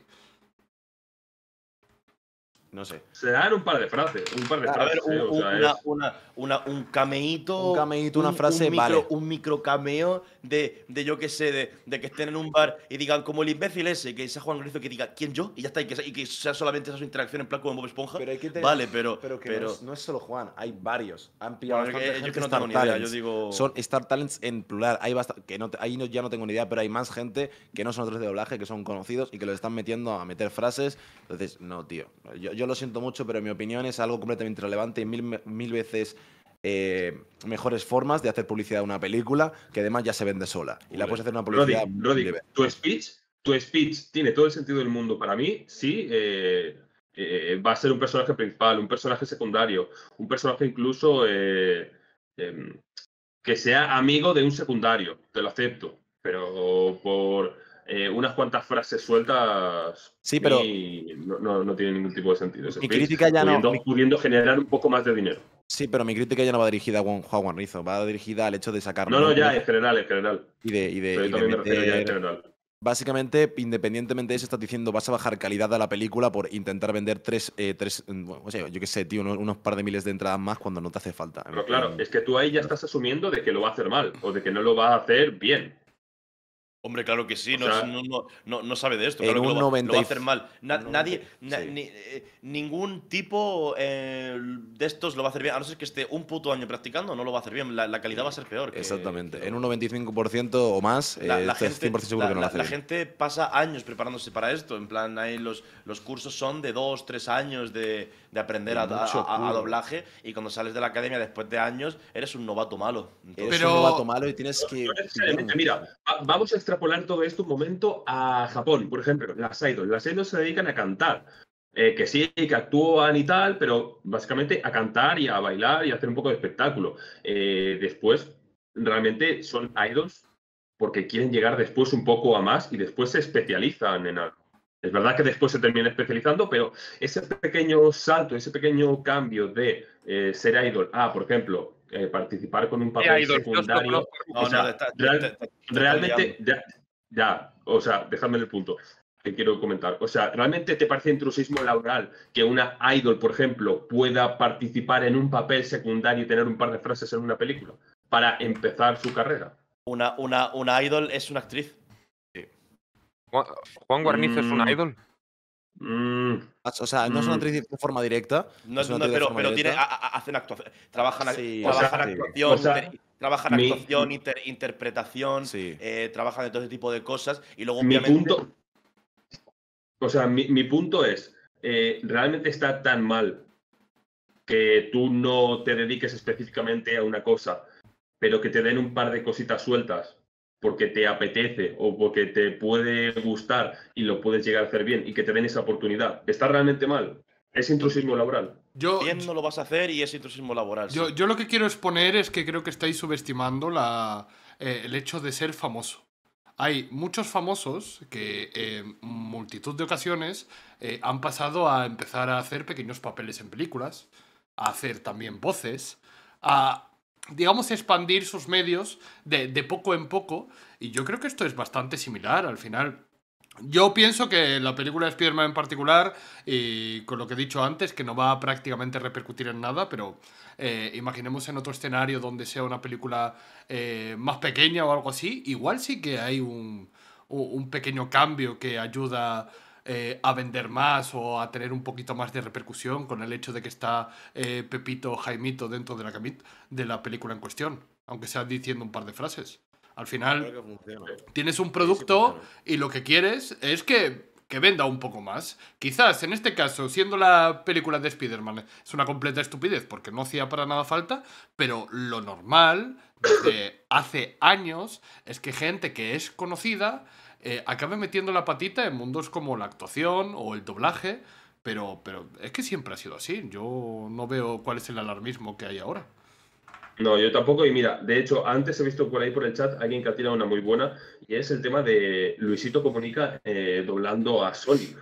No sé. se un par de frases. Un par de frases. Eh, un, una, una, un, cameíto. Un cameíto, una frase. Un micro, un micro cameo de, de yo qué sé, de, que estén en un bar y digan, como el imbécil ese, que sea Juan Grizo, que diga, ¿quién yo? Y ya está, y que, sea solamente esa su interacción en plan como Bob Esponja. vale, pero. Pero, No, es, solo Juan, hay varios. Han pillado no Son Star Talents en plural. Hay que no, ahí ya no tengo ni idea, pero hay más gente que no son otros de doblaje, que son conocidos y que los están metiendo a meter frases. Entonces, no, tío. yo yo lo siento mucho, pero mi opinión es algo completamente relevante y mil, veces eh, mejores formas de hacer publicidad de una película que además ya se vende sola. Y la puedes hacer una publicidad. tu speech, tu speech tiene todo el sentido del mundo para mí, sí. Eh, eh, va a ser un personaje principal, un personaje secundario, un personaje incluso em, que sea amigo de un secundario, te lo acepto, pero por, eh, unas cuantas frases sueltas sí, pero no, no, tiene ningún tipo de sentido. mi crítica ya no. Pudiendo generar un poco más de dinero. Sí, pero mi crítica ya no va dirigida a Juan, Juan Rizo, va dirigida al hecho de sacar. No, no, ya, en general, en general. Y de. Y de, Básicamente, independientemente de eso, estás diciendo vas a bajar calidad a la película por intentar vender tres, eh, tres mm, yo qué sé, tío, unos, par de miles de entradas más cuando no te hace falta. Pero claro, mm. es que tú ahí ya estás asumiendo de que lo va a hacer mal o de que no lo va a hacer bien. Hombre, claro que sí, no, sabe de esto, claro que lo, va, a hacer mal. nadie, eh, ningún tipo eh, de estos lo va a hacer bien, a no ser que esté un puto año practicando, no lo va a hacer bien, la, calidad va a ser peor. Exactamente, en un 95% o más, la, eh, gente, 100% seguro que no lo hace La gente pasa años preparándose para esto, en plan, ahí los, los cursos son de dos, tres años de de aprender a, doblaje y cuando sales de la academia después de años eres un novato malo. pero... Eres un novato malo y tienes que... mira, vamos a extrapolar todo esto un momento a Japón, por ejemplo, las idols. Las idols se dedican a cantar. Eh, que sí, que actúan y tal, pero básicamente a cantar y a bailar y a hacer un poco de espectáculo. Eh, después, realmente son idols porque quieren llegar después un poco a más y después se especializan en algo. Es verdad que después se termina especializando, pero ese pequeño salto, ese pequeño cambio de eh, ser idol a, por ejemplo, eh, participar con un papel secundario. realmente, ya, o sea, déjame el punto que quiero comentar. O sea, ¿realmente te parece intrusismo laboral que una idol, por ejemplo, pueda participar en un papel secundario y tener un par de frases en una película para empezar su carrera? Una, una, una idol es una actriz. ¿Juan Guarnizo es un mm. idol? Mm. Ah, o sea, no es una mm. actriz de forma directa. No, es una pero, hacen actuación. Trabajan, actuación, trabajan actuación, interpretación, eh, trabajan de todo ese tipo de cosas. Y luego, Mi punto, o sea, mi, punto es: eh, ¿realmente está tan mal que tú no te dediques específicamente a una cosa, pero que te den un par de cositas sueltas? porque te apetece o porque te puede gustar y lo puedes llegar a hacer bien y que te den esa oportunidad, está realmente mal. Es intrusismo laboral. Yo, bien no lo vas a hacer y es intrusismo laboral. Yo, lo que quiero exponer es que creo que estáis subestimando la, eh, el hecho de ser famoso. Hay muchos famosos que en eh, multitud de ocasiones eh, han pasado a empezar a hacer pequeños papeles en películas, a hacer también voces, a digamos, expandir sus medios de, poco en poco. Y yo creo que esto es bastante similar al final. Yo pienso que la película de Spider-Man en particular, y con lo que he dicho antes, que no va a prácticamente repercutir en nada, pero eh, imaginemos en otro escenario donde sea una película eh, más pequeña o algo así, igual sí que hay un, un pequeño cambio que ayuda eh, a vender más o a tener un poquito más de repercusión con el hecho de que está eh, Pepito Jaimito dentro de la, de la película en cuestión, aunque sea diciendo un par de frases. Al final, tienes un producto y lo que quieres es que, que, venda un poco más. Quizás en este caso, siendo la película de Spider-Man, es una completa estupidez porque no hacía para nada falta, pero lo normal desde hace años es que gente que es conocida eh, acabe metiendo la patita en mundos como la actuación o el doblaje, pero, pero es que siempre ha sido así. Yo no veo cuál es el alarmismo que hay ahora. No, yo tampoco. Y mira, de hecho, antes he visto por ahí por el chat alguien que ha tirado una muy buena y es el tema de Luisito Comunica eh, doblando a Sonic.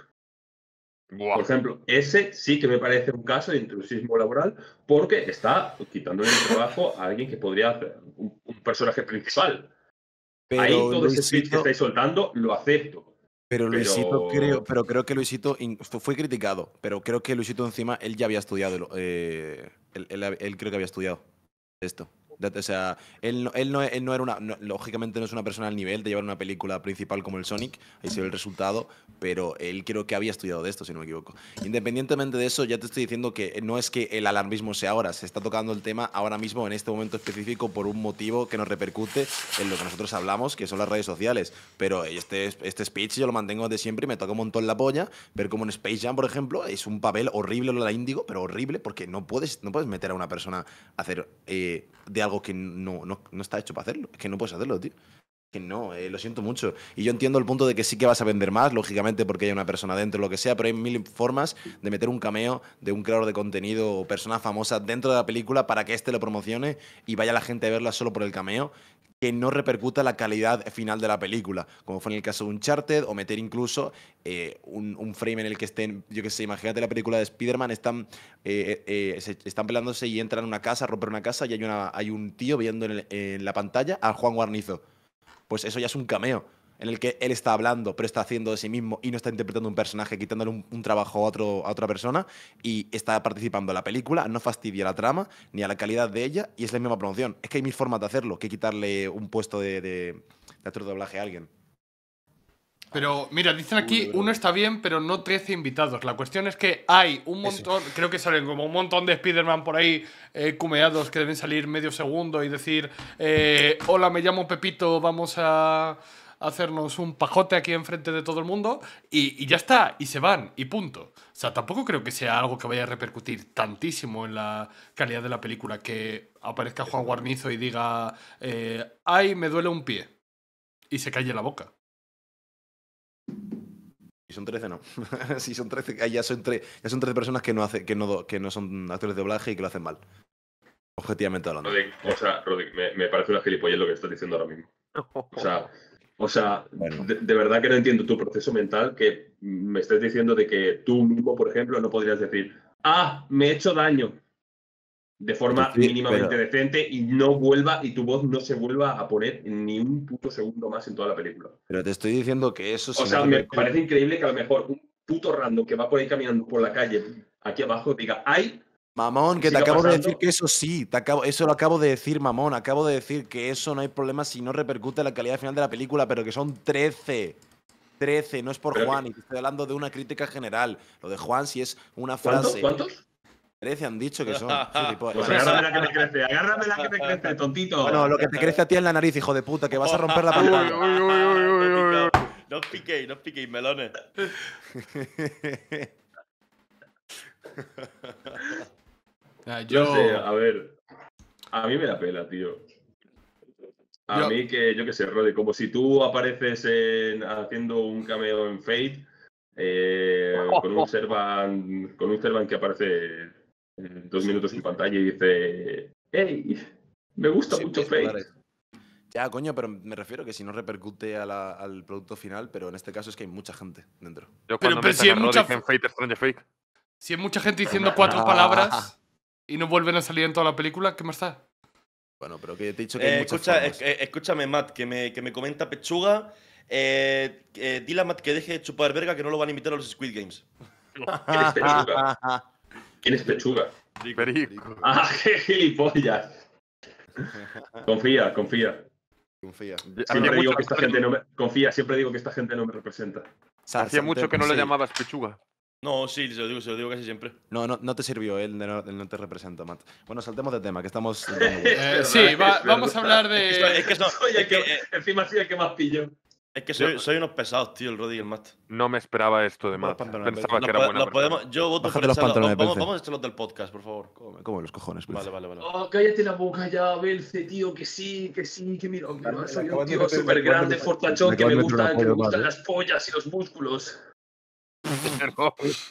Por ejemplo, ese sí que me parece un caso de intrusismo laboral porque está quitando el trabajo a alguien que podría hacer un personaje principal. Pero Ahí todo ese speech que estáis soltando lo acepto. Pero Luisito creo, pero creo que Luisito fue criticado, pero creo que Luisito encima él ya había estudiado, eh, él, él creo que había estudiado esto. O sea, él no, él no, no era una. lógicamente no es una persona al nivel de llevar una película principal como el Sonic, ahí se ve el resultado, pero él creo que había estudiado de esto, si no me equivoco. Independientemente de eso, ya te estoy diciendo que no es que el alarmismo sea ahora, se está tocando el tema ahora mismo, en este momento específico, por un motivo que nos repercute en lo que nosotros hablamos, que son las redes sociales. Pero este, este speech yo lo mantengo de siempre y me toca un montón la polla, ver como en Space Jam, por ejemplo, es un papel horrible lo de la Índigo, pero horrible, porque no puedes, no puedes meter a una persona a hacer de eh, algo que no, no, no está hecho para hacerlo. Es que no puedes hacerlo, tío no, eh, lo siento mucho. Y yo entiendo el punto de que sí que vas a vender más, lógicamente, porque hay una persona dentro, lo que sea, pero hay mil formas de meter un cameo de un creador de contenido o persona famosa dentro de la película para que éste lo promocione y vaya la gente a verla solo por el cameo, que no repercuta la calidad final de la película, como fue en el caso de Uncharted, o meter incluso eh, un, frame en el que estén, yo que sé, imagínate la película de Spider-Man, están, eh, eh están pelándose y entran a una casa, rompen una casa y hay, una, hay un tío viendo en, en la pantalla a Juan Guarnizo pues eso ya es un cameo en el que él está hablando, pero está haciendo de sí mismo y no está interpretando un personaje, quitándole un, trabajo a, otro, a otra persona y está participando en la película, no fastidia la trama ni a la calidad de ella y es la misma promoción. Es que hay mil formas de hacerlo que quitarle un puesto de, de, de actor de doblaje a alguien. Pero mira, dicen aquí, uno está bien, pero no 13 invitados. La cuestión es que hay un montón, creo que salen como un montón de Spiderman por ahí eh, cumeados que deben salir medio segundo y decir, eh, hola, me llamo Pepito, vamos a hacernos un pajote aquí enfrente de todo el mundo y, ya está, y se van, y punto. O sea, tampoco creo que sea algo que vaya a repercutir tantísimo en la calidad de la película, que aparezca Juan Guarnizo y diga, eh, ay, me duele un pie, y se calle la boca y son 13, no. si son 13, ya son, ya son 13 personas que no, que, no, que no son actores de doblaje y que lo hacen mal. Objetivamente hablando. o sea, me, parece una gilipollez lo que estás diciendo ahora mismo. O sea, de, de, verdad que no entiendo tu proceso mental que me estés diciendo de que tú mismo, por ejemplo, no podrías decir, ah, me he hecho daño de forma mínimamente decente y no vuelva y tu voz no se vuelva a poner ni un puto segundo más en toda la película. Pero te estoy diciendo que eso... sí. O sea, me parece increíble que a lo mejor un puto random que va por ahí caminando por la calle aquí abajo diga, ¡ay! Mamón, que te acabo de decir que eso sí, te acabo, eso lo acabo de decir, mamón, acabo de decir que eso no hay problema si no repercute en la calidad final de la película, pero que son 13. 13, no es por Juan, y te estoy hablando de una crítica general. Lo de Juan si es una frase. ¿Cuántos? crece han dicho que son. Pues, pues agárrame la que te crece, agárrame que te crece, tontito. no lo que te crece a ti es la nariz, hijo de puta, que vas a romper la pantalla. no os piquéis, no os piquéis, melones. Ah, yo... a ver. A mí me da pela, tío. A mí que, yo qué sé, Rode, como si tú apareces haciendo un cameo en Fate eh, con un Servan con un Servan que aparece dos minutos en pantalla y dice, hey, me gusta mucho Fake. Ya, coño, pero me refiero que si no repercute al producto final, pero en este caso es que hay mucha gente dentro. pero, si hay mucha... Si hay mucha gente diciendo cuatro palabras y no vuelven a salir en toda la película, ¿qué más está? Bueno, pero que te he dicho que hay eh, eh, Escúchame, Matt, que me, que me comenta Pechuga. Eh, eh, dile a Matt que deje de chupar verga que no lo van a invitar a los Squid Games. ¿Quién es pechuga? Ah, qué gilipollas. Confía, confía. Confía. Siempre digo que esta gente no me... Confía, siempre digo que esta gente no me representa. Hacía mucho que no le llamabas pechuga. No, sí, se lo digo, se lo digo casi siempre. No, no, te sirvió, él no, te representa, Matt. Bueno, saltemos de tema, que estamos. Eh, sí, vamos a hablar de. Es que, es eh, encima sí el que más pillo. Es que soy, unos pesados, tío, el Roddy y el Matt. No me esperaba esto de Matt. Pensaba que era buena. yo voto por los pantalones, vamos, vamos a hacer los del podcast, por favor. ¿Cómo los cojones, pues. Vale, vale, vale. Oh, cállate la boca ya, Belce, tío, que sí, que sí, que mira, soy un tío súper grande, fortachón, que me gustan, que las pollas y los músculos.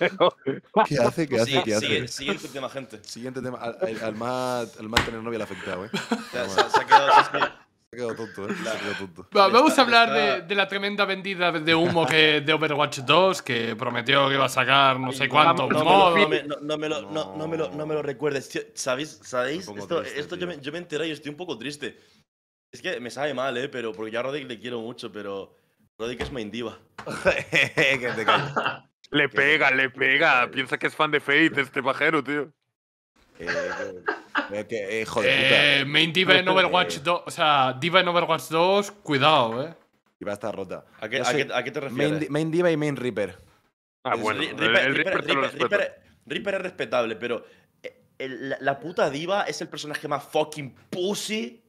¿Qué hace? ¿Qué hace? ¿Qué hace? Siguiente tema, gente. Siguiente tema. Al, Matt, tener novia le ha afectado, eh. se ha quedado quedó tonto, ¿eh? tonto. vamos a hablar de, de, la tremenda vendida de humo que de Overwatch 2, que prometió que iba a sacar no sé cuánto. No, me lo recuerdes. ¿Sabéis? ¿Sabéis? Esto, esto yo, me, yo enteré y estoy un poco triste. Es que me sabe mal, ¿eh? Pero, porque ya a le quiero mucho, pero Roddick es main diva. que te Le pega, le pega. Piensa que es fan de Faith este pajero, tío. Eh, eh, eh, eh, main diva en Overwatch 2. O sea, diva en Overwatch 2, cuidado, eh. Diva está rota. ¿A qué, a te refieres? Main, diva y main Reaper. Ah, bueno. Reaper, es respetable, pero la, puta diva es el personaje más fucking pussy.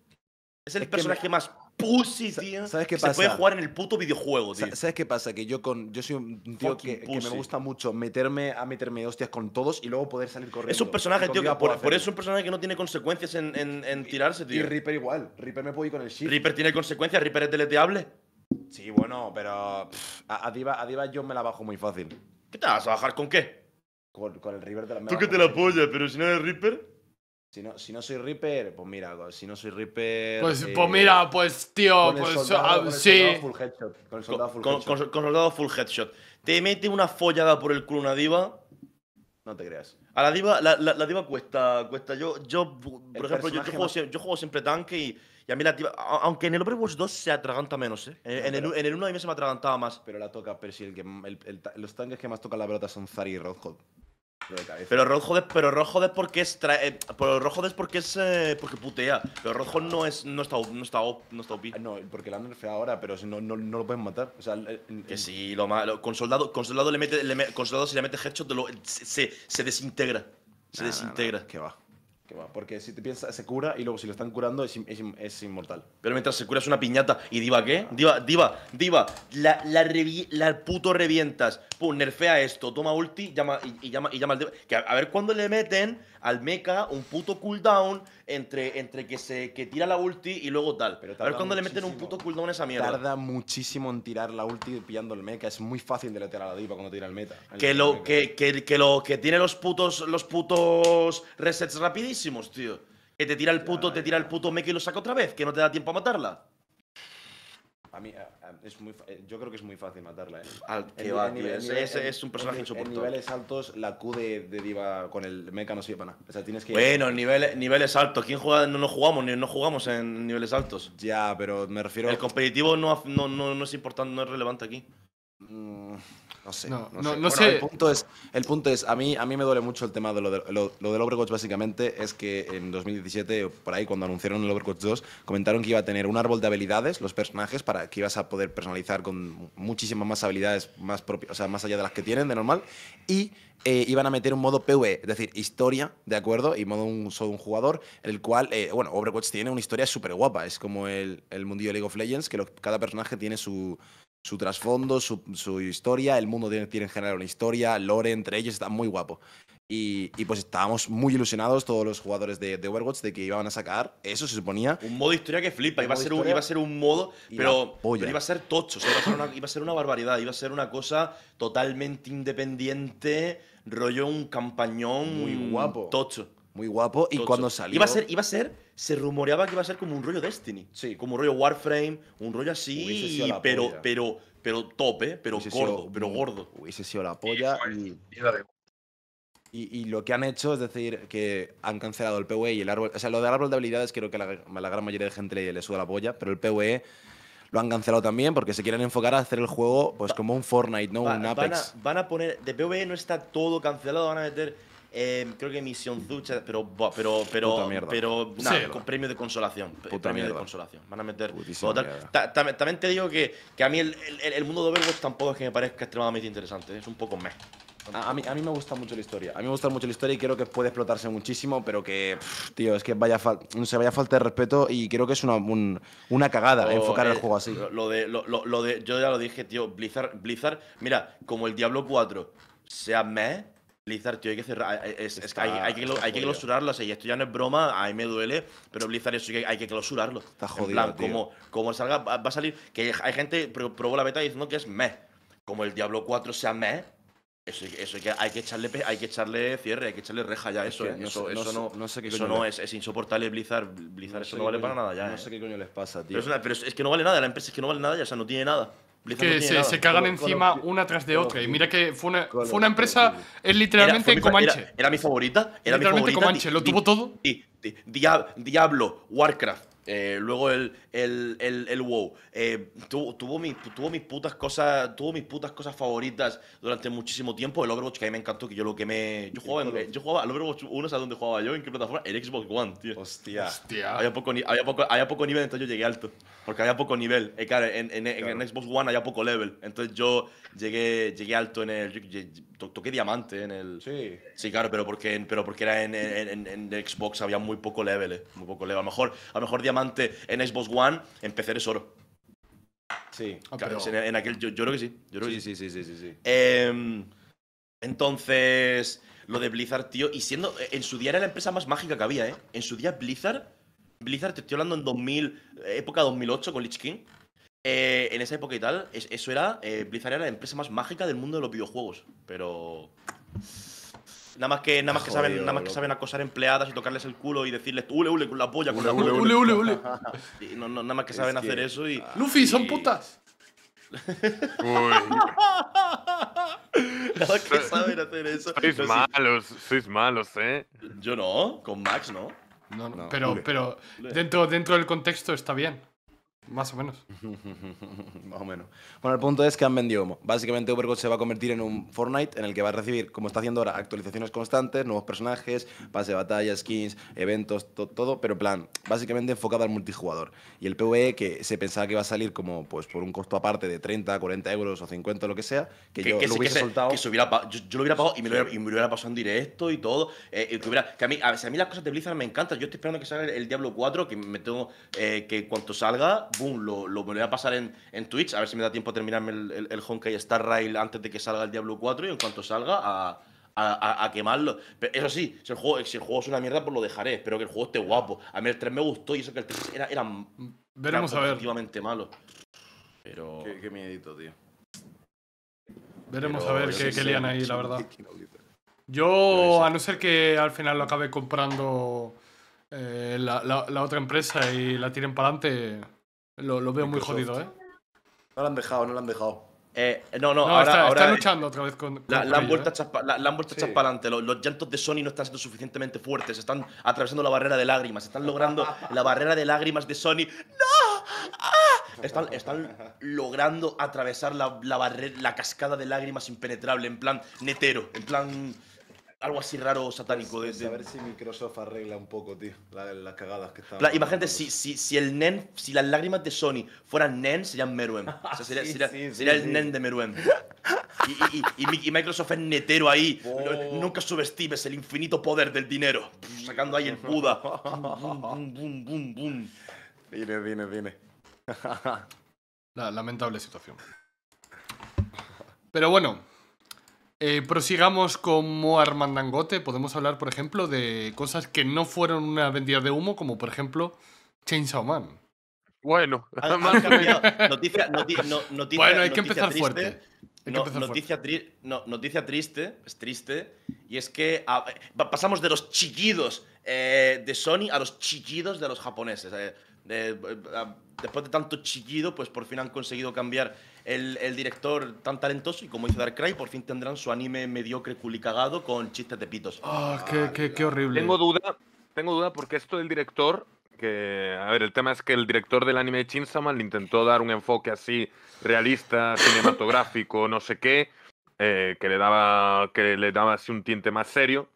Es el personaje más pussy, tío. ¿Sabes qué pasa? Se puede jugar en el puto videojuego, tío. ¿Sabes qué pasa? Que yo con yo soy un tío que, me gusta mucho meterme a meterme hostias con todos y luego poder salir corriendo. Es un personaje, tío, que por, eso es un personaje que no tiene consecuencias en, tirarse, tío. Y Reaper igual. Reaper me puede ir con el shit. Reaper tiene consecuencias, Reaper es deleteable. Sí, bueno, pero a, Diva, a Diva yo me la bajo muy fácil. ¿Qué te vas a bajar con qué? Con, el Reaper de la Tú que te la apoyas, pero si no eres Reaper. Si no, soy Reaper, pues mira, si no soy Reaper. Pues, pues eh, mira, pues tío, pues. Ah, sí. full headshot, con, soldado full headshot. soldado full headshot. Te mete una follada por el culo una diva. No te creas. A la diva, la, diva cuesta, cuesta. Yo, yo por ejemplo, yo, juego, siempre, tanque y, y, a mí la diva. Aunque en el Overwatch 2 se atraganta menos, ¿eh? En, el, 1 a mí se me atragantaba más. Pero la toca, pero si el que, los tanques que más tocan la pelota son Zari y Roadhog. Pero rojo es, pero rojo es porque es trae, eh, pero rojo es porque es eh, porque putea. Pero rojo no es no está no está op, no está OP. Ah, no, porque la han nerfeado ahora, pero si no, no, no lo pueden matar. O sea, que sí, lo malo. Con soldado, con soldado le mete, le, con soldado si le mete headshot se, se, desintegra. Se ah, desintegra. Nah, va porque si te piensas, se cura y luego si lo están curando es, inmortal. Pero mientras se cura es una piñata. ¿Y Diva qué? Diva, Diva, Diva. La, la, la puto revientas. Pum, nerfea esto. Toma ulti llama, y, llama, y llama al Que a ver cuándo le meten al mecha un puto cooldown entre, entre que se que tira la ulti y luego tal. Pero a ver cuando le meten un puto cooldown a esa mierda. Tarda muchísimo en tirar la ulti pillando el mecha. Es muy fácil de tirar a la diva cuando tira el meta. que, lo, que, que, lo que tiene los putos, los putos resets rapidísimos, tío. Que te tira el puto, te eh. tira el puto mecha y lo saca otra vez, que no te da tiempo a matarla. A mí, es muy, eh, yo creo que es muy fácil matarla. es, un personaje insoportable. En niveles altos, la Q de, Diva con el mecha no sirve para nada. O sea, tienes que... Bueno, niveles, altos. ¿Quién juega? No, no jugamos, no jugamos en niveles altos. Ya, pero me refiero. El competitivo no, no, no, es importante, no es relevante aquí. Mm. No sé. No, sé. El punto es, el punto es a, mí, a mí me duele mucho el tema de lo, de, del Overwatch, básicamente, es que en 2017, por ahí, cuando anunciaron el Overwatch 2, comentaron que iba a tener un árbol de habilidades, los personajes, para que ibas a poder personalizar con muchísimas más habilidades, más propias, o sea, más allá de las que tienen de normal, y eh, iban a meter un modo PvE, es decir, historia, ¿de acuerdo? Y modo un, solo un jugador, el cual, eh, bueno, Overwatch tiene una historia súper guapa, es como el, el mundillo de League of Legends, que cada personaje tiene su, su trasfondo, su, historia, el mundo tiene, tiene en general una historia, lore entre ellos, está muy guapo. Y, pues estábamos muy ilusionados todos los jugadores de, Overwatch de que iban a sacar eso, se suponía. Un modo historia que flipa, iba a, ser un, iba a ser un modo, pero, iba a ser tocho, iba, a una, iba a ser una barbaridad, iba a ser una cosa totalmente independiente rollo un campañón muy guapo. Tocho. Muy guapo. Y cuando salió. Iba a ser, iba a ser, se rumoreaba que iba a ser como un rollo Destiny. Sí. Como rollo Warframe, un rollo así, pero, pero, pero tope, pero gordo, pero gordo. sido la polla y, y, lo que han hecho es decir que han cancelado el PvE y el árbol. O sea, lo del árbol de habilidades creo que la, la gran mayoría de gente le, le suda la polla, pero el PvE lo han cancelado también porque se quieren enfocar a hacer el juego pues como un Fortnite, ¿no? un Apex. Van a, poner. De PvE no está todo cancelado, van a meter. Eh, creo que Misión Zucha, pero. Pero. Pero. pero con premio de consolación. premio de consolación. Van a meter. también te digo que, a mí el, mundo de Overwatch tampoco es que me parezca extremadamente interesante. Es un poco meh. A, mí, a mí me gusta mucho la historia. A mí me gusta mucho la historia y creo que puede explotarse muchísimo, pero que, tío, es que vaya no se vaya falta de respeto y creo que es una, una cagada enfocar el eh, juego así. Lo de, lo, de, yo ya lo dije, tío, Blizzard, Blizzard, mira, como el Diablo 4 sea meh, Blizzard, tío, hay que cerrar. Eh, es, que hay, que, hay que clausurarlo. y esto ya no es broma, a mí me duele, pero Blizzard, eso hay que clausurarlo. Está jodido. En plan, Como, como salga, va a salir. Que hay gente probó la beta diciendo que es me Como el Diablo 4 sea meh eso, eso hay, que, hay, que echarle, hay que echarle cierre, hay que echarle reja ya eso. eso, no, eso no, es, es insoportable Blizzard. Blizzard eso no vale para nada ya. No sé qué coño les pasa, tío. Pero es, que no vale nada, la empresa es que no vale nada ya, o sea, no tiene nada. que se, se, cagan encima una tras de otra. Y mira que fue una, fue una empresa, es literalmente Comanche. Era, mi favorita, era mi favorita. Comanche, lo tuvo todo. y Diablo, Warcraft, eh, luego el, el, el, WoW. Eh, tuvo, tuvo, mis, tuvo, mis putas cosas, tuvo mis putas cosas favoritas durante muchísimo tiempo. El Overwatch, que a mí me encantó, que yo lo quemé. Yo jugaba, en, eh, yo jugaba al Overwatch 1, ¿sabes dónde jugaba yo? ¿En qué plataforma? en Xbox One, tío. Hostia. Había, poco, había, poco, nivel, entonces yo llegué alto. Porque había poco nivel. en, Xbox One había poco level. Entonces yo llegué, llegué alto en el. toqué diamante en el. Sí. Sí, claro, pero porque, pero porque era en, en Xbox había muy poco level. Muy poco level. A lo mejor, a lo mejor diamante en Xbox One, ah, en es oro. Sí. en, aquel, yo, creo que sí. sí, sí, sí, sí, em, entonces, lo de Blizzard, tío, y siendo, eh, en su día era la empresa más mágica que había, ¿eh? En su día Blizzard, Blizzard, te estoy hablando en 2000, época 2008 con Lich King, eh, en esa época y tal, eso era, eh, Blizzard era la empresa más mágica del mundo de los videojuegos, pero... Nada más que, nada más que, saben, nada más que saben acosar empleadas y tocarles el culo y decirles ule, ule, con la polla, la ule, ule, ule, nada más que saben hacer eso y. Ah, ¡Luffy, son putas! Nada que saben hacer eso. Sois malos, sois malos, ¿eh? Yo no, con Max no. No, no, Pero, pero dentro, dentro del contexto está bien. Más o menos. Más o menos. Bueno, el punto es que han vendido Básicamente Overwatch se va a convertir en un Fortnite en el que va a recibir, como está haciendo ahora, actualizaciones constantes, nuevos personajes, pase de batalla, skins, eventos, todo, pero en plan, básicamente enfocado al multijugador. Y el PvE que se pensaba que iba a salir como pues por un costo aparte de 30, 40 euros o 50, lo que sea, que, yo lo hubiese soltado. hubiera yo, lo hubiera pagado y me lo hubiera, pasado en directo y todo. Eh, que, a, mí, a, mí las cosas de Blizzard me encantan. Yo estoy esperando que salga el, Diablo 4, que me tengo eh, que cuanto salga lo, lo voy a pasar en, en, Twitch, a ver si me da tiempo a terminarme el, el, Honkai Star Rail antes de que salga el Diablo 4 y en cuanto salga a, quemarlo. Pero eso sí, si el, juego, juego es una mierda, pues lo dejaré. Espero que el juego esté guapo. A mí el 3 me gustó y eso que el 3 era, era, Veremos malo. Pero. Qué, miedito, tío. Veremos a ver qué, qué ahí, la verdad. Yo, a no ser que al final lo acabe comprando eh, la otra empresa y la tiren para adelante. Lo, lo veo muy jodido, ¿eh? No lo han dejado, no lo han dejado. Eh, no, no, no ahora, está, luchando otra vez con. la, ¿eh? han vuelto a la, la, adelante. Los, llantos de Sony no están siendo suficientemente fuertes. Están atravesando la barrera de lágrimas. Están logrando la barrera de lágrimas de Sony. ¡No! ¡Ah! Están, están logrando atravesar la, la, barrera, la cascada de lágrimas impenetrable. En plan netero. En plan algo así raro satánico. de, A ver si Microsoft arregla un poco, tío, las, cagadas que están. imagínate, si, si, si, el nen, si las lágrimas de Sony fueran nen, serían Meruem. sería, sí, sí, sería el nen de Meruem. Y, y, Microsoft es netero ahí. Nunca subestimes el infinito poder del dinero. sacando ahí el Buda. boom, boom, boom, La lamentable situación. Pero bueno, eh, prosigamos como Armandangote. Podemos hablar, por ejemplo, de cosas que no fueron una vendida de humo, como por ejemplo Chainsaw Man. Bueno, bueno, hay que empezar triste. fuerte. noticia, triste, es triste, y es que ah, pasamos de los chillidos eh, de Sony a los chillidos de los japoneses. Eh, eh, ah, después de tanto chillido, pues por fin han conseguido cambiar el, director tan talentoso y como hizo Dark Cry, por fin tendrán su anime mediocre culicagado con chistes de pitos. Ah, qué, horrible. Tengo duda, tengo duda porque esto del director, que, a ver, el tema es que el director del anime de Chinsaman le intentó dar un enfoque así realista, cinematográfico, no sé qué, eh, que le daba, que le daba así un tinte más serio.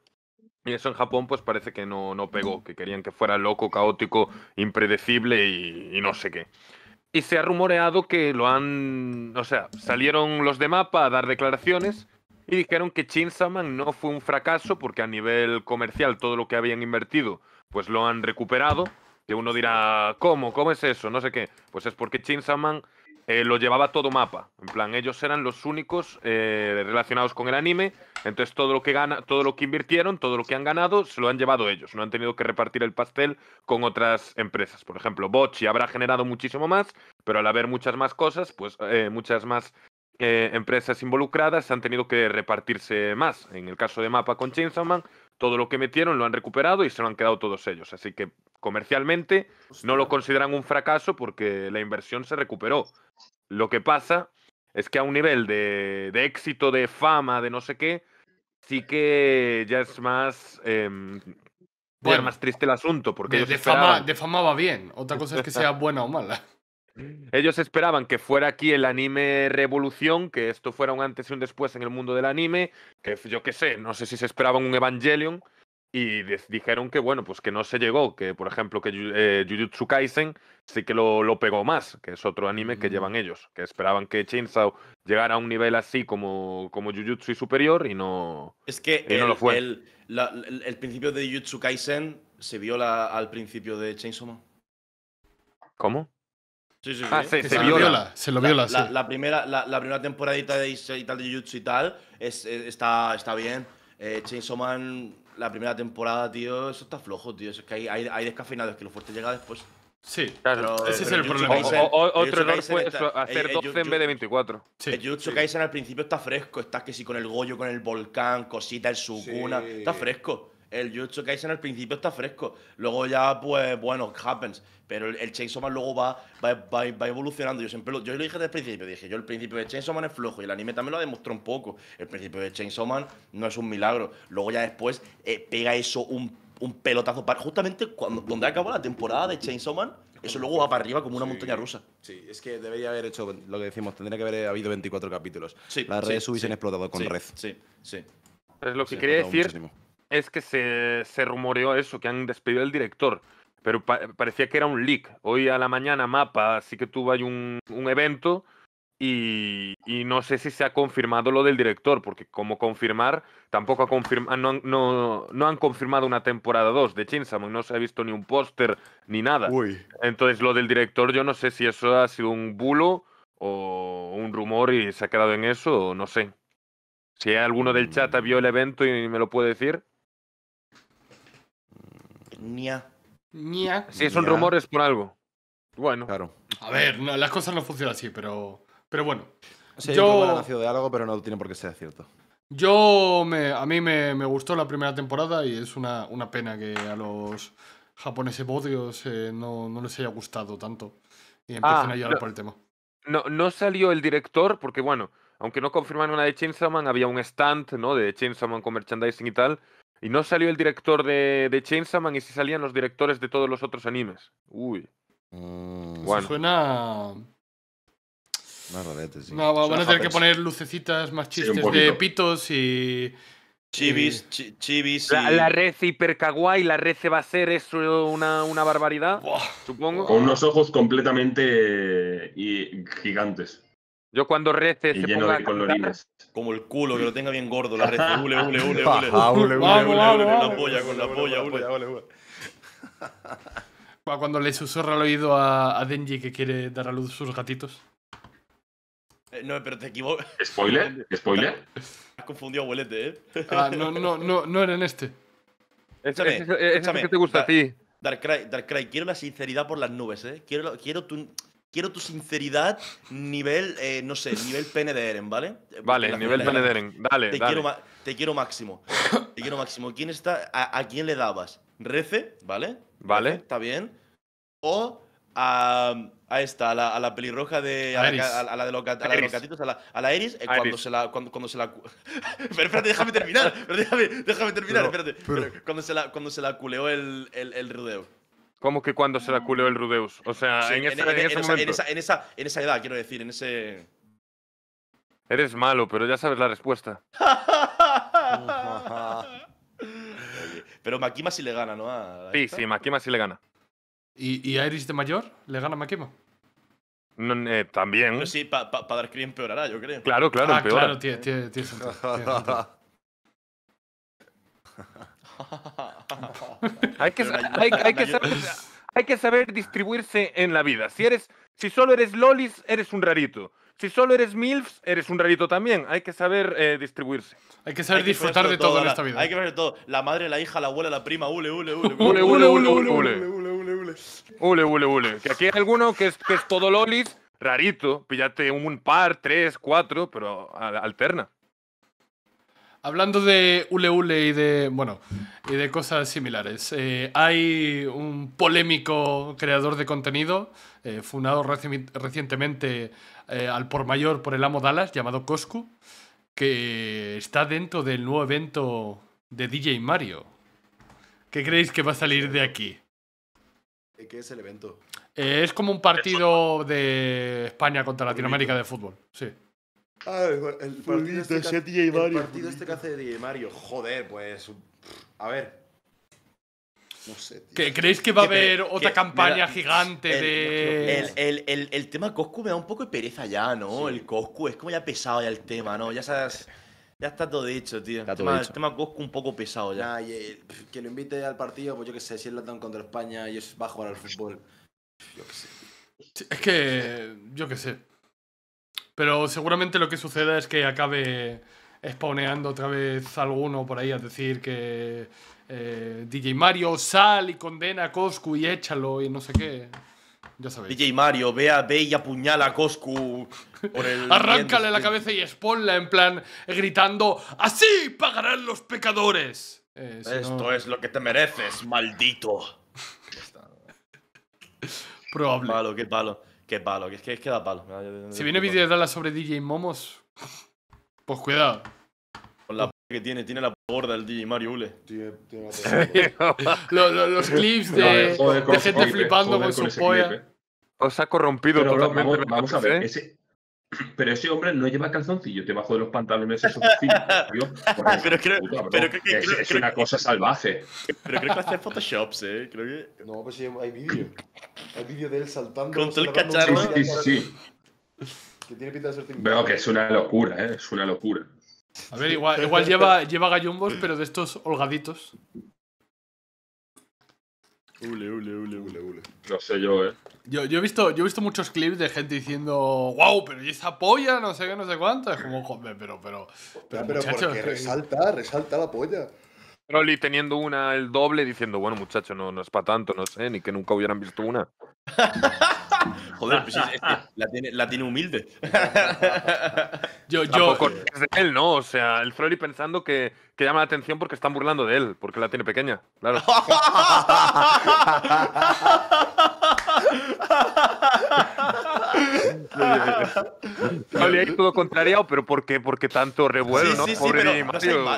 Y eso en Japón pues parece que no, no pegó, que querían que fuera loco, caótico, impredecible y, y no sé qué. Y se ha rumoreado que lo han. O sea, salieron los de mapa a dar declaraciones y dijeron que Chinsaman no fue un fracaso porque a nivel comercial todo lo que habían invertido pues lo han recuperado. Que uno dirá, ¿cómo? ¿Cómo es eso? No sé qué. Pues es porque Chinsaman eh, lo llevaba todo mapa. En plan, ellos eran los únicos eh, relacionados con el anime. Entonces todo lo que gana, todo lo que invirtieron, todo lo que han ganado, se lo han llevado ellos. No han tenido que repartir el pastel con otras empresas. Por ejemplo, Bochi habrá generado muchísimo más, pero al haber muchas más cosas, pues eh, muchas más empresas involucradas, han tenido que repartirse más. En el caso de Mapa con Chainsaw Man, todo lo que metieron lo han recuperado y se lo han quedado todos ellos. Así que comercialmente no lo consideran un fracaso porque la inversión se recuperó. Lo que pasa es que a un nivel de, éxito, de fama, de no sé qué, sí que ya es más... Em, bueno, más triste el asunto, porque de fama va bien, otra cosa es que sea buena o mala. Ellos esperaban que fuera aquí el anime revolución, que esto fuera un antes y un después en el mundo del anime, que yo qué sé, no sé si se esperaban un Evangelion, y dijeron que, bueno, pues que no se llegó, que por ejemplo que eh, Jujutsu Kaisen sí que lo, lo, pegó más, que es otro anime que mm. llevan ellos, que esperaban que Chainsaw llegara a un nivel así como, como Jujutsu y superior y no, es que no lo fue. El, principio de Jujutsu Kaisen se viola al principio de Chainsaw ¿Cómo? Sí, sí, ah, Se, se, viola. Se lo viola, la, sí. la, primera, la, primera temporadita de y tal de Jujutsu y tal eh, está, está bien. Eh, Chainsaw Man, la primera temporada, tío, eso está flojo, tío. es que hay, hay, hay descafeinados, que lo fuerte llega después. Sí, claro. ese es el problema. otro error fue hacer 12 en vez de 24. Sí, el Jutsu Kaisen al principio está fresco. Está que si con el Goyo, con el volcán, cosita, el Sukuna. Está fresco el Jutsu Kaisen al principio está fresco. Luego ya, pues, bueno, happens. Pero el, Chainsaw Man luego va, va, va, evolucionando. Yo siempre lo, yo lo dije desde el principio. Dije, yo el principio de Chainsaw Man es flojo. Y el anime también lo demostró un poco. El principio de Chainsaw Man no es un milagro. Luego ya después eh, pega eso un, un pelotazo. Para, justamente cuando, donde acabó la temporada de Chainsaw Man, eso luego va para arriba como una montaña rusa. Sí, es que debería haber hecho lo que decimos, tendría que haber habido 24 capítulos. Sí, Las redes hubiesen explotado con red. Sí, sí. lo que quería decir es que se, rumoreó eso, que han despedido al director pero parecía que era un leak. Hoy a la mañana Mapa sí que tuvo ahí un, evento y, no sé si se ha confirmado lo del director, porque como confirmar, tampoco ha confirmado, ah, no, no, han confirmado una temporada 2 de Chinsamon, no se ha visto ni un póster ni nada. Entonces lo del director yo no sé si eso ha sido un bulo o un rumor y se ha quedado en eso, no sé. Si alguno del chat mm. vio el evento y me lo puede decir. Nia Si es un rumor es por algo. Bueno. Claro. A ver, no, las cosas no funcionan así, pero, pero bueno. yo nacido de algo, pero no tiene por qué ser cierto. Yo me, a mí me, me gustó la primera temporada y es una, una pena que a los japoneses bodios eh, no, no, les haya gustado tanto y empiecen ah, a llorar por el tema. No, no salió el director porque, bueno, aunque no confirmaron una de Chainsaw Man, había un stand ¿no? de Chainsaw Man con merchandising y tal, y no salió el director de, de Chainsaw y sí salían los directores de todos los otros animes. Uy. Mm, suena. No, van a tener que poner lucecitas más chistes de pitos y. Chivis, La, la, red hiperkawaii, la red se va a ser eso una, una barbaridad, supongo. Con unos ojos completamente eh, gigantes. Yo cuando Rece se ponga Como el culo, que lo tenga bien gordo, la Rece. Ule, ule, ule, ule. ule, La polla, con la polla, ule. Cuando le susurra al oído a, Denji que quiere dar a luz sus gatitos. Eh, no, pero te equivoco. ¿Spoiler? ¿Spoiler? Has confundido abuelete, ¿eh? Ah, no, no, no, no era en este. es que te gusta a ti. Darkrai, Darkrai, quiero la sinceridad por las nubes, ¿eh? Quiero, quiero tu, quiero tu sinceridad nivel, eh, no sé, nivel pene de Eren, ¿vale? Eh, vale, nivel pene de Eren, dale, te dale. Quiero te quiero máximo, te quiero máximo. ¿Quién está, a, quién le dabas? ¿Rece? ¿Vale? Vale. Está bien. O a, esta, a la, pelirroja de. A, la, a, la de los, a la los gatitos, a la, a la Eris, eh, cuando, se la, cuando, cuando se la. pero espérate, déjame terminar. Pero déjame, déjame terminar, espérate. Pero, cuando, se la, cuando se la culeó el, el, el rudeo. ¿Cómo que cuando se la ah. culeó el Rudeus. O sea, en, esa, ese momento. en esa edad, quiero decir, en ese. Eres malo, pero ya sabes la respuesta. pero Makima sí le gana, ¿no? sí, sí, Makima sí le gana. ¿Y, y a de este Mayor le gana Makima? Eh, también. sí, para dar yo creo. Claro, claro, ah, Claro, tiene, hay, que, hay, que saber, distribuirse en la vida. Si eres, si solo eres lolis, eres un rarito. Si solo eres MILFs, eres un rarito también. Hay que saber eh, distribuirse. Hay que saber disfrutar de todo, en esta vida. Hay que ver de todo. La madre, la hija, la abuela, la prima, ule, ule, ule. Ule, ule, ule, ule, ule. Ule, ule, ule. Que aquí hay alguno que es, que es todo lolis, rarito. Píllate un par, tres, cuatro, pero alterna. Hablando de ule y de, bueno, y de cosas similares, eh, hay un polémico creador de contenido, eh, fundado recientemente eh, al por mayor por el amo Dallas, llamado Coscu, que está dentro del nuevo evento de DJ Mario. ¿Qué creéis que va a salir de aquí? ¿Qué es el evento? es como un partido de España contra Latinoamérica de fútbol, sí. Ah, el, partido, este, este que, DJ el partido este que hace DJ Mario. Joder, pues. A ver, no sé, tío. ¿Creéis que va a haber otra campaña gigante de.? El, el, el, tema Coscu me da un poco de pereza ya, ¿no? El Coscu es como ya pesado ya el tema, ¿no? Ya sabes. Ya está todo dicho, tío. el tema, Coscu un poco pesado ya. Eh, que lo invite al partido, pues yo qué sé, si es dan contra España y va a jugar al fútbol. Yo qué sé. Es que. Yo qué sé. Pero seguramente lo que suceda es que acabe spawneando otra vez alguno por ahí a decir que eh, DJ Mario sal y condena a Coscu y échalo y no sé qué. Ya sabéis. DJ Mario, ve, a, ve y apuñala a Coscu. Por el Arráncale la cabeza y exponla en plan eh, gritando: ¡Así pagarán los pecadores! Eh, Esto es lo que te mereces, maldito. Probable. Qué qué malo. Qué palo, que es que, es que da palo. Si viene vídeo de sobre DJ Momos, pues cuidado. Con la p que tiene, tiene la p gorda el DJ Mario Ule. los, clips de, gente flipando con su polla. Eh. Os ha corrompido totalmente. vamos, a ver, ¿eh? ese, Pero ese hombre no lleva calzoncillos debajo de los pantalones esos pero creo, pero creo que es, una cosa salvaje. Pero creo que hace Photoshop, ¿eh? Creo que... No, pues sí, hay vídeo. Hay vídeo de él saltando. Con todo el cacharro. Sí, sí, sí. Que tiene pinta de ser Veo que es una locura, ¿eh? Es una locura. A ver, igual, igual lleva, lleva gallumbos, pero de estos holgaditos. No sé yo, eh. Yo, yo, he visto, yo he visto muchos clips de gente diciendo, wow, pero ¿y esa polla? No sé qué, no sé cuánto. Es como, joder, pero, pero. Pero, pero, resalta, resalta la polla. Broly teniendo una el doble diciendo, bueno, muchacho, no, no es para tanto, no sé, ni que nunca hubieran visto una. Joder, pues es, la, tiene, la, tiene, humilde. yo, yo. Es de él, ¿no? O sea, el Flori pensando que, que, llama la atención porque están burlando de él, porque la tiene pequeña. Claro. Salí todo contrariado, pero ¿por qué? Porque tanto revuelo, ¿no? Sí, pero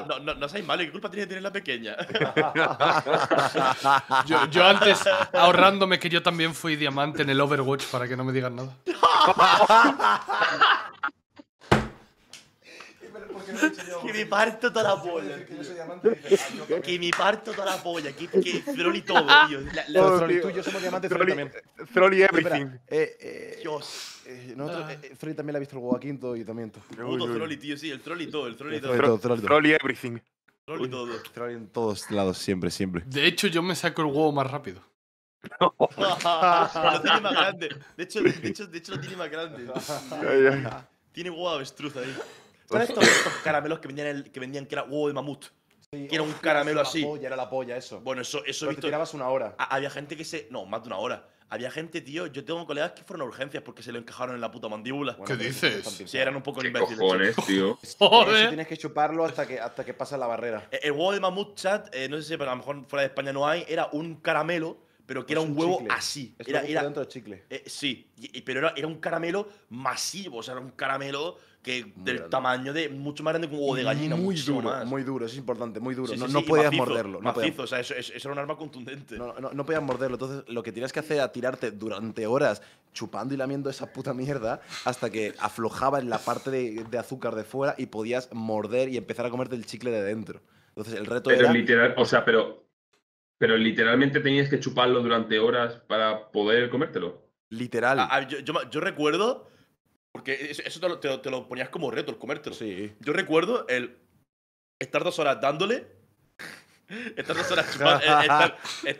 no mal, ¿qué culpa tiene tener la pequeña? yo, yo, antes, ahorrándome que yo también fui diamante en el Overwatch, para que no me digan nada. Que me parto toda la polla. Que yo me parto toda la polla. Que, Trolli todo, tío. Oh, y yo somos diamantes también. y everything. eh, eh Dios. Eh, ah. eh, también ha visto el huevo y también Puto sí. El y todo, el y todo. todo, everything. todo. Trolly en todos lados, siempre, siempre. De hecho, yo me saco el huevo más rápido. lo tiene más grande. De hecho, lo tiene más grande. tiene huevo avestruz ahí. ¿Sabes estos, caramelos que vendían, el, que vendían que era huevo de mamut? Sí, era un caramelo así. era la polla, eso. Bueno, eso, eso he Te tirabas una hora. Había gente que se. No, más de una hora. Había gente, tío. Yo tengo colegas que fueron a urgencias porque se lo encajaron en la puta mandíbula. ¿Qué dices? Sí, eran un poco ¿Qué Cojones, tío. Joder. Eso tienes que chuparlo hasta que, hasta que pasa la barrera. Eh, el, huevo de mamut chat, eh, no sé si, pero a lo mejor fuera de España no hay, era un caramelo pero que era un huevo así. Es era, era dentro de chicle. Eh, sí, pero era, un caramelo masivo, o sea, era un caramelo que del tamaño de mucho más grande que un huevo de gallina. Muy duro, muy duro, es importante, muy duro. no, podías morderlo. No o sea, eso, era un arma contundente. No, no, podías morderlo, entonces lo que tenías que hacer era tirarte durante horas chupando y lamiendo esa puta mierda hasta que aflojaba en la parte de, azúcar de fuera y podías morder y empezar a comerte el chicle de dentro. Entonces el reto pero literal, o sea, pero pero literalmente tenías que chuparlo durante horas para poder comértelo. Literal. Ah, yo, recuerdo, porque eso te lo, lo, ponías como reto, el comértelo. Sí. Yo recuerdo el estar dos horas dándole eh, estar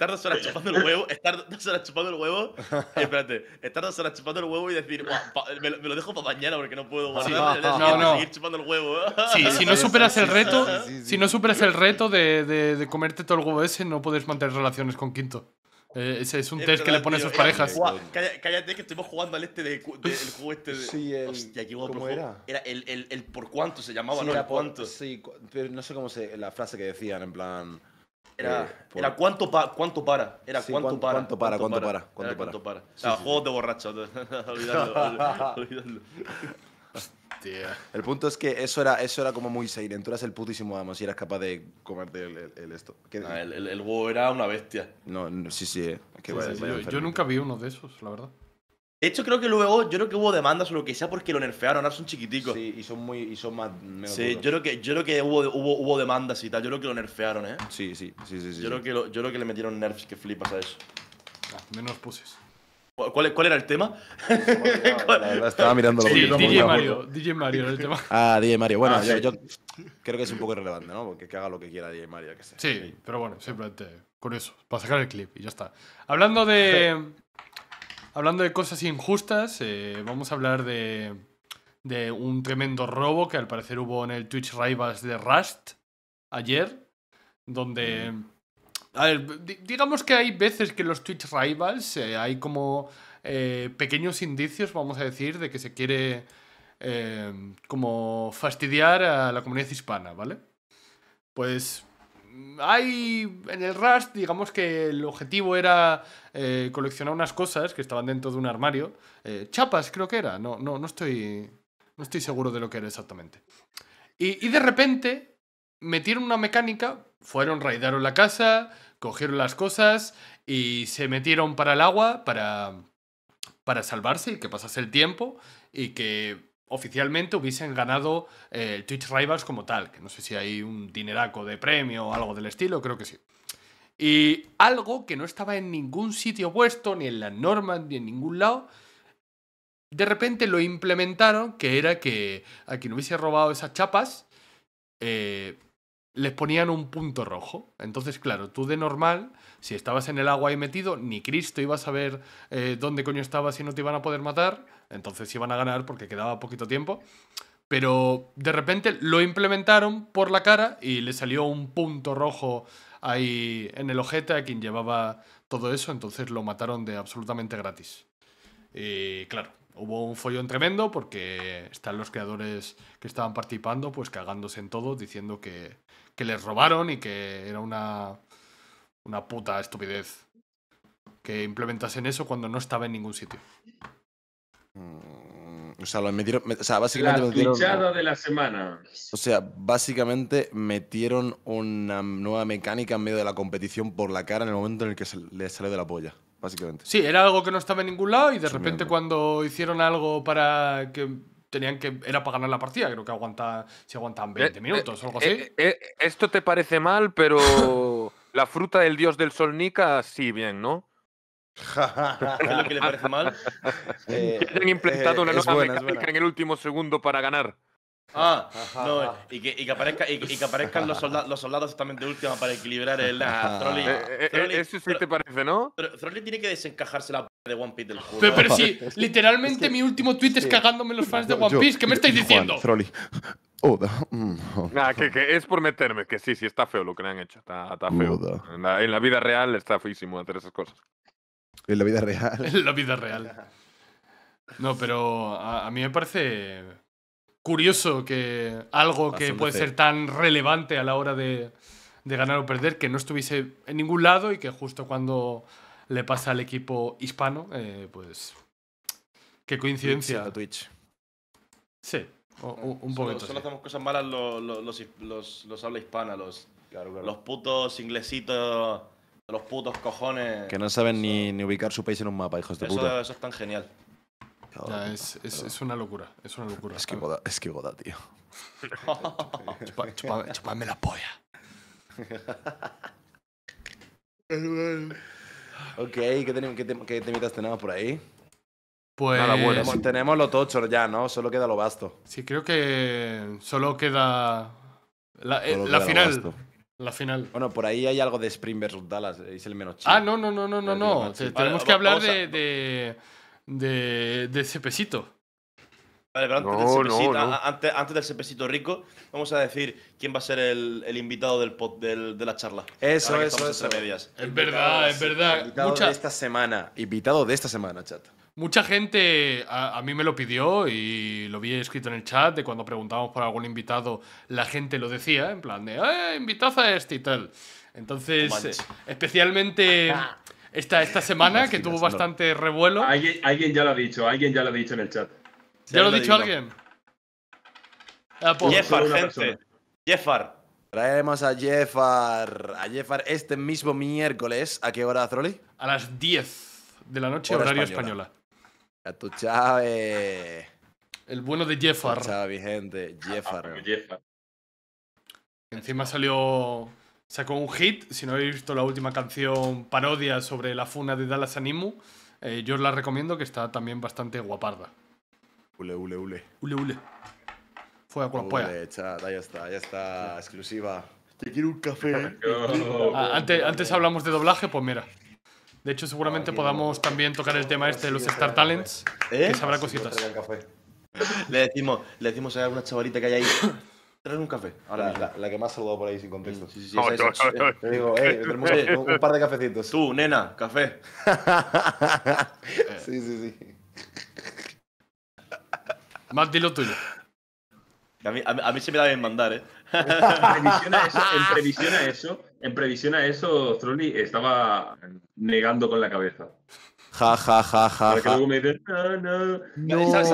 dos horas chupando, el huevo, estar dos horas chupando el huevo, espérate, estar dos horas chupando el huevo y decir, me, lo dejo para mañana porque no puedo guardar, seguir chupando el huevo. Sí, si no superas el reto, si no superas el reto de, de comerte todo el huevo ese, no puedes mantener relaciones con Quinto. Eh, ese es un test que le pone a sus parejas. Cállate, cállate, que estuvimos jugando al este del de, juego este. De, sí, el, hostia, ¿cómo era? Era el, el, el, por cuánto se llamaba, sí, ¿no? Era el por, cuánto. Sí, pero no sé cómo se. La frase que decían, en plan. Era, eh, era cuánto, pa, cuánto para. Era cuánto, para. Cuánto para, cuánto para. Cuánto para. para. Cuánto para. o sea, juegos de borracho. olvidarlo. El punto es que eso era, eso era como muy Seiren. Tú eras el putísimo amo si eras capaz de comerte el, esto. el, el, ah, era una bestia. No, sí, sí. Eh. yo, nunca vi uno de esos, la verdad. De hecho, creo que luego, yo creo que hubo demandas o lo que sea porque lo nerfearon, ahora son chiquiticos. Sí, y son muy. Y son más. menos yo creo que, yo creo que hubo, hubo, demandas y tal, yo creo que lo nerfearon, eh. Sí, sí, sí, sí. Yo creo que, yo creo que le metieron nerfs que flipas a eso. Ah, menos puses. ¿Cuál, era el tema? estaba mirando lo sí, DJ Mario, DJ Mario el tema. Ah, DJ Mario. Bueno, ah, yo, creo que es un poco irrelevante, ¿no? Porque que haga lo que quiera DJ Mario, que sé. Sí, pero bueno, simplemente con eso, para sacar el clip y ya está. Hablando de. hablando de cosas injustas, eh, vamos a hablar de. un tremendo robo que al parecer hubo en el Twitch Rivals de Rust ayer, donde. Mm. A ver, digamos que hay veces que los Twitch Rivals eh, hay como eh, pequeños indicios, vamos a decir, de que se quiere em, como fastidiar a la comunidad hispana, ¿vale? Pues mm, hay en el Rust, digamos que el objetivo era eh, coleccionar unas cosas que estaban dentro de un armario. chapas creo que era, no, no, no, estoy, no estoy seguro de lo que era exactamente. Y, y de repente metieron una mecánica, fueron, raidaron la casa, cogieron las cosas y se metieron para el agua para, para salvarse y que pasase el tiempo y que oficialmente hubiesen ganado eh, Twitch Rivals como tal, que no sé si hay un dineraco de premio o algo del estilo, creo que sí. Y algo que no estaba en ningún sitio puesto, ni en la norma, ni en ningún lado, de repente lo implementaron, que era que a quien hubiese robado esas chapas, eh, les ponían un punto rojo. Entonces, claro, tú de normal, si estabas en el agua ahí metido, ni Cristo iba a saber eh, dónde coño estabas y no te iban a poder matar. Entonces iban a ganar porque quedaba poquito tiempo. Pero de repente lo implementaron por la cara y le salió un punto rojo ahí en el ojete a quien llevaba todo eso. Entonces lo mataron de absolutamente gratis. Y claro, hubo un follón tremendo porque están los creadores que estaban participando pues cagándose en todo, diciendo que, que les robaron y que era una, una puta estupidez que implementasen eso cuando no estaba en ningún sitio. Mm, o sea, metieron, básicamente la metieron, de la semana. O sea, básicamente metieron una nueva mecánica en medio de la competición por la cara en el momento en el que se le salió de la polla. Básicamente. Sí, era algo que no estaba en ningún lado y de repente cuando hicieron algo para que tenían que. Era para ganar la partida, creo que aguanta, si aguantaban 20 eh, minutos o algo eh, así. Eh, esto te parece mal, pero la fruta del dios del sol Nika, sí, bien, ¿no? es lo que le parece mal? Eh, han implementado una nueva mecánica en el último segundo para ganar. Ah, no, y que, aparezca, y, que aparezcan los, soldados también de última para equilibrar el. trolling. eso sí te parece, ¿no? Pero Trolli tiene que desencajarse la de One Piece Pero, sí, literalmente mi último tweet es cagándome los fans de One Piece. ¿Qué me estáis diciendo? Oda. Mm, que, es por meterme, que sí, sí, está feo lo que le han hecho. Está, feo. En la, vida real está feísimo hacer esas cosas. En la vida real. En la vida real. No, pero a, mí me parece curioso que algo que puede ser tan relevante a la hora de ganar o perder, que no estuviese en ningún lado y que justo cuando le pasa al equipo hispano, eh, pues. Qué coincidencia. Twitch. Sí, un poquito. Solo, hacemos cosas malas los, los, habla hispana, los, los putos inglesitos, los putos cojones. Que no saben ni, ni, ubicar su país en un mapa, hijos de eso, puta. Eso es tan genial. es, es, una locura, es una locura. Es que es que tío. Chupa, la polla. Ok, ¿qué, temitas tenemos por ahí? Pues. tenemos, lo tocho ya, ¿no? Solo queda lo basto. Sí, creo que solo queda. La, eh, final. La final. Bueno, por ahí hay algo de Spring versus Dallas, eh, es el menos Ah, no, no, no, no, no, no. Tenemos que hablar de, de, de, de ese pesito. Vale, pero antes, de del besito, rico, vamos a decir quién va a ser el, invitado del, pod, de la charla. Eso, eso, Medias. Es verdad, es verdad. Invitado de esta semana. Invitado de esta semana, chat. Mucha gente a, mí me lo pidió y lo vi escrito en el chat de cuando preguntábamos por algún invitado, la gente lo decía, en plan de, ¡eh, invitado a este y tal! Entonces, eh, especialmente... Esta, esta semana, que tuvo bastante revuelo. alguien ya lo ha dicho, alguien ya lo ha dicho en el chat. Ya lo ha dicho alguien. Jeffar, gente. Jeffar. Traemos a Jeffar. A Jeffar este mismo miércoles. ¿A qué hora, Zroli? A las 10 de la noche, horario española. A tu chave. El bueno de ah, Jeffar. Encima salió. Sacó un hit. Si no habéis visto la última canción parodia sobre la funa de Dallas Animu, eh, yo os la recomiendo, que está también bastante guaparda. Ule, ule, ule. Ule, ule. Fuera con la pollas. Chat, ahí está, ya está, exclusiva. Te quiero un café. Ah, antes, antes hablamos de doblaje, pues mira. De hecho, seguramente ah, podamos también tocar el tema este de los Star Talents, ¿Eh? que sabrá cositas. Le decimos, le decimos a alguna chavalita que hay ahí, trae un café. Ahora, la, que más ha saludado por ahí sin contexto. Sí, sí, sí, Te digo, eh, tenemos un par de cafecitos. Tú, nena, café. sí, sí, sí. Más di lo tuyo. A mí, se me da bien mandar, ¿eh? en previsión a eso, en previsión a eso, Zroni estaba negando con la cabeza. Ja, ja, ja, ja. Porque luego me dicen, ah, no, no. no ¿Sabes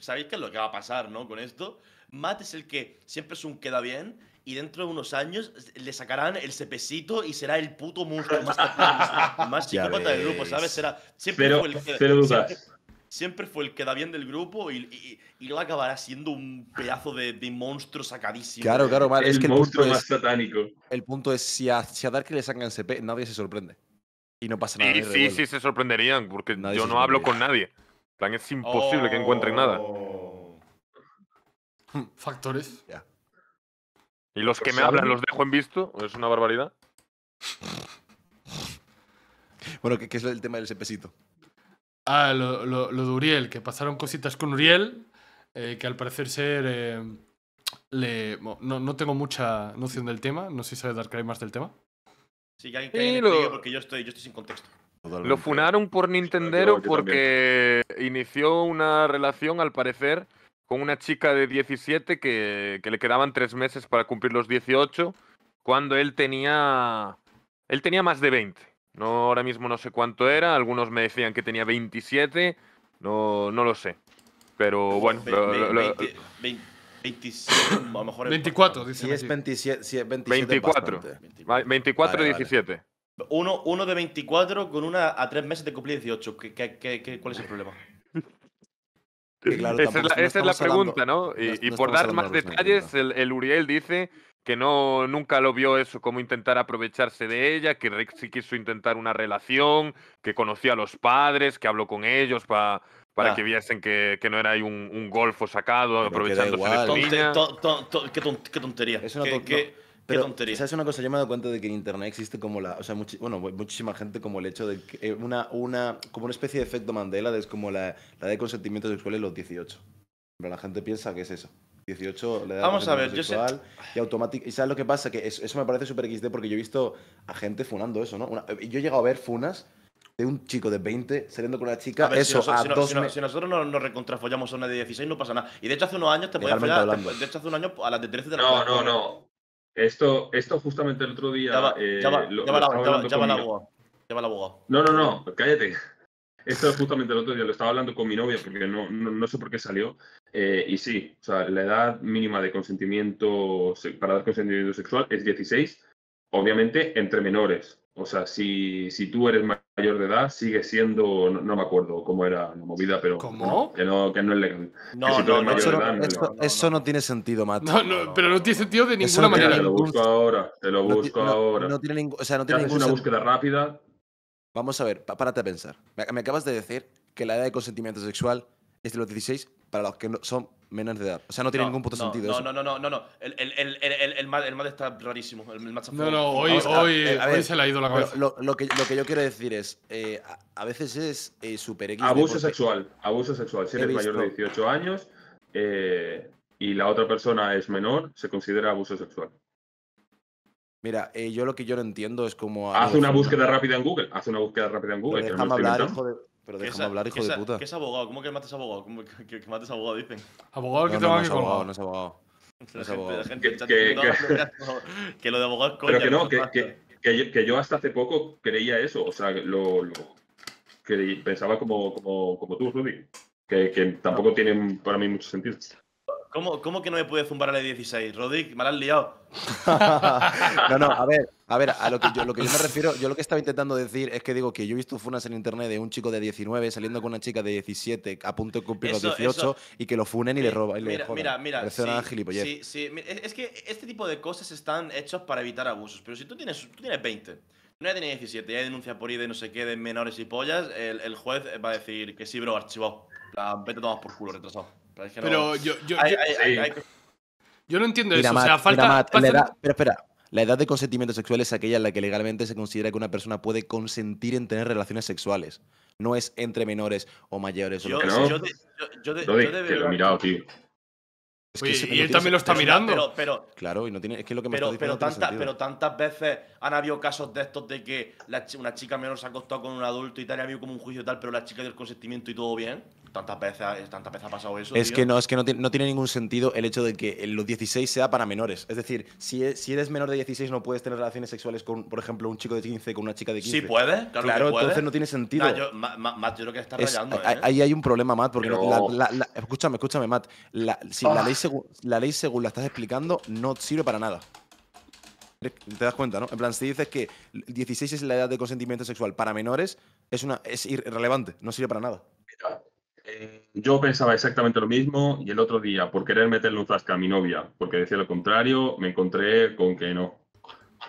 sabéis qué es lo que va a pasar, ¿no? Con esto. Matt es el que siempre es un queda bien y dentro de unos años le sacarán el cepecito y será el puto monstruo más, más, del grupo, ¿sabes? Será siempre pero, el, pero, siempre, siempre fue el que da bien del grupo y, lo acabará siendo un pedazo de, monstruo sacadísimo. Claro, claro, es que el monstruo punto más es, satánico. El punto es, si a, si a Dark le sacan CP, nadie se sorprende. Y no pasa nada. sí sí, sí, se sorprenderían, porque yo no hablo con nadie. plan, es imposible que encuentren nada. Oh. Factores. Ya. Y los que pues me hablan los dejo en visto, es una barbaridad. bueno, ¿qué es el tema del sepecito. Ah, lo, lo, lo, de Uriel, que pasaron cositas con Uriel, eh, que al parecer ser... Eh, le, no, tengo mucha noción del tema, no sé si sabe que hay más del tema. Sí, ya hay porque yo estoy, yo estoy sin contexto. Lo funaron por Nintendero porque inició una relación, al parecer, con una chica de 17 que, que, le quedaban tres meses para cumplir los 18, cuando él tenía, él tenía más de 20. No, ahora mismo no sé cuánto era, algunos me decían que tenía 27, no, no lo sé. Pero bueno, 20, 20, 27, a lo mejor 24, dice. Si es 27, 27 24, 24, 24 17. Uno, uno, de 24 con una a tres meses de cumplir 18. ¿Qué, qué, qué cuál es el problema? esa es la, es la pregunta, ¿no? Y, y por dar más detalles, el, el, Uriel dice que no nunca lo vio eso, como intentar aprovecharse de ella, que Rick sí quiso intentar una relación, que conocía a los padres, que habló con ellos para para que ah. viesen que, no era ahí un, golfo sacado aprovechándose de niña. qué, tontería. Es una tontería. una cosa? Yo me he dado cuenta de que en Internet existe como la. O sea, bueno, muchísima gente como el hecho de que eh, una, una. Como una especie de efecto Mandela, es como la, la de consentimiento sexual en los 18. Pero la gente piensa que es eso. 18 le da Vamos a ver, yo sé. Y automático. ¿Y sabes lo que pasa? Que eso, me parece súper XD porque yo he visto a gente funando eso, ¿no? yo he llegado a ver funas de un chico de 20 saliendo con una chica, eso si a no, nosotros nos, recontrafollamos a una de 16 no pasa nada. Y de hecho hace unos años te podías follar, de hecho hace un año a las de 13 de la No, no, no. Esto, esto justamente el otro día... Ya va, eh, ya ya el abogado. No, no, no, cállate. Esto justamente el otro día lo estaba hablando con mi novia porque no, no, sé por qué salió. Eh, y sí, o sea, la edad mínima de consentimiento para dar consentimiento sexual es 16, obviamente entre menores. O sea, si, si tú eres mayor de edad, sigue siendo, no, me acuerdo cómo era la movida, pero... ¿Cómo? que, no, que no es legal. No, eso, no, tiene sentido, Mat. pero no tiene sentido de ninguna manera. Te lo busco ahora, te lo busco ahora. No, tiene, o sea, no tiene una búsqueda rápida, Vamos a ver, párate a pensar. Me, acabas de decir que la edad de consentimiento sexual es de los 16 para los que son menores de edad. O sea, no tiene ningún puto sentido. No, no, no, no, no, El, mal está rarísimo. no, no, hoy, hoy, se le ha ido la cabeza. Lo, que, yo quiero decir es, eh, a, veces es eh, super Abuso sexual, abuso sexual. Si eres mayor de 18 años eh, y la otra persona es menor, se considera abuso sexual. Mira, eh, yo lo que yo no entiendo es como... Haz una búsqueda rápida en Google. Haz una búsqueda rápida en Google. Pero déjame hablar, hijo de... déjame hablar, hijo de puta. ¿Qué es abogado? ¿Cómo que mates abogado? ¿Cómo que, que, mates abogado, dicen? Abogado que no, van. no, abogado, no es abogado. No es abogado. que, lo de abogado es coña. Pero que no, que, yo, que, yo, hasta hace poco creía eso. O sea, lo, que pensaba como, como, como tú, Rudy. Que, que tampoco tiene para mí mucho sentido. ¿Cómo, que no me puede zumbar a la 16? Rodri, me la liado. no, no, a ver, a ver, a lo que, yo, lo que yo me refiero, yo lo que estaba intentando decir es que digo que yo he visto funas en internet de un chico de 19 saliendo con una chica de 17 a punto de cumplir los 18 y que lo funen y le roban. Mira, mira, mira. Sí, sí, Es que este tipo de cosas están hechas para evitar abusos, pero si tú tienes, tú 20. No ya 17, hay denuncia por ide de no sé qué, de menores y pollas, el, juez va a decir que sí, bro, archivó vete todos por culo, retrasado. Pero, yo, yo, no entiendo eso. o sea, falta. pero espera. La edad de consentimiento sexual es aquella en la que legalmente se considera que una persona puede consentir en tener relaciones sexuales. No es entre menores o mayores. Yo, yo, yo, yo he mirado, tío. Es y él también lo está mirando. claro, y no tiene, es que lo que me pero, está pero, pero tantas veces han habido casos de estos de que una chica menor se ha acostado con un adulto y tal, y ha habido como un juicio y tal, pero la chica dio el consentimiento y todo bien. Eh, tantas veces, ha pasado eso. Es que no, es que no, tiene ningún sentido el hecho de que los 16 sea para menores. Es decir, si, e, eres menor de 16 no puedes tener relaciones sexuales con, por ejemplo, un chico de 15 con una chica de 15. Sí puede, claro, que puede. entonces no tiene sentido. yo, creo que está rayando. ¿eh? Ahí hay un problema, Matt, porque escúchame, escúchame, Matt. La, si la, ley ah. según, la ley según la estás explicando no sirve para nada. Te das cuenta, ¿no? En plan, si dices que 16 es la edad de consentimiento sexual para menores, es, una, es irrelevante, no sirve para nada yo pensaba exactamente lo mismo y el otro día, por querer meterle un zasca a mi novia, porque decía lo contrario, me encontré con que no,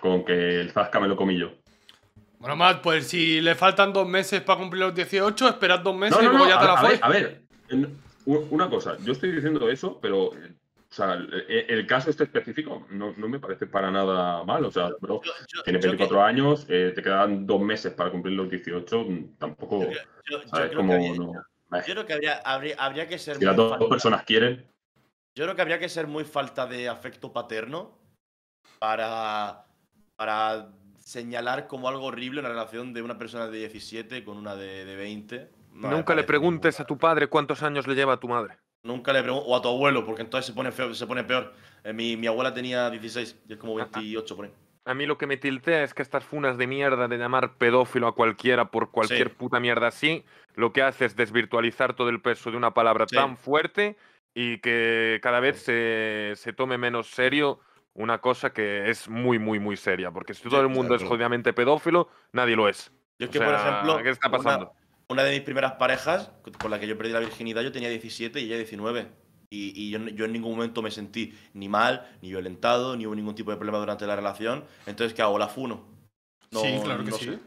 con que el zasca me lo comí yo. Bueno, Matt, pues si le faltan dos meses para cumplir los 18, esperad dos meses y luego ya te la fue. A ver, una cosa, yo estoy diciendo eso, pero e, el, caso este específico no, me parece para nada mal. O sea, bro, tiene 24 años, eh, te quedan dos meses para cumplir los 18, tampoco. ¿sabes? Como, no... Yo creo que habría, que ser. Si las dos personas quieren. Yo creo que habría que ser muy falta de afecto paterno para, para señalar como algo horrible la relación de una persona de 17 con una de, 20. Nunca le preguntes a tu padre cuántos años le lleva a tu madre. Nunca le pregunto, o a tu abuelo, porque entonces se pone, feo, se pone peor. Eh, mi, abuela tenía 16, y es como 28 por a mí lo que me tiltea es que estas funas de mierda de llamar pedófilo a cualquiera por cualquier puta mierda así, lo que hace es desvirtualizar todo el peso de una palabra tan fuerte y que cada vez se, se, tome menos serio una cosa que es muy, muy, muy seria. Porque si todo el mundo es jodidamente pedófilo, nadie lo es. Yo es que, por ejemplo, está pasando? Una, una, de mis primeras parejas, con la que yo perdí la virginidad, yo tenía 17 y ella 19. Y, y yo, yo, en ningún momento me sentí ni mal, ni violentado, ni hubo ningún tipo de problema durante la relación. Entonces, ¿qué hago? La funo. sí, claro que sí.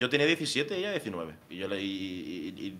Yo tenía 17 y ella 19. Y yo le, y,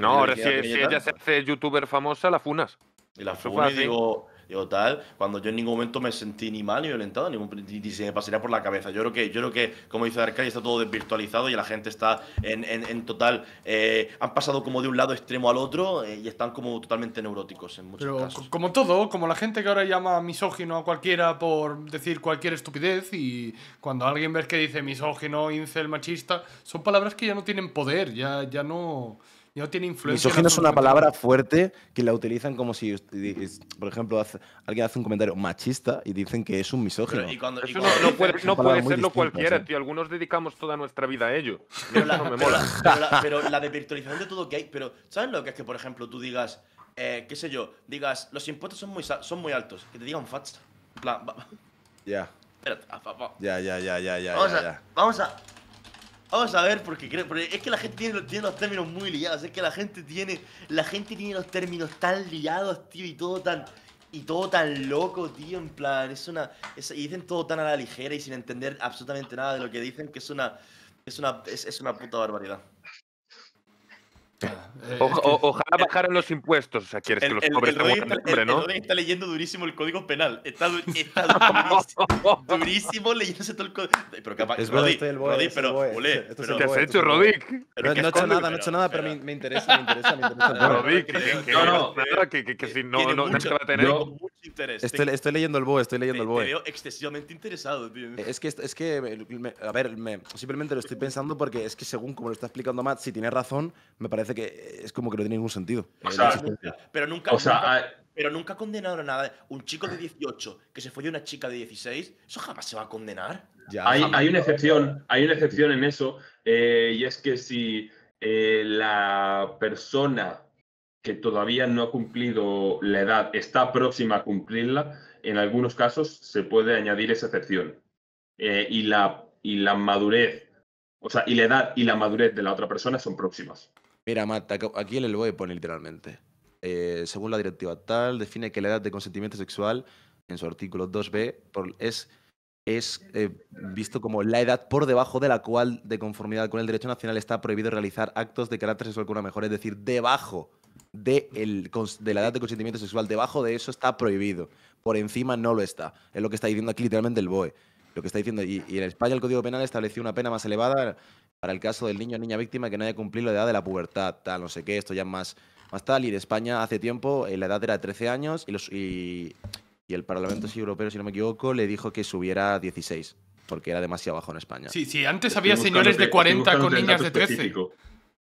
no, ahora si, ella se hace youtuber famosa, la funas. Y la funo digo, tal, cuando yo en ningún momento me sentí ni mal ni violentado, ni, se me pasaría por la cabeza. Yo creo que, yo creo que como dice Arcade, está todo desvirtualizado y la gente está en, total, eh, han pasado como de un lado extremo al otro eh, y están como totalmente neuróticos en muchos Pero, Como todo, como la gente que ahora llama misógino a cualquiera por decir cualquier estupidez y cuando alguien ves que dice misógino, incel, machista, son palabras que ya no tienen poder, ya, ya no no tiene influencia. Misógino es una palabra fuerte que la utilizan como si, por ejemplo, alguien hace un comentario machista y dicen que es un misógino. y no, puede, serlo cualquiera, tío. Algunos dedicamos toda nuestra vida a ello. Pero la, no me mola. Pero la, de virtualización de todo que hay. Pero, ¿sabes lo que es que, por ejemplo, tú digas, qué sé yo, digas, los impuestos son muy, son muy altos? Que te digan fasta Ya. Ya, ya, ya, ya, ya. Vamos a Vamos a ver, porque, porque es que la gente tiene, los términos muy liados. Es que la gente tiene. La gente tiene los términos tan liados, tío, y todo tan. Y todo tan loco, tío. En plan, es una. y dicen todo tan a la ligera y sin entender absolutamente nada de lo que dicen, que es una. Es una. Es, es una puta barbaridad. Eh, ojalá bajaran los impuestos. O sea, quieres que los pobres te está, hambre, ¿no? está leyendo durísimo el código penal. Está, durísimo, durísimo, leyéndose todo el código. Pero capaz, es estoy pero, bolé, pero, ¿Qué has hecho, Rodri? No, he hecho nada, no he hecho nada, pero, me, me interesa, me interesa, me interesa. que, que, si no, no, te va a tener mucho interés. Estoy, leyendo el BOE, estoy leyendo el BOE. Te veo excesivamente interesado, Es que, es que a ver, simplemente lo estoy pensando porque es que según como lo está explicando Matt, si tiene razón, me parece que es como que no tiene ningún sentido. Eh, pero nunca, ha condenado a nada. Un chico de 18 que se fue a una chica de 16, eso jamás se va a condenar. hay, una excepción, hay una excepción en eso, eh, y es que si eh, la persona que todavía no ha cumplido la edad está próxima a cumplirla, en algunos casos se puede añadir esa excepción. y, la, y la madurez, o sea, y la edad y la madurez de la otra persona son próximas. Mira, Matt, aquí el BOE pone literalmente. Eh, según la directiva tal, define que la edad de consentimiento sexual, en su artículo 2b, por, es, es eh, visto como la edad por debajo de la cual, de conformidad con el derecho nacional, está prohibido realizar actos de carácter sexual con una mejor, es decir, debajo de, de la edad de consentimiento sexual, debajo de eso está prohibido, por encima no lo está. Es lo que está diciendo aquí literalmente el BOE lo que está diciendo. y, en España el Código Penal estableció una pena más elevada para el caso del niño o niña víctima que no haya cumplido la edad de la pubertad, tal, no sé qué, esto ya más, más tal. Y de España hace tiempo eh, la edad era de 13 años y, los, el Parlamento Europeo, si no me equivoco, le dijo que subiera a 16, porque era demasiado bajo en España. Sí, sí, antes había señores de 40 con niñas de 13.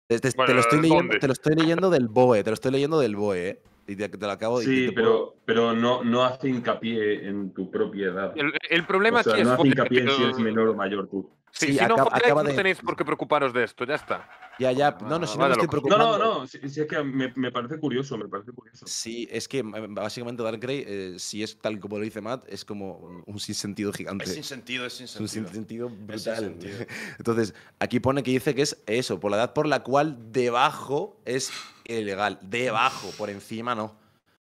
Te, lo estoy leyendo, del BOE, te lo estoy leyendo del BOE, eh, Y te, lo acabo de Sí, pero, pero no, no hace hincapié en tu propia edad. El, problema es que. No hace hincapié si eres menor o mayor tú si no no tenéis por qué preocuparos de esto, ya está. Ya, ya. Ah, no, no, si no, estoy preocupando. no, no, no. Si, es que me, me, parece curioso, me parece curioso. Sí, es que eh, básicamente Dark Grey, eh, si es tal como lo dice Matt, es como un sinsentido gigante. Es sinsentido, es sinsentido. un sinsentido brutal. Entonces, aquí pone que dice que es eso, por la edad por la cual debajo es ilegal. Debajo, por encima no.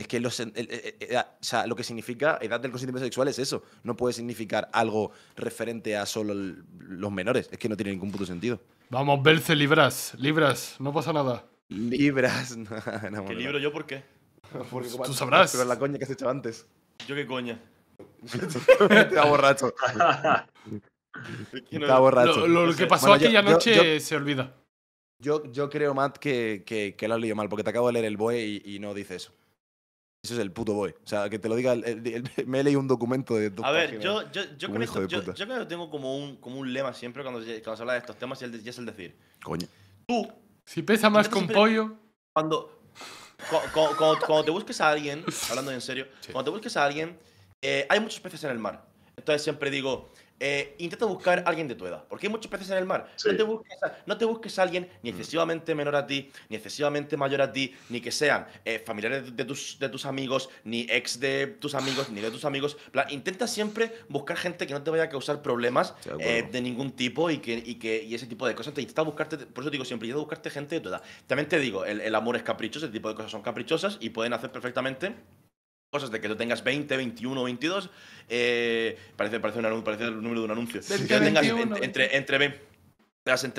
Es que eh, eh, lo que significa edad del consentimiento sexual es eso. No puede significar algo referente a solo los menores. Es que no tiene ningún puto sentido. Vamos, Belce, libras, libras, no pasa nada. Libras, no, ¿Qué libro yo por qué? Porque, Tú sabrás. Pero la coña que has hecho antes. ¿Yo qué coña? Estaba borracho. Estaba borracho. Lo, que pasó aquella noche se olvida. Yo, yo creo, Matt, que, que, lo has leído mal, porque te acabo de leer el BOE y, y no dice eso. Eso es el puto boy. O sea, que te lo diga. me he leído un documento de dos A ver, yo, yo, yo, creo que tengo como un, como un lema siempre cuando, cuando se habla de estos temas y, es el decir. Coño. Tú. Si pesa más con pollo. Cuando, cuando, te busques a alguien, hablando en serio, cuando te busques a alguien, eh, hay muchos peces en el mar. Entonces siempre digo, eh, intenta buscar a alguien de tu edad, porque hay muchos peces en el mar. No, te busques a, alguien ni mm. excesivamente menor a ti, ni excesivamente mayor a ti, ni que sean eh, familiares de tus, amigos, ni ex de tus amigos, ni de tus amigos. intenta siempre buscar gente que no te vaya a causar problemas de eh, ningún tipo y, que, ese tipo de cosas. intenta buscarte, por eso digo siempre, intenta buscarte gente de tu edad. También te digo, el, el amor es caprichoso, ese tipo de cosas son caprichosas y pueden hacer perfectamente cosas de que tú tengas 20, 21, 22, parece, parece, un, parece el número de un anuncio. que tengas entre,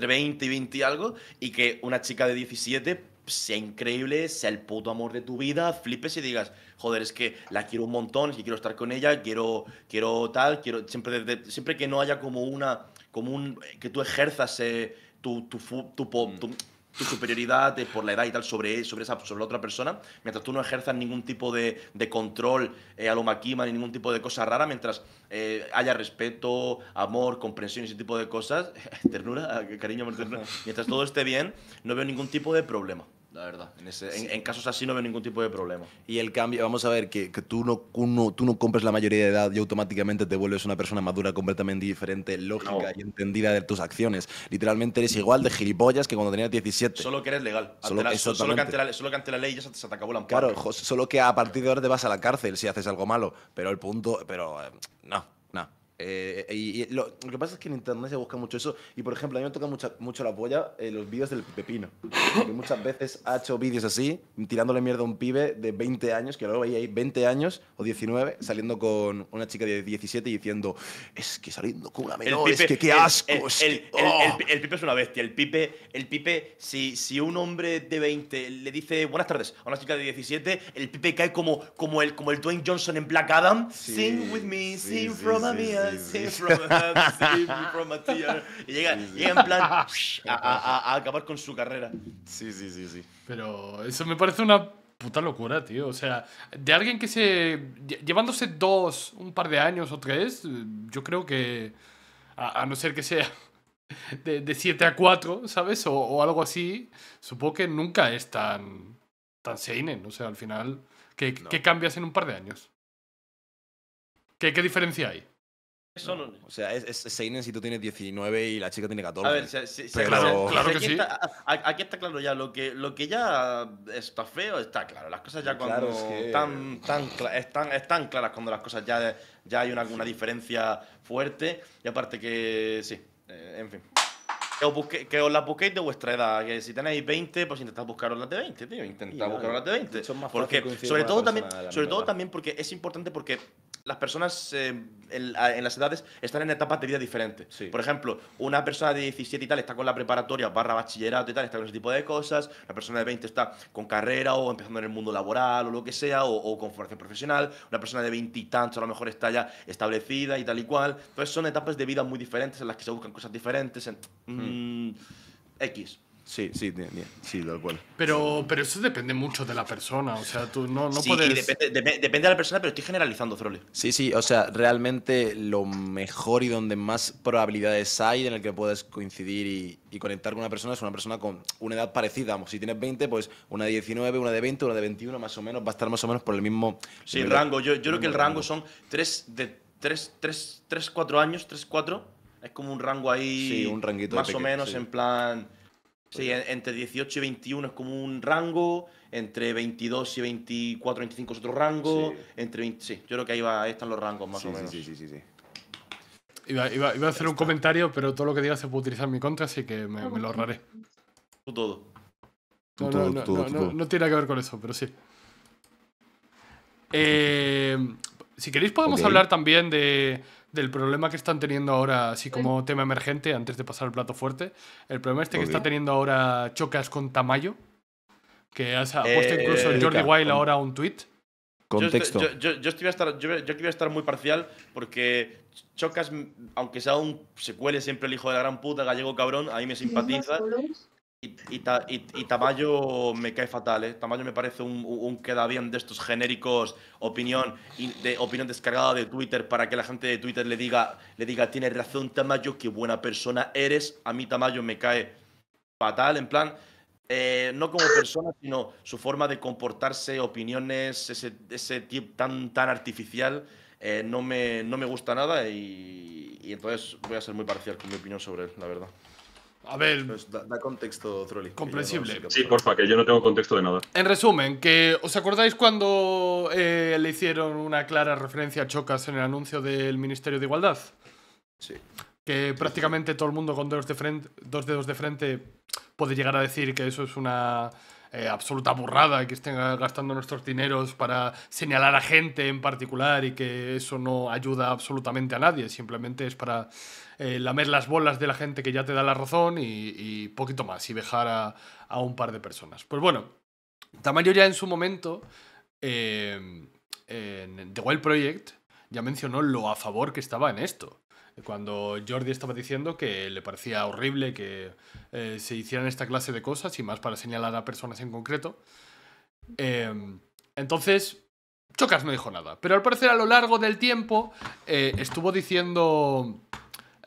20 y 20 y algo, y que una chica de 17 sea increíble, sea el puto amor de tu vida, flipes y digas, joder, es que la quiero un montón, es que quiero estar con ella, quiero, quiero tal, quiero. Siempre, siempre que no haya como una. como un. que tú ejerzas eh, tu, tu, tu, mm tu superioridad por la edad y tal sobre, sobre, esa, sobre la otra persona, mientras tú no ejerzas ningún tipo de, control eh, a lo maquima ni ningún tipo de cosa rara, mientras eh, haya respeto, amor, comprensión y ese tipo de cosas, ternura, cariño, mientras todo esté bien, no veo ningún tipo de problema verdad. En, ese, en, casos así no veo ningún tipo de problema. Y el cambio, vamos a ver, que, tú, no, tú no compres la mayoría de edad y automáticamente te vuelves una persona madura, completamente diferente, lógica y entendida de tus acciones. Literalmente eres igual de gilipollas que cuando tenías 17. Solo que eres legal. Solo, que ante la, ley ya se, te acabó la amparo. Claro, solo que a partir de ahora te vas a la cárcel si haces algo malo. Pero el punto, pero eh, no. Eh, eh, y, lo, que pasa es que en internet se busca mucho eso. Y por ejemplo, a mí me toca mucha, mucho la polla eh, los vídeos del pepino. Porque muchas veces ha hecho vídeos así, tirándole mierda a un pibe de 20 años, que luego veía ahí 20 años o 19, saliendo con una chica de 17 y diciendo: Es que saliendo con una menor, es que qué asco. El, es que, oh". el, pipe es una bestia. El pipe, el si, si un hombre de 20 le dice buenas tardes a una chica de 17, el pipe cae como, como, el, como el Dwayne Johnson en Black Adam: Sing with me, sing from a sí, Y llega, en plan a, acabar con su carrera. Sí, sí, sí, sí. Pero eso me parece una puta locura, tío. O sea, de alguien que se... Llevándose dos, un par de años o tres, yo creo que... a no ser que sea de, siete 7 a 4, ¿sabes? O, algo así, supongo que nunca es tan, tan seinen. O sea, al final, ¿qué, cambias en un par de años? ¿Qué, qué diferencia hay? O sea, es, Seinen si tú tienes 19 y la chica tiene 14. A ver, claro, que sí. aquí está claro ya, lo que, lo que ya está feo está claro. Las cosas ya cuando es están, tan, están, están, claras, cuando las cosas ya, ya hay una, una diferencia fuerte. Y aparte que, sí, eh, en fin. Que os, busque, que las busquéis de vuestra edad. Que si tenéis 20, pues intentad buscaros las de 20, tío. Intentad buscaros las de 20. más porque, sobre todo, también, sobre todo también porque es importante porque las personas eh, en, las edades están en etapas de vida diferentes. Por ejemplo, una persona de 17 y tal está con la preparatoria barra bachillerato y tal, está con ese tipo de cosas. La persona de 20 está con carrera o empezando en el mundo laboral o lo que sea, o, con formación profesional. Una persona de 20 y tantos a lo mejor está ya establecida y tal y cual. Entonces son etapas de vida muy diferentes en las que se buscan cosas diferentes. En, hmm. mm, X. Sí, sí, sí, lo cual. Pero, pero eso depende mucho de la persona, o sea, tú no, no sí, puedes... depende, de la persona, pero estoy generalizando, Frole. Sí, sí, o sea, realmente lo mejor y donde más probabilidades hay en el que puedes coincidir y, conectar con una persona es una persona con una edad parecida. si tienes 20, pues una de 19, una de 20, una de 21, más o menos, va a estar más o menos por el mismo... Sí, el rango, yo, yo creo que el rango, son 3, de 3, 3, 3, 4 años, 3, 4, es como un rango ahí... Sí, un ranguito. Más o menos en plan Sí, entre 18 y 21 es como un rango, entre 22 y 24, 25 es otro rango, entre 20, sí, yo creo que ahí, va, están los rangos más o menos. Sí, sí, sí, sí. Iba, a hacer un comentario, pero todo lo que diga se puede utilizar en mi contra, así que me, lo ahorraré. Tú todo. no, todo, no, todo, no, no, tiene que ver con eso, pero sí. Eh, si queréis podemos hablar también de, del problema que están teniendo ahora, así como tema emergente, antes de pasar al plato fuerte. El problema este que está teniendo ahora Chocas con Tamayo, que ha puesto eh, incluso Jordi Wild ahora un tweet. Yo, yo, yo, a estar, yo, yo estar muy parcial porque Chocas, aunque sea un cuele siempre el hijo de la gran puta, gallego cabrón, ahí me simpatiza. Y, Tamayo me cae fatal, ¿eh? Tamayo me parece un, un queda bien de estos genéricos, opinión, de, opinión descargada de Twitter para que la gente de Twitter le diga, le diga, tienes razón Tamayo, qué buena persona eres. A mí Tamayo me cae fatal, en plan, eh, no como persona, sino su forma de comportarse, opiniones, ese, ese tan, tan artificial, eh, no, me, no me gusta nada y entonces voy a ser muy parcial con mi opinión sobre él, la verdad. A ver. Pues da, contexto, Trolli. Comprensible. sí, porfa, que yo no tengo contexto de nada. En resumen, que ¿os acordáis cuando eh, le hicieron una clara referencia a Chocas en el anuncio del Ministerio de Igualdad? Sí. Que prácticamente todo el mundo con dos dedos de frente puede llegar a decir que eso es una eh, absoluta burrada que estén gastando nuestros dineros para señalar a gente en particular y que eso no ayuda absolutamente a nadie, simplemente es para eh, lamer las bolas de la gente que ya te da la razón y, poquito más y dejar a, un par de personas. Pues bueno, Tamayo ya en su momento, eh, en The Wild Project, ya mencionó lo a favor que estaba en esto cuando Jordi estaba diciendo que le parecía horrible que eh, se hicieran esta clase de cosas y más para señalar a personas en concreto. Em, entonces, Chocas no dijo nada, pero al parecer a lo largo del tiempo eh, estuvo diciendo,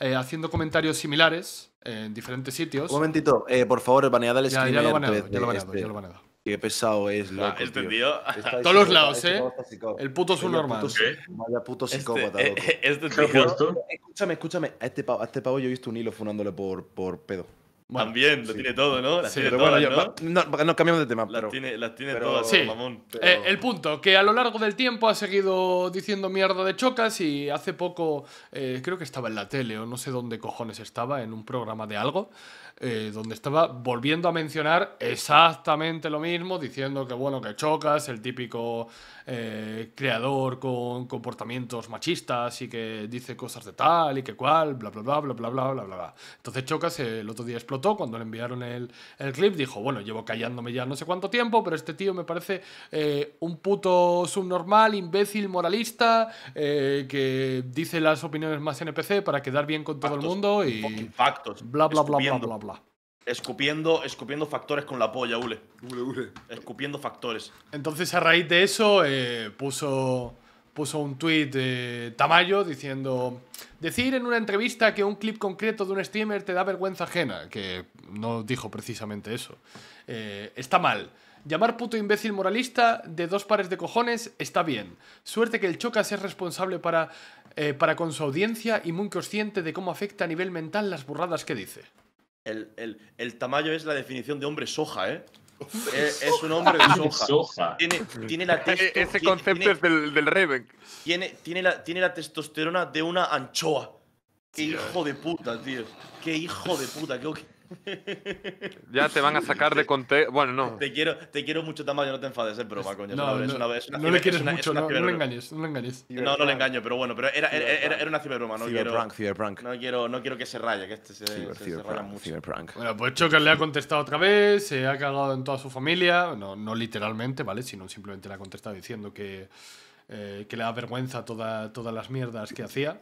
eh, haciendo comentarios similares en diferentes sitios. Un momentito, por favor, el ya, ya lo baneado, ya este. lo Qué pesado es, ah, loco. ¿Entendido? Este todos los lados, ¿eh? El puto es un normal. Vaya puto este, psicópata, eh, loco. Eh, este, Escúchame, escúchame. A este, pavo, este yo he visto un hilo funándole por, por pedo. También, lo tiene todo, ¿no? sí, tiene pero bueno, yo, ¿no? ¿no? cambiamos de tema. Las tiene, las tiene todas, mamón. Eh, el punto, que a lo largo del tiempo ha seguido diciendo mierda de chocas y hace poco, creo que estaba en la tele o no sé dónde cojones estaba, en un programa de algo, donde estaba volviendo a mencionar exactamente lo mismo, diciendo que bueno, que chocas, el típico creador con comportamientos machistas y que dice cosas de tal y que cual, bla bla bla bla bla bla bla bla. Entonces Chocas el otro día explotó cuando le enviaron el, clip, dijo, bueno, llevo callándome ya no sé cuánto tiempo, pero este tío me parece un puto subnormal, imbécil, moralista, que dice las opiniones más NPC para quedar bien con todo el mundo y... factos Bla bla bla bla bla bla. Escupiendo, escupiendo factores con la polla, Ule. Ule, Escupiendo factores. Entonces, a raíz de eso, eh, puso, puso un tweet de eh, Tamayo diciendo: Decir en una entrevista que un clip concreto de un streamer te da vergüenza ajena, que no dijo precisamente eso. Eh, está mal. Llamar puto imbécil moralista de dos pares de cojones está bien. Suerte que el choca es responsable para, para con su audiencia y muy consciente de cómo afecta a nivel mental las burradas que dice. El, el, tamaño es la definición de hombre soja, ¿eh? es, un hombre de soja. Tiene, la eh, Ese concepto es del, del Tiene, tiene, la, tiene la testosterona de una anchoa. Qué hijo de puta, tío. Qué hijo de puta. Qué, Ya te van a sacar de contexto. Bueno, no. Te quiero, te quiero mucho, Tamayo, no te enfades, es broma, coño. No, no le quieres mucho, no, le engañes, no le engañes. No, le engaño, pero bueno, pero era, era, era una ciberbroma, no ciberprank, Ciberprank, No quiero, no quiero que se raya. que este se, se, mucho. Bueno, pues Choker le ha contestado otra vez, se ha cagado en toda su familia, no, no literalmente, ¿vale? Sino simplemente le ha contestado diciendo que… Eh, que le da vergüenza toda, todas las mierdas que hacía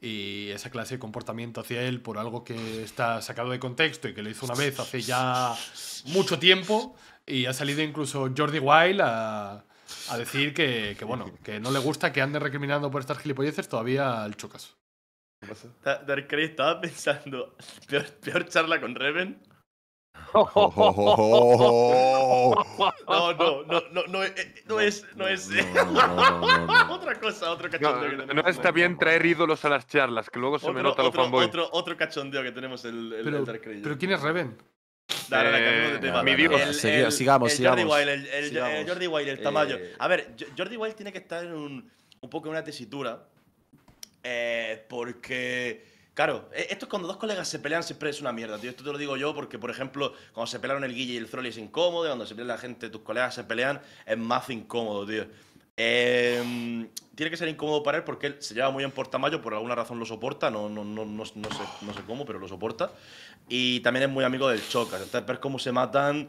y esa clase de comportamiento hacia él por algo que está sacado de contexto y que lo hizo una vez hace ya mucho tiempo y ha salido incluso Jordi Wild a, decir que, bueno, que no le gusta que ande recriminando por estas gilipolleces todavía al chocas. Dark estaba pensando, peor charla con Reven no, no, no, no, no, eh, es, no es. otra cosa, otro cachondeo. No, está bien traer ídolos a las charlas, que luego se me nota lo fanboy. Otro, otro cachondeo que tenemos el, el Pero, ¿quién es Reven? Dale, Mi sigamos, sigamos. Jordi Wild, el tamaño. Eh. A ver, Jordi Wild tiene que estar en un, un poco en una tesitura. Eh, porque Claro, e, esto es cuando dos colegas se pelean siempre es una mierda, tío. Esto te lo digo yo porque, por ejemplo, cuando se pelearon el Guille y el Trolley es incómodo, cuando se pelea la gente, tus colegas se pelean, es más incómodo, tío. Em, tiene que ser incómodo para él porque él se lleva muy bien Portamayo, por alguna razón lo soporta, no, no, no, no, sé, no cómo, pero lo soporta. Y también es muy amigo del Chocas. Entonces, ver cómo se matan.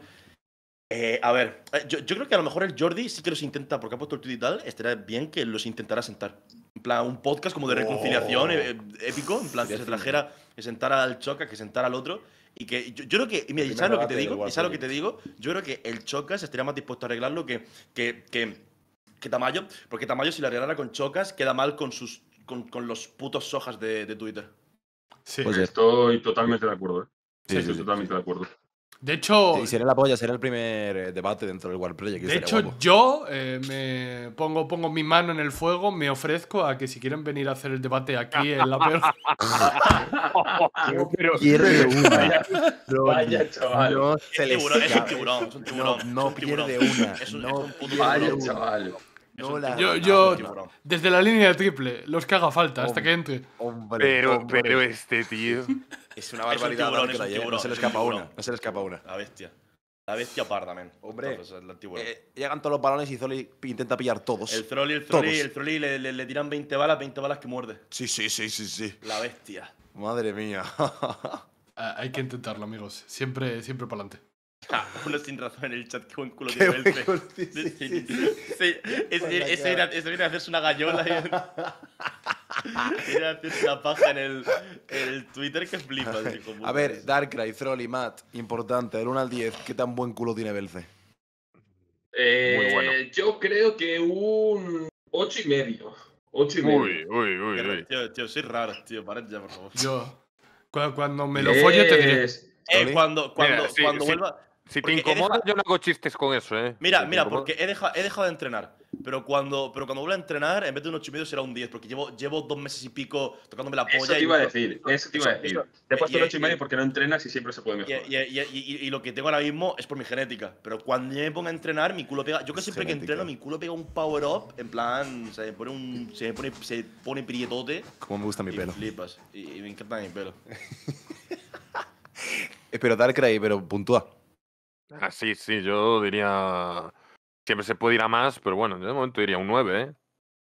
Eh, a ver, eh, yo, creo que a lo mejor el Jordi sí que los intenta, porque ha puesto el tweet y tal, Estaría bien que los intentara sentar plan, un podcast como de oh. reconciliación eh, eh, épico, en plan, que se trajera, que sentara al Choca, que sentara al otro. Y que yo, creo que, mira, ¿sabes lo que te digo? ¿Sabes lo que te digo? Yo creo que el Chocas estaría más dispuesto a arreglarlo que, que, que, Tamayo, porque Tamayo si lo arreglara con Chocas queda mal con, sus, con, los putos sojas de, Twitter. Pues pues sí, estoy totalmente de acuerdo. ¿eh? sí, estoy totalmente de acuerdo. De hecho. el primer eh, debate dentro del De hecho, yo eh, me pongo, pongo mi mano en el fuego, me ofrezco a que si quieren venir a hacer el debate aquí en la vaya, es, un tiburón, No, pierde una yo, desde la línea de triple, los que haga falta hasta que entre. Hombre, pero, pero este tío. Es una barbaridad. no se le escapa una. No se le escapa una. La bestia. La bestia parda, Hombre, eh, llegan todos los balones y Zoli intenta pillar todos. El Zoli, el Zoli, el le, tiran 20 balas, 20 balas que muerde. Sí, sí, sí, sí, sí. La bestia. Madre mía. Ah, hay que intentarlo, amigos. Siempre, siempre para adelante. Ah, uno sin razón en el chat, qué buen culo tiene Belce. culo, sí, sí, sí, sí, viene a hacerse una gallola. Viene a hacerse una paja en el, el Twitter que flipa. a ver, Darkrai, Frolly, Matt, importante, del 1 al 10, ¿qué tan buen culo tiene Belce? Eh, Yo creo que un 8 y medio. 8 y medio. Uy, uy, uy. uy. Tío, soy raro, tío, parad ya, por favor. Yo, cuando, me lo folle te diré. Eh, cuando, cuando, cuando vuelva. Si te incomoda, yo no hago chistes con eso, ¿eh? Mira, mira, porque he dejado, he dejado, de entrenar. Pero cuando, pero cuando vuelva a entrenar, en vez de un 8 y medio será un 10, porque llevo, llevo dos meses y pico tocándome la polla. Eso te iba y... a decir, eso te iba a decir. Te he eh, puesto y, 8 y medio porque no entrenas y siempre se puede mejorar. Y, lo que tengo ahora mismo es por mi genética. Pero cuando me ponga a entrenar, mi culo pega. Yo que siempre que entreno, mi culo pega un power up, en plan, se pone un. Se pone, se pone prietote. Como me gusta mi pelo. Flipas. Y, me encanta mi pelo. Eh, pero Darkrai, pero puntúa. Ah, sí, sí, yo diría. Siempre se puede ir a más, pero bueno, yo de momento diría un 9, ¿eh?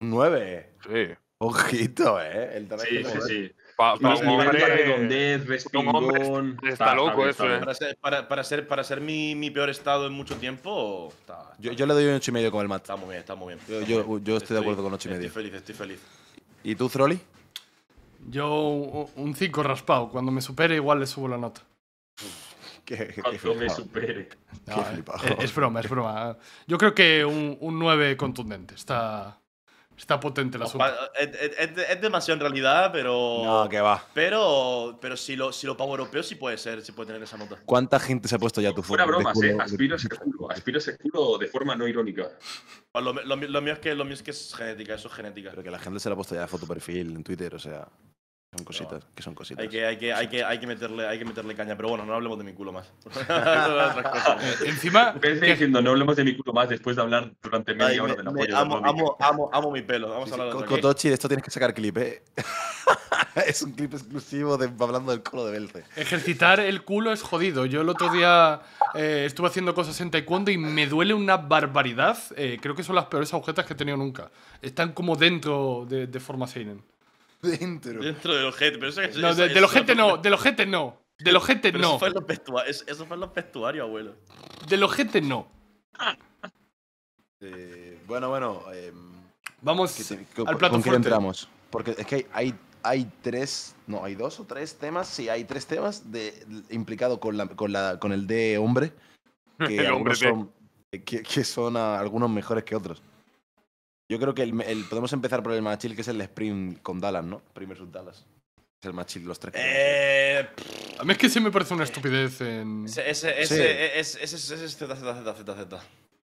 ¿Un 9? Sí. Ojito, ¿eh? El sí, sí, sí. Pa pa un hombre, Está, loco eso, ¿eh? Para ser, mi, peor estado en mucho tiempo, yo, yo, le doy un 8 y medio con el match. Está muy bien, está muy bien. Yo, estoy, de acuerdo con 8 y medio. Estoy feliz, estoy feliz. ¿Y tú, Trolli? Yo un 5 raspado. Cuando me supere, igual le subo la nota. Es, broma, es broma. Yo creo que un, un 9 contundente. Está, está potente la asunto. Es, demasiado en realidad, pero. No, que va. Pero, pero si, lo, si lo pago europeo, sí puede ser, sí puede tener esa nota. ¿Cuánta gente se ha puesto ya tu foto? Fuera bromas, eh. Aspiro ese culo. Aspiro culo de forma no irónica. Lo, mío es que, lo mío es que es genética, eso es genética. Pero que la gente se la ha puesto ya de foto perfil en Twitter, o sea. Son cositas, que son cositas. Hay que, hay, que, hay, que, hay que, meterle, hay que meterle caña, pero bueno, no hablemos de mi culo más. Encima. Pensé diciendo, no hablemos de mi culo más después de hablar durante media Ay, hora de la polla. Amo, amo, amo, amo, mi pelo. Vamos a hablar de Kotochi, de esto tienes que sacar clip, ¿eh? es un clip exclusivo de, hablando del culo de Belce. Ejercitar el culo es jodido. Yo el otro día eh, estuve haciendo cosas en taekwondo y me duele una barbaridad. Eh, creo que son las peores agujetas que he tenido nunca. Están como dentro de, de forma seinen. Dentro. Dentro los ojete. Pero eso, es no, de, los del ojete no, del ojete no. Del ojete no. Eso fue, en los vestuarios, eso fue los vestuarios, abuelo. Del ojete no. Eh, bueno, bueno. Eh, Vamos al plato ¿Con qué entramos? Porque es que hay, hay tres, no, hay dos o tres temas, sí, hay tres temas de, implicado con, la, con, la, con el de hombre, que, hombre son, que, son algunos mejores que otros. Yo creo que el, podemos empezar por el machil que es el Spring con Dallas, ¿no? Primer Dallas. Es el más los tres. Eh, a mí es que sí me parece una estupidez en. Ese, ese, ese,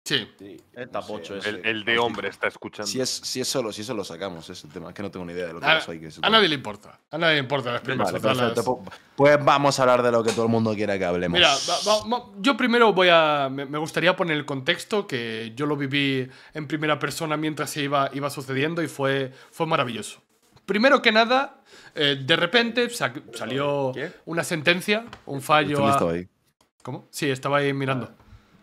Sí. El, de eh, hombre está escuchando. Si es, si eso lo sacamos, es tema. que no tengo ni idea de lo que a, hay que A nadie le importa. A nadie le importa las primeras. Pues, pues vamos a hablar de lo que todo el mundo quiera que hablemos. Mira, yo primero voy a. Me gustaría poner el contexto que yo lo viví en primera persona mientras se iba, iba sucediendo y fue, fue maravilloso. Primero que nada, eh, de repente salió una sentencia, un fallo. ¿Cómo? Sí, estaba ahí mirando.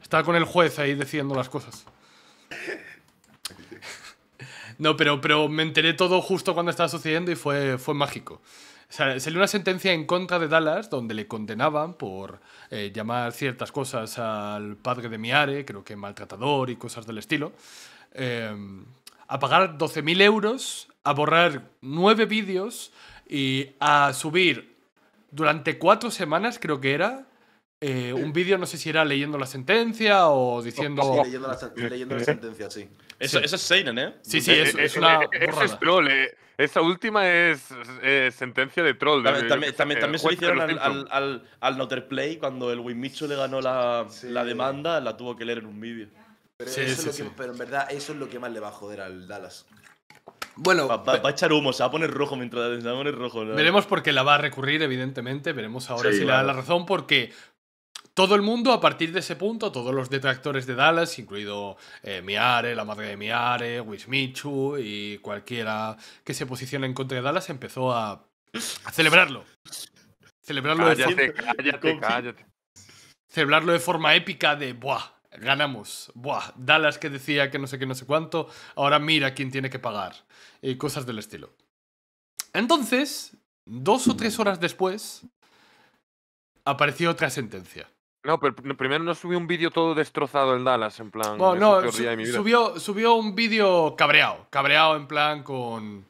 Está con el juez ahí decidiendo las cosas. No, pero, pero me enteré todo justo cuando estaba sucediendo y fue, fue mágico. O sea, salió una sentencia en contra de Dallas donde le condenaban por eh, llamar ciertas cosas al padre de Miare, creo que maltratador y cosas del estilo, eh, a pagar 12.000 euros, a borrar nueve vídeos y a subir durante cuatro semanas, creo que era, eh, un vídeo, no sé si era leyendo la sentencia o diciendo. Sí, leyendo la, sentencia, sí. Eso, es Seinen, ¿eh? Sí, sí, eh, es, eh, una. Eso es troll, Esa última es, sentencia de troll. También, se lo hicieron al, al, al, cuando el Wimicho le ganó la, demanda, la tuvo que leer en un vídeo. Pero, en verdad, eso es lo que más le va a joder al Dallas. Bueno, va, a echar humo, se va a poner rojo mientras se va a rojo. Veremos porque la va a recurrir, evidentemente. Veremos ahora si le da la razón, porque todo el mundo, a partir de ese punto, todos los detractores de Dallas, incluido eh, Miare, la madre de Miare, Wismichu y cualquiera que se posiciona en contra de Dallas, empezó a, celebrarlo. Celebrarlo de forma, cállate, cállate. Celebrarlo de forma épica de, ¡buah! ganamos. Buah, Dallas que decía que no sé qué, no sé cuánto, ahora mira quién tiene que pagar. Y cosas del estilo. Entonces, dos o tres horas después, apareció otra sentencia. No, pero primero no subió un vídeo todo destrozado en Dallas, en plan. Bueno, no, Subió, subió un vídeo cabreado. Cabreado, en plan, con,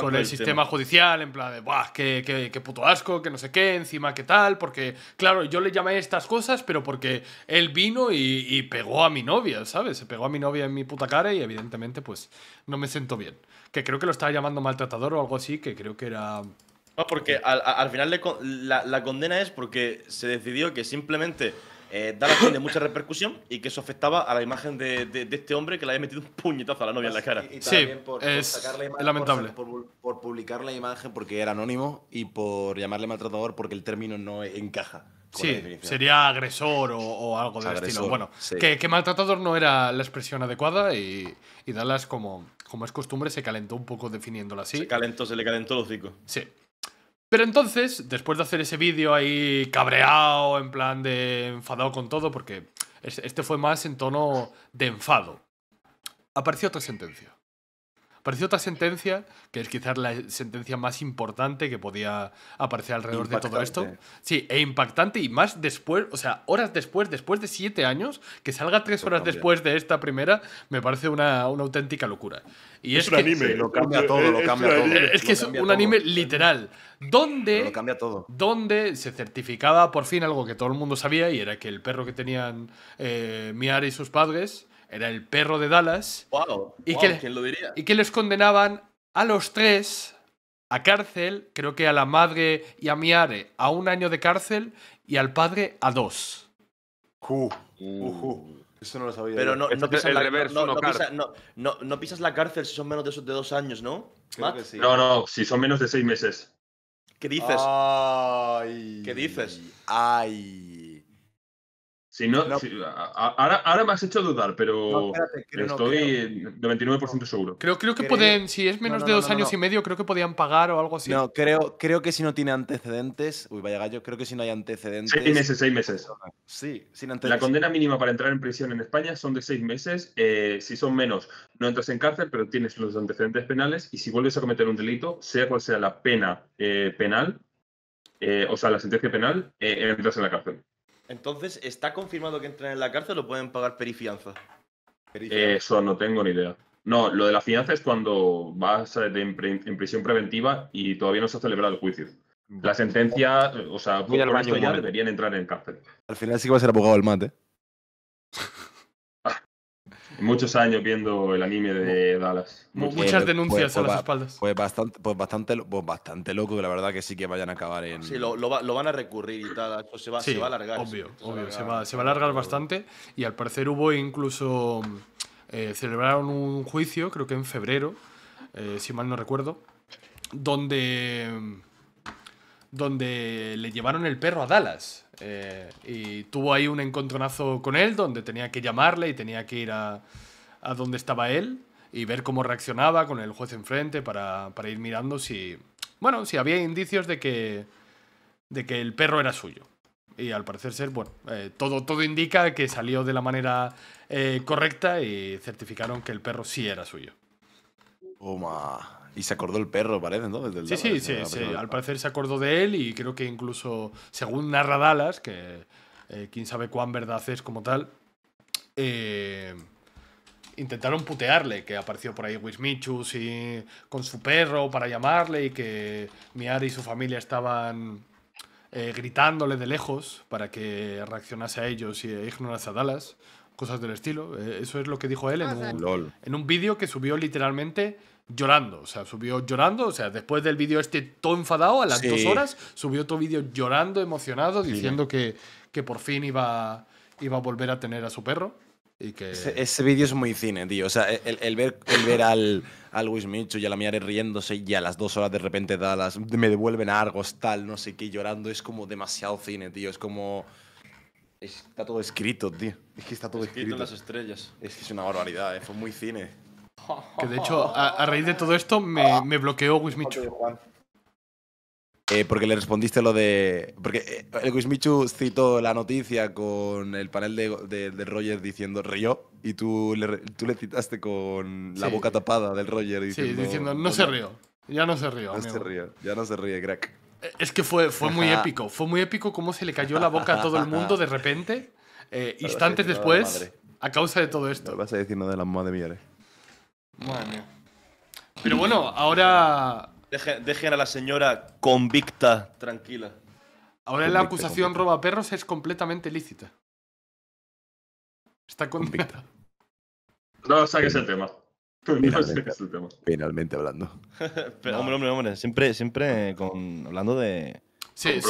con el sistema judicial, en plan de, ¡buah! Qué, puto asco, que no sé qué, encima qué tal, porque, claro, yo le llamé estas cosas, pero porque él vino y, y pegó a mi novia, ¿sabes? Se pegó a mi novia en mi puta cara y, evidentemente, pues no me sentó bien. Que creo que lo estaba llamando maltratador o algo así, que creo que era porque al, final la, condena es porque se decidió que simplemente eh, Dallas tiene mucha repercusión y que eso afectaba a la imagen de, este hombre que le había metido un puñetazo a la novia en la cara. sí, es lamentable. Por, publicar la imagen porque era anónimo y por llamarle maltratador porque el término no encaja. Sí, sería agresor o, algo del estilo. Bueno, que, maltratador no era la expresión adecuada y, Dallas, como, como es costumbre, se calentó un poco definiéndola así. Se calentó, se le calentó el hocico. Sí. Pero entonces, después de hacer ese vídeo ahí cabreado, en plan de enfadado con todo, porque este fue más en tono de enfado, apareció otra sentencia. Apareció otra sentencia, que es quizás la sentencia más importante que podía aparecer alrededor de todo esto. Sí, e impactante y más después, o sea, horas después, después de siete años, que salga tres pues horas después de esta primera, me parece una, auténtica locura. Y es, un anime, lo cambia todo, lo cambia todo. Es que es un anime literal, donde, lo cambia todo. donde se certificaba por fin algo que todo el mundo sabía y era que el perro que tenían eh, Miar y sus padres era el perro de Dallas. y que, ¿quién lo diría? Y que les condenaban a los tres a cárcel, creo que a la madre y a Miare a un año de cárcel y al padre a dos. Mm. Eso no lo sabía. Pero no, pisas, la, cárcel si son menos de, de dos años, ¿no? No, no, si son menos de seis meses. ¿Qué dices? Ay, ¿Qué dices? Ay ahora, me has hecho dudar, pero estoy 99% seguro. Creo, creo que pueden, si es menos de dos años y medio, creo que podían pagar o algo así. No, creo, creo que si no tiene antecedentes. Uy, vaya gallo, creo que si no hay antecedentes. Seis meses, seis meses. Sí, sin antecedentes. La condena mínima para entrar en prisión en España son de seis meses. Eh, si son menos, no entras en cárcel, pero tienes los antecedentes penales. Y si vuelves a cometer un delito, sea cual sea la pena eh, penal, eh, o sea, la sentencia penal, entras en la cárcel. Entonces, ¿está confirmado que entran en la cárcel o pueden pagar perifianza? Eh, eso no tengo ni idea. No, lo de la fianza es cuando vas eh, en, prisión preventiva y todavía no se ha celebrado el juicio. La sentencia, o sea, por, ya deberían entrar en cárcel. Al final sí que va a ser abogado el mate. Muchos años viendo el anime de Dallas. Muchas, denuncias a las espaldas. Pues bastante, pues bastante, loco, la verdad que sí que vayan a acabar en. Sí, lo, van a recurrir y tal. se, va, a alargar. Obvio, obvio. Se va, a alargar bastante. Y al parecer hubo incluso. Eh, celebraron un juicio, creo que en febrero, eh, si mal no recuerdo, donde. donde le llevaron el perro a Dallas. Eh, y tuvo ahí un encontronazo con él donde tenía que llamarle y tenía que ir a, donde estaba él y ver cómo reaccionaba con el juez enfrente para, para, ir mirando si, bueno, si había indicios de que, de que el perro era suyo. Y al parecer ser, bueno, eh, todo, todo indica que salió de la manera eh, correcta y certificaron que el perro sí era suyo. Toma. Y se acordó el perro, parece, ¿no? sí, sí, sí, Al parecer se acordó de él y creo que incluso, según narra Dallas, que eh, quién sabe cuán verdad es como tal, eh, intentaron putearle, que apareció por ahí Wismichu y con su perro para llamarle y que Miari y su familia estaban eh, gritándole de lejos para que reaccionase a ellos y ignorase a Dallas, cosas del estilo. eso es lo que dijo él en ah, un, en un vídeo que subió literalmente llorando. O sea, subió llorando. O sea, después del vídeo este todo enfadado, a las dos horas, subió otro vídeo llorando, emocionado, diciendo que, que, por fin iba, iba a volver a tener a su perro. Y que... Ese, vídeo es muy cine, tío. O sea, el, ver, el ver al, al Wismichu y a la Miare riéndose y a las dos horas de repente da las, me devuelven a Argos, tal, no sé qué, llorando, es como demasiado cine, tío. Es como. Está todo escrito, tío. Es que está todo escrito. las estrellas. Es que es una barbaridad, ¿eh? fue muy cine. Que de hecho, a, raíz de todo esto me, bloqueó Wismichu. Eh, porque le respondiste lo de. Porque eh, el Wismichu citó la noticia con el panel de, Roger diciendo rió y tú le, tú le citaste con la boca tapada del Roger diciendo. Sí, diciendo no se rió. Ya no se rió. ya no se ríe, crack. Eh, es que fue, fue muy épico. Fue muy épico cómo se le cayó la boca a todo el mundo de repente, instantes después, a, causa de todo esto. vas a decir nada de la madre mía, ¿eh? Madre mía. Pero bueno, ahora. dejen a la señora convicta, tranquila. Ahora la acusación roba perros es completamente lícita. Está convicta. No saques el tema. No hablando. Hombre, hombre, hombre. Siempre, siempre hablando de. Sí,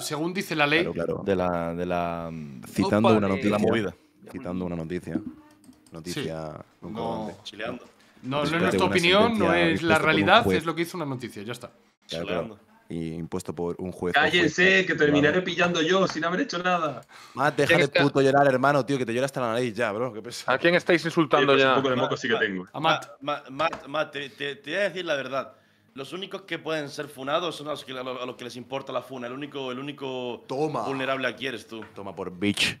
según, dice la ley. De la. citando una noticia. Citando una noticia. Noticia. Chileando. No, no pues es nuestra opinión, no es la realidad, es lo que hizo una noticia, ya está. Y impuesto por un juez. Cállense, que terminaré pillando yo sin haber hecho nada. Matt, deja de puto llorar, hermano, tío, que te llora hasta la nariz ya, bro. ¿A quién estáis insultando pues, ya? Un poco de moco sí que tengo. A Matt. Matt, te, voy a decir la verdad. Los únicos que pueden ser funados son a los que, que les importa la funa. El único, el único vulnerable aquí eres tú. Toma por bitch.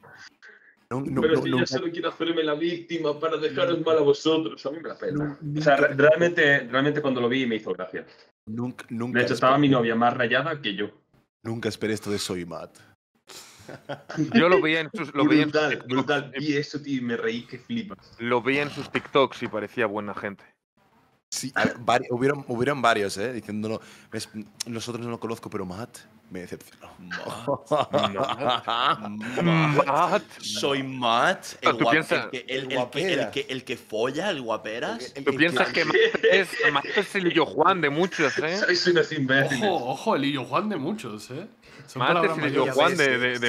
No, pero si yo solo quiero hacerme la víctima para dejaros mal a vosotros, a mí me la pena. o sea, realmente, realmente cuando lo vi me hizo gracia. Nunca, nunca de hecho, estaba mi novia más rayada que yo. Nunca esperé esto de Soy Matt. Yo lo vi en brutal, brutal. Vi eso, y me reí que flipas. Lo vi en sus TikToks y parecía buena gente. Sí, ah, hubieron, varios, ¿eh? Diciéndolo, nosotros no lo conozco, pero Matt me decepcionó. Oh, Matt, Matt, soy Matt, el, ¿Tú piensas, el, que, el, que, el, que, el, que, folla, el guaperas. ¿Tú piensas que, Matt es, Matt el Illo Juan de muchos, eh? Soy unos Ojo, ojo, el Illo Juan de muchos, eh. Matt es Juan de, de, es,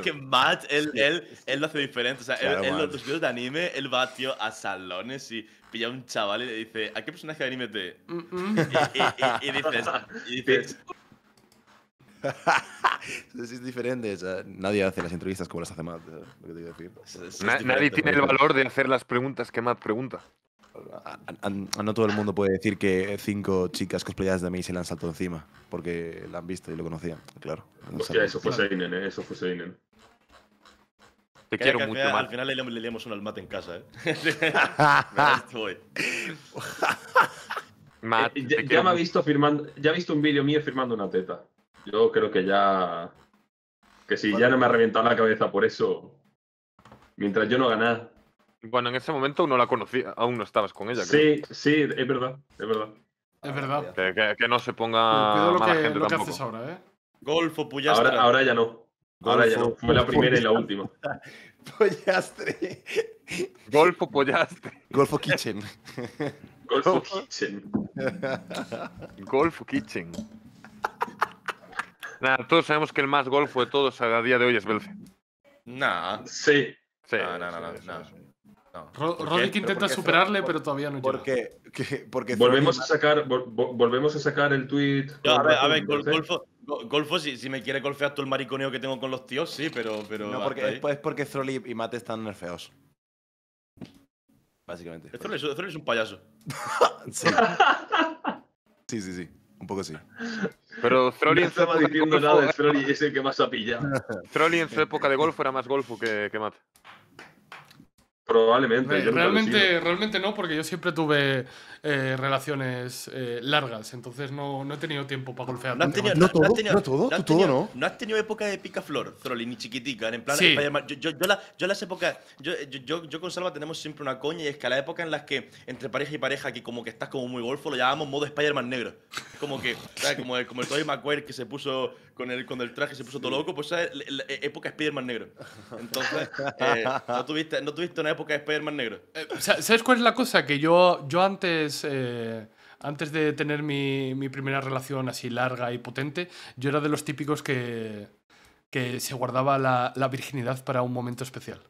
que, Matt, él, lo hace diferente. O sea, él, los videos de anime, él va, tío, a salones y pilla a un chaval y le dice, ¿a qué personaje de anime te...? Y, dices... Y es diferente. nadie hace las entrevistas como las hace Matt. nadie tiene el valor de hacer las preguntas que Matt pregunta a, no todo el mundo puede decir que cinco chicas cosplayadas de mí se le han saltado encima, porque la han visto y lo conocían, claro. Hostia, eso fue Seinen, eh, Eso fue Seinen. Te quiero mucho, Al final le, le un almate en casa, eh. eh, ya, me ha visto firmando, ya ha visto un vídeo mío firmando una teta. Yo creo que ya. Que si ya no me ha reventado la cabeza por eso. Mientras yo no ganaba bueno, en ese momento no la conocía, aún no estabas con ella. Sí, creo. sí, es verdad, es verdad. Es verdad. Que, no se ponga. Cuidado que, gente lo que haces ahora, ¿eh? Golfo, Puyastre. Ahora, ahora ya no. Ahora ya no. Fue la primera y la última. Pollastre. Golfo, pollastre. Golfo Kitchen. Golfo Kitchen. Golfo Kitchen. Nada, todos sabemos que el más golfo de todos a día de hoy es Belce. Nah. Sí. Sí. Nah, nah, nah, no, intenta superarle, pero todavía no porque, volvemos a sacar, el tweet. a ver, golfo, si, me quiere golfear todo el mariconeo que tengo con los tíos, sí, pero. no, porque es, porque Trolly y Mate están nerfeos. Básicamente. Trolli es, un payaso. sí. sí, sí, Un poco sí. Pero Throlly en su época diciendo nada es el que más ha pillado. en su época de golfo era más golfo que, que Mate. Probablemente. realmente, realmente no, porque yo siempre tuve eh, relaciones eh, largas, entonces no, he tenido tiempo para golfear. No, has tenido, todo, no ¿no? has tenido época de picaflor, Trolling, ni chiquitica, en plan… Yo, yo, yo, la, yo, las épocas… Yo, yo, con Salva tenemos siempre una coña y es que a la época en las que entre pareja y pareja que como que estás como muy golfo, lo llamamos modo Spider-Man negro. Como que, Como, el, como el que se puso con el, cuando el traje se puso todo loco, pues esa es la, e, época Spider-Man negro. Entonces, eh, no, tuviste, no tuviste una época de Spider-Man negro. Eh, ¿Sabes cuál es la cosa? Que yo, yo antes... Eh, antes de tener mi, primera relación así larga y potente, yo era de los típicos que, que se guardaba la, virginidad para un momento especial.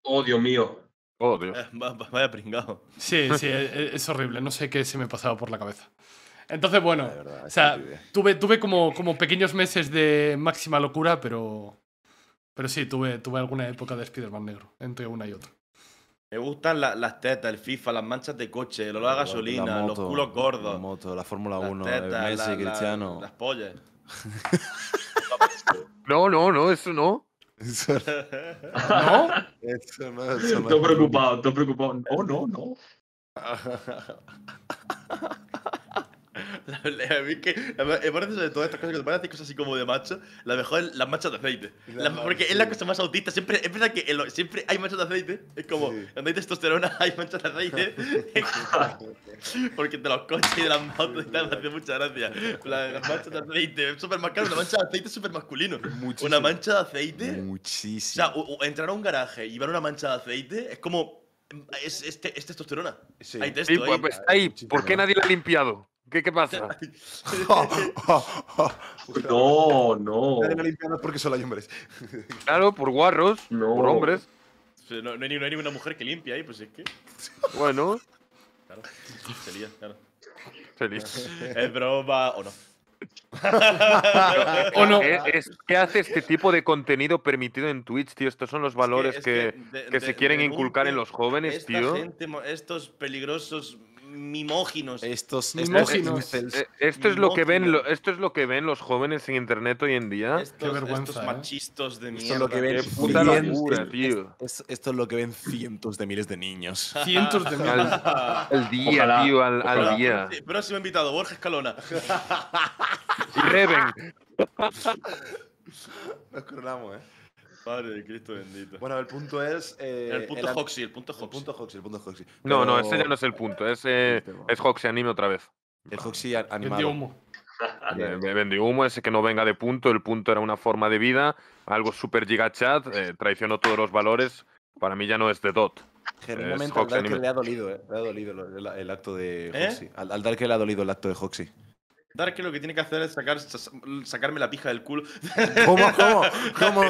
Oh, Dios mío. Oh, Dios. vaya pringado. Sí, sí, es, e, es horrible. No sé qué se me pasaba por la cabeza. Entonces, bueno, ah, o sea, tuve, tuve como, como pequeños meses de máxima locura, pero, pero sí, tuve, tuve alguna época de Spider-Man negro, entre una y otra. Me gustan las tetas, el FIFA, las manchas de coche, el olor gasolina, los culos gordos. La moto, la Fórmula 1, Messi, Cristiano. las pollas. no, no, no, eso no. ¿No? Eso no, no. Estoy preocupado, estoy preocupado. No, no, no. a mí que, parece de todas estas cosas que te parecen, cosas así como de macho la mejor es las manchas de aceite. porque es la cosa más autista. Siempre, es verdad que siempre hay manchas de aceite. Es como, sí. cuando hay testosterona, hay manchas de aceite. porque de los coches y de las motos y tal, me hace mucha gracia. La, las manchas de aceite. Es súper más caro. Una mancha de aceite es súper masculino. Una mancha de aceite. Muchísimo. O sea, entrar a un garaje y ver una mancha de aceite es como. Es, es, es testosterona. Sí. Hay testo, pues, pues, ¿Por qué nadie la ha limpiado? ¿Qué, qué pasa? no, no. porque solo hay hombres. claro, por guarros, por hombres. No, no, hay, ni una ninguna mujer que limpia ahí, pues es que. Bueno. Claro, se claro. Feliz. Es broma o no. ¿O no? ¿Qué, hace este tipo de contenido permitido en Twitch, tío? Estos son los valores que, que, se quieren inculcar en los jóvenes, esta tío. Gente, estos peligrosos mimóginos. Estos mimóginos. Estos, eh, esto es lo que ven, esto es lo que ven los jóvenes en internet hoy en día. Estos, Qué vergüenza, estos ¿eh? machistos de mierda. Esto es lo que ven Qué puta cientos, locura, tío. esto es lo que ven cientos de miles de niños. Cientos de miles. al, día, tío, al, día. Sí, invitado Borges Calona. Reven. Nos coronamos, eh. Padre de Cristo bendito. Bueno, el punto es. Eh, el punto Hoxie, el punto Hoxie. El punto Hoxie, el punto No, no, ese ya no es el punto. Es, eh, Hoxie anime otra vez. El Hoxie animado. Vendió humo. Vendió humo, ese que no venga de punto. El punto era una forma de vida, algo super gigachat. Eh, traicionó todos los valores. Para mí ya no es de Dot. Generalmente al Dark le ha dolido, eh. le ha dolido el, acto de ¿Eh? Hoxie. Al, dar que le ha dolido el acto de Hoxie. Dark lo que tiene que hacer es sacar, sacarme la pija del culo. ¿Cómo, cómo? ¿Cómo,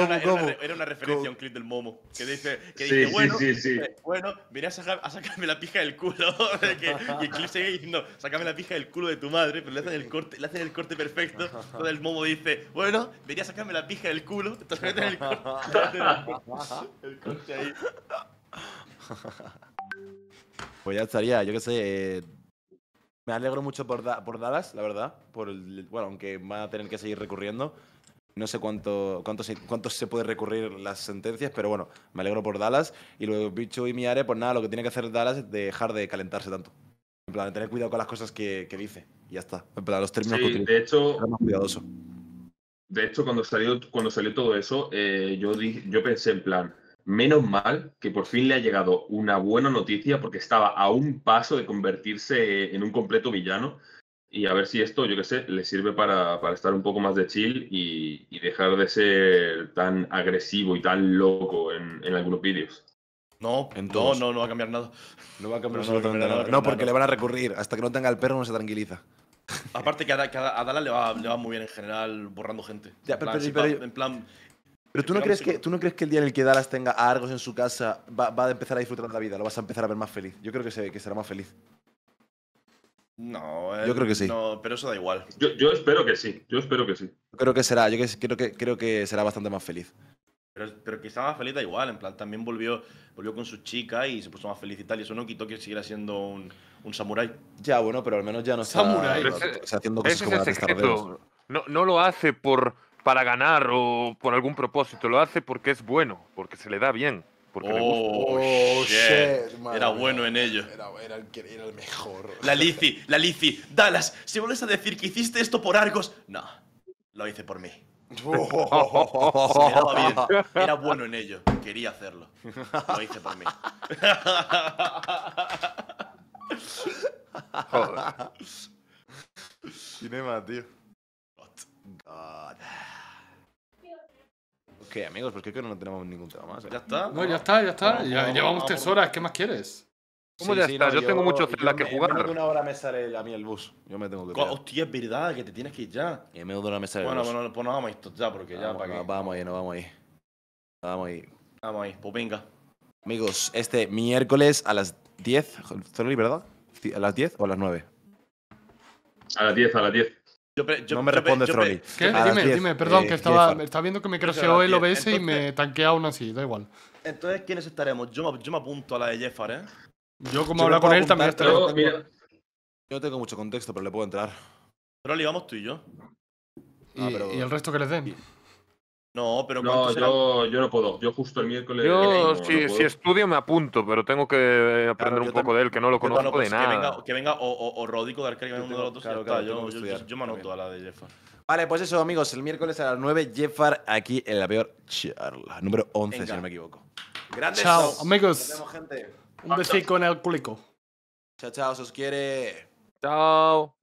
cómo? Era una referencia a un clip del Momo. Que dice, que dice bueno, sí, eh, bueno, vine a, sacarme la pija del culo. y el clip sigue diciendo, sacame la pija del culo de tu madre, pero le hacen el corte, le hacen el corte perfecto. Entonces el Momo dice, bueno, venía a sacarme la pija del culo. Entonces meten el corte, el corte ahí. Pues ya estaría, yo qué sé. Eh, me alegro mucho por, Dallas, la verdad. Por el, bueno, aunque va a tener que seguir recurriendo. No sé cuánto, cuánto, se, cuánto se puede recurrir las sentencias, pero bueno, me alegro por Dallas. Y luego bicho y Miare, pues nada, lo que tiene que hacer Dallas es dejar de calentarse tanto. En plan, tener cuidado con las cosas que, dice. Y ya está. En plan, los términos sí, de hecho, más cuidadoso. De hecho, cuando salió, cuando todo eso, eh, yo, yo pensé en plan, Menos mal que por fin le ha llegado una buena noticia porque estaba a un paso de convertirse en un completo villano. Y a ver si esto, yo qué sé, le sirve para, estar un poco más de chill y, dejar de ser tan agresivo y tan loco en, algunos vídeos. No, no, no, no va a cambiar nada. No va a cambiar, nada. No, porque le van a recurrir. Hasta que no tenga el perro no se tranquiliza. Aparte que a, Dala le va, muy bien en general borrando gente. Ya, en plan, pero tú no, crees que, tú no crees que el día en el que Dallas tenga a Argos en su casa va, a empezar a disfrutar de la vida, lo vas a empezar a ver más feliz. Yo creo que, se, que será más feliz. No, yo creo que eh, sí. pero eso da igual. Yo, espero que sí. Yo espero que sí. Creo que será, yo creo que, creo que será bastante más feliz. Pero, pero quizá más feliz da igual, en plan, también volvió, volvió con su chica y se puso más feliz y tal, y eso no quitó que siguiera siendo un, un samurái. Ya, bueno, pero al menos ya no está, samurái. haciendo No, no lo hace por, para ganar o por algún propósito, lo hace porque es bueno, porque se le da bien. Porque le gusta. Oh, oh, shit. era bueno en ello. Era, era el mejor. La Lizzy, la Lizzy, Dallas, si vuelves a decir que hiciste esto por Argos. No, lo hice por mí. Se bien. Era bueno en ello. Quería hacerlo. Lo hice por mí. Joder. Cinema, tío. God que amigos? porque creo que no tenemos ningún tema más. ¿eh? Ya está. No, ya está, ya está. Ya, ya llevamos tres horas. ¿Qué más quieres? ¿Cómo ya está? yo, tengo mucho Zelda que jugar. En una hora me sale a mí el bus. Yo me tengo que ir. Hostia, es verdad, que te tienes que ir ya. Y en medio de una mesa de bueno, bus. Bueno, pues nos vamos esto ya, porque ya para no, Vamos ahí, nos vamos ahí. Vamos ahí. Vamos ahí, pues Amigos, este miércoles a las 10, ¿verdad? ¿A las 10 o a las 9? A las 10, a las 10 no me responde Trolli. Dime, dime, perdón, eh, que estaba, estaba, viendo que me creció el OBS y me tanquea aún así, da igual. Entonces, ¿quiénes estaremos? Yo me, apunto a la de Jeffar, ¿eh? Yo, como hablo con él, también estaré. Yo, no tengo mucho contexto, pero le puedo entrar. Trolli, vamos tú y yo. Ah, y, y el resto que les den. No, pero no, yo, no puedo. Yo justo el miércoles. Yo, si, estudio, me apunto, pero tengo que eh, aprender un poco de él, que no lo conozco de nada. Que venga, o, o, o, Rodico de me uno de los dos. Claro, claro, yo, yo, me anoto a la de Jeffar. Vale, pues eso, amigos. El miércoles a las 9, Jeffar aquí en la peor charla. Número 11, si no me equivoco. Gracias. Chao, amigos. gente. Un besito en el público. Chao, chao. Se os quiere. Chao.